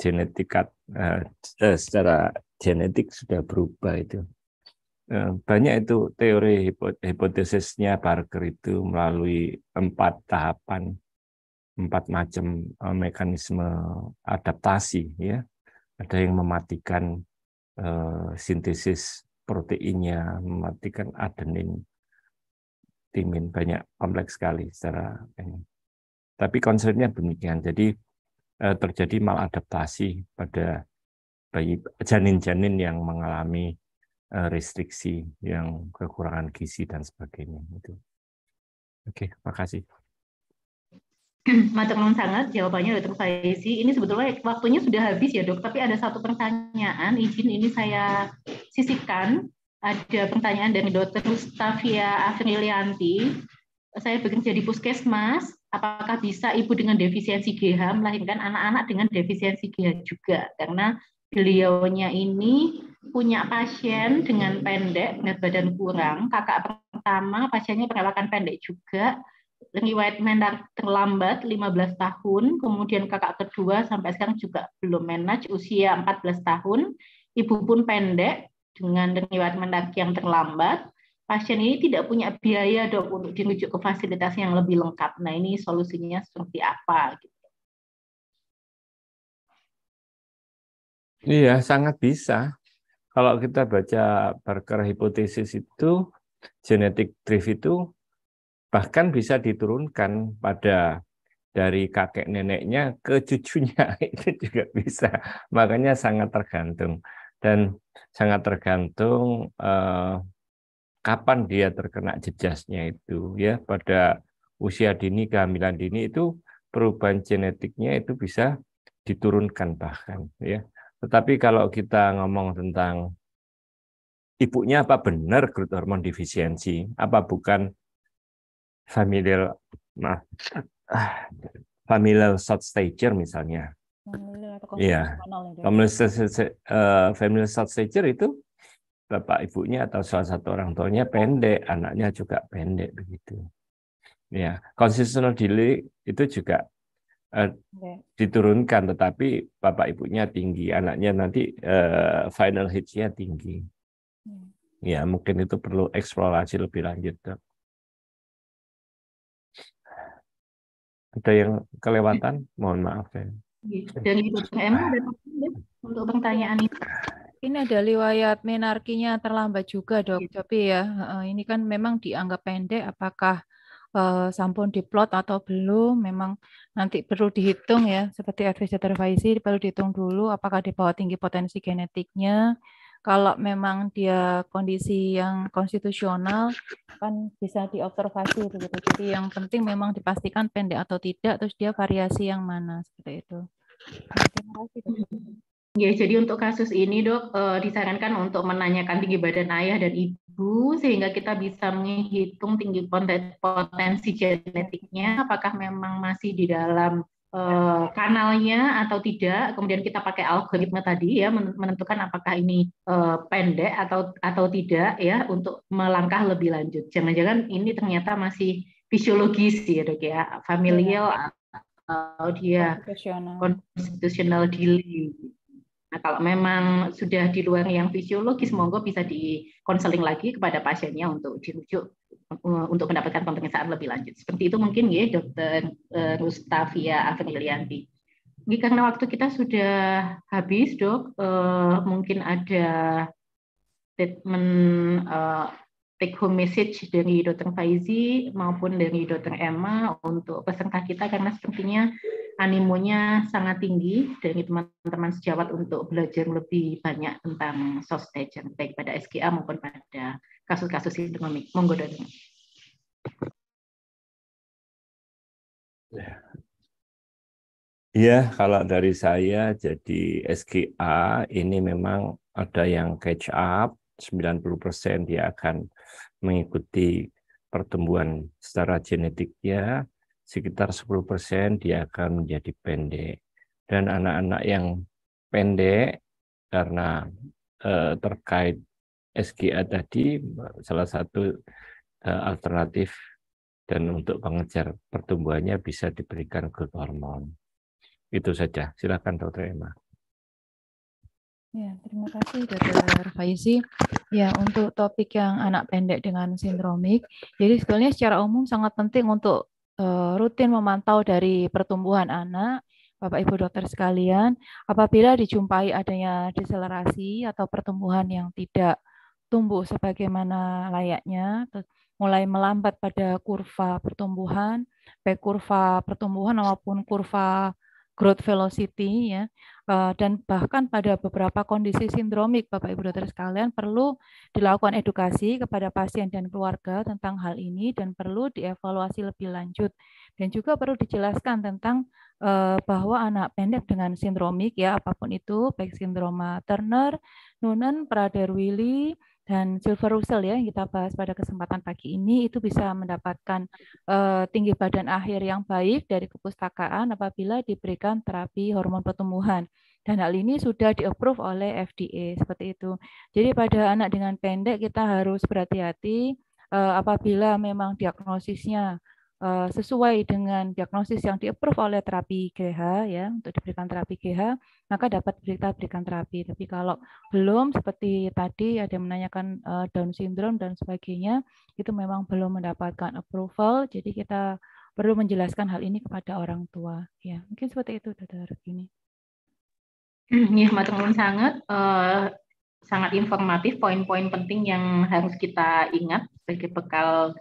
genetikat uh, eh, eh, secara genetik sudah berubah itu uh, banyak itu teori hipotesisnya Parker itu melalui empat tahapan empat macam mekanisme adaptasi ya ada yang mematikan eh, sintesis proteinnya, mematikan adenin, timin, banyak kompleks sekali secara ini. Tapi konsepnya demikian. Jadi eh, terjadi maladaptasi pada bayi janin-janin yang mengalami eh, restriksi, yang kekurangan gizi dan sebagainya. Itu. Oke, makasih. Matur nuwun sangat jawabannya Dokter Faizi. Ini sebetulnya waktunya sudah habis ya dok, tapi ada satu pertanyaan, izin ini saya sisihkan. Ada pertanyaan dari Dokter Mustafia Afrilianti. Saya bekerja di puskesmas. Apakah bisa ibu dengan defisiensi GH melahirkan anak-anak dengan defisiensi GH juga? Karena beliaunya ini punya pasien dengan pendek, berat badan kurang. Kakak pertama pasiennya perawakan pendek juga riwayat menar terlambat 15 tahun, kemudian kakak kedua sampai sekarang juga belum manage usia 14 tahun, ibu pun pendek dengan riwayat menar yang terlambat. Pasien ini tidak punya biaya dok untuk dirujuk ke fasilitas yang lebih lengkap. Nah ini solusinya seperti apa? Gitu. Iya, sangat bisa. Kalau kita baca Barker hipotesis itu, genetik drift itu bahkan bisa diturunkan pada dari kakek neneknya ke cucunya itu juga bisa makanya sangat tergantung dan sangat tergantung eh, kapan dia terkena jejasnya itu ya pada usia dini kehamilan dini itu perubahan genetiknya itu bisa diturunkan bahkan ya tetapi kalau kita ngomong tentang ibunya apa benar growth hormone defisiensi apa bukan familial maaf nah, familial short stature misalnya. Iya. Ya? Familial yeah. uh, eh, familial short stature itu bapak ibunya atau salah satu orang tuanya pendek, anaknya juga pendek begitu. Ya, konsistensi delay itu juga uh, eh, okay. diturunkan, tetapi bapak ibunya tinggi, anaknya nanti uh, final hitsnya tinggi. Hmm. Ya, mungkin itu perlu eksplorasi lebih lanjut. Dok. ada yang kelewatan mohon maaf ya iya. dari BPM ada untuk pertanyaan ini ini ada riwayat menarkinya terlambat juga dok iya. tapi ya eh, ini kan memang dianggap pendek apakah eh, sampun diplot atau belum memang nanti perlu dihitung ya seperti advisor terfaisi perlu dihitung dulu apakah di bawah tinggi potensi genetiknya kalau memang dia kondisi yang konstitusional kan bisa diobservasi begitu. Jadi yang penting memang dipastikan pendek atau tidak, terus dia variasi yang mana seperti itu. Terima kasih. Ya, jadi untuk kasus ini dok eh, disarankan untuk menanyakan tinggi badan ayah dan ibu sehingga kita bisa menghitung tinggi potensi genetiknya apakah memang masih di dalam Eh, kanalnya atau tidak kemudian kita pakai algoritma tadi ya menentukan apakah ini eh, pendek atau atau tidak ya untuk melangkah lebih lanjut jangan-jangan ini ternyata masih fisiologis ya dok ya familial iya. atau dia konstitusional delay Nah, kalau memang sudah di luar yang fisiologis, monggo bisa dikonseling lagi kepada pasiennya untuk dirujuk Eh, untuk mendapatkan pemeriksaan lebih lanjut. Seperti itu mungkin ya Dokter eh, Afrilianti. Avrilianti. Karena waktu kita sudah habis, Dok, eh, mungkin ada statement take home message dari Dokter Faizi maupun dari Dokter Emma untuk peserta kita karena sepertinya animonya sangat tinggi dari teman-teman sejawat untuk belajar lebih banyak tentang source yang baik pada SGA maupun pada kasus-kasus ekonomi. Monggo dari. Ya, iya, kalau dari saya jadi SGA ini memang ada yang catch up, 90% dia akan mengikuti pertumbuhan secara genetiknya, sekitar 10% dia akan menjadi pendek. Dan anak-anak yang pendek karena eh, terkait SGA tadi salah satu eh, alternatif dan untuk mengejar pertumbuhannya bisa diberikan growth hormon. Itu saja. Silakan Dokter Emma. Ya, terima kasih Dr. Faizi. Ya, untuk topik yang anak pendek dengan sindromik, jadi sebetulnya secara umum sangat penting untuk Eh, rutin memantau dari pertumbuhan anak, Bapak Ibu dokter sekalian, apabila dijumpai adanya deselerasi atau pertumbuhan yang tidak tumbuh sebagaimana layaknya, mulai melambat pada kurva pertumbuhan, baik kurva pertumbuhan maupun kurva growth velocity ya, Eh, dan bahkan pada beberapa kondisi sindromik Bapak Ibu dokter sekalian perlu dilakukan edukasi kepada pasien dan keluarga tentang hal ini dan perlu dievaluasi lebih lanjut dan juga perlu dijelaskan tentang eh, bahwa anak pendek dengan sindromik ya apapun itu baik sindroma Turner, Noonan, Prader-Willi dan silver whistle ya yang kita bahas pada kesempatan pagi ini itu bisa mendapatkan uh, tinggi badan akhir yang baik dari kepustakaan apabila diberikan terapi hormon pertumbuhan dan hal ini sudah di-approve oleh FDA seperti itu. Jadi pada anak dengan pendek kita harus berhati-hati uh, apabila memang diagnosisnya Eh, sesuai dengan diagnosis yang di-approve oleh terapi GH ya untuk diberikan terapi GH maka dapat berita berikan terapi tapi kalau belum seperti tadi ada yang menanyakan eh, Down syndrome dan sebagainya itu memang belum mendapatkan approval jadi kita perlu menjelaskan hal ini kepada orang tua ya mungkin seperti itu dokter ini ya teman-teman sangat uh, sangat informatif poin-poin penting yang harus kita ingat sebagai bekal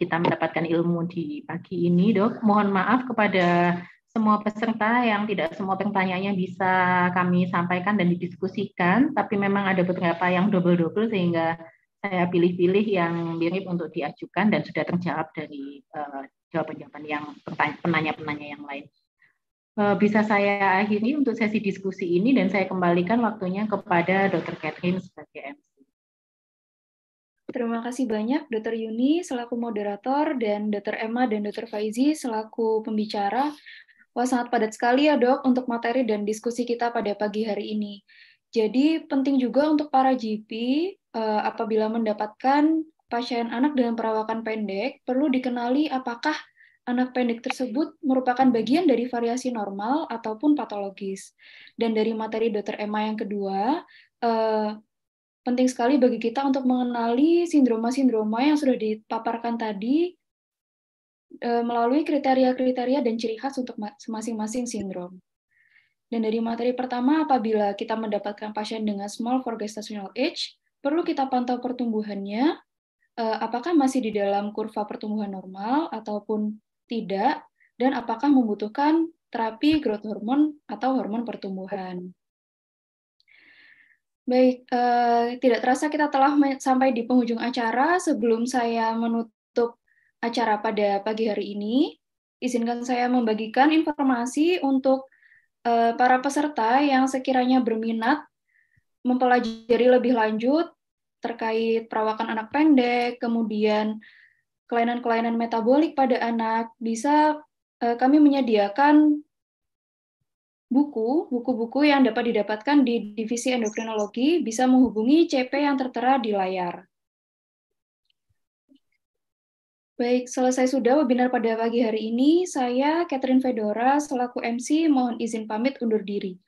kita mendapatkan ilmu di pagi ini, dok. Mohon maaf kepada semua peserta yang tidak semua pertanyaannya bisa kami sampaikan dan didiskusikan, tapi memang ada beberapa yang double-double sehingga saya pilih-pilih yang mirip untuk diajukan dan sudah terjawab dari jawaban eh, jawaban-jawaban yang penanya-penanya yang lain. Uh, bisa saya akhiri untuk sesi diskusi ini dan saya kembalikan waktunya kepada Dr. Catherine sebagai MC. Terima kasih banyak Dr. Yuni selaku moderator dan Dr. Emma dan Dr. Faizi selaku pembicara. Wah, sangat padat sekali ya dok untuk materi dan diskusi kita pada pagi hari ini. Jadi penting juga untuk para GP eh, apabila mendapatkan pasien anak dengan perawakan pendek, perlu dikenali apakah anak pendek tersebut merupakan bagian dari variasi normal ataupun patologis. Dan dari materi Dr. Emma yang kedua, eh, penting sekali bagi kita untuk mengenali sindroma-sindroma yang sudah dipaparkan tadi eh, melalui kriteria-kriteria dan ciri khas untuk masing-masing sindrom. Dan dari materi pertama, apabila kita mendapatkan pasien dengan small for gestational age, perlu kita pantau pertumbuhannya, eh, apakah masih di dalam kurva pertumbuhan normal ataupun tidak, dan apakah membutuhkan terapi growth hormone atau hormon pertumbuhan. Baik, uh, tidak terasa kita telah sampai di penghujung acara. Sebelum saya menutup acara pada pagi hari ini, izinkan saya membagikan informasi untuk uh, para peserta yang sekiranya berminat mempelajari lebih lanjut terkait perawakan anak pendek, kemudian kelainan-kelainan metabolik pada anak, bisa uh, kami menyediakan buku, buku-buku yang dapat didapatkan di divisi endokrinologi bisa menghubungi CP yang tertera di layar. Baik, selesai sudah webinar pada pagi hari ini. Saya, Catherine Fedora, selaku MC, mohon izin pamit undur diri.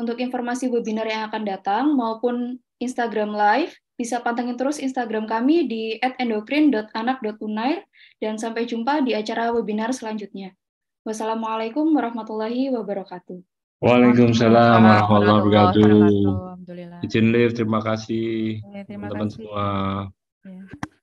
Untuk informasi webinar yang akan datang maupun Instagram Live, bisa pantengin terus Instagram kami di @endokrin.anak.unair dan sampai jumpa di acara webinar selanjutnya. Wassalamualaikum warahmatullahi wabarakatuh. Waalaikumsalam warahmatullahi wabarakatuh. Izin live, terima kasih iya, teman-teman semua. Iya.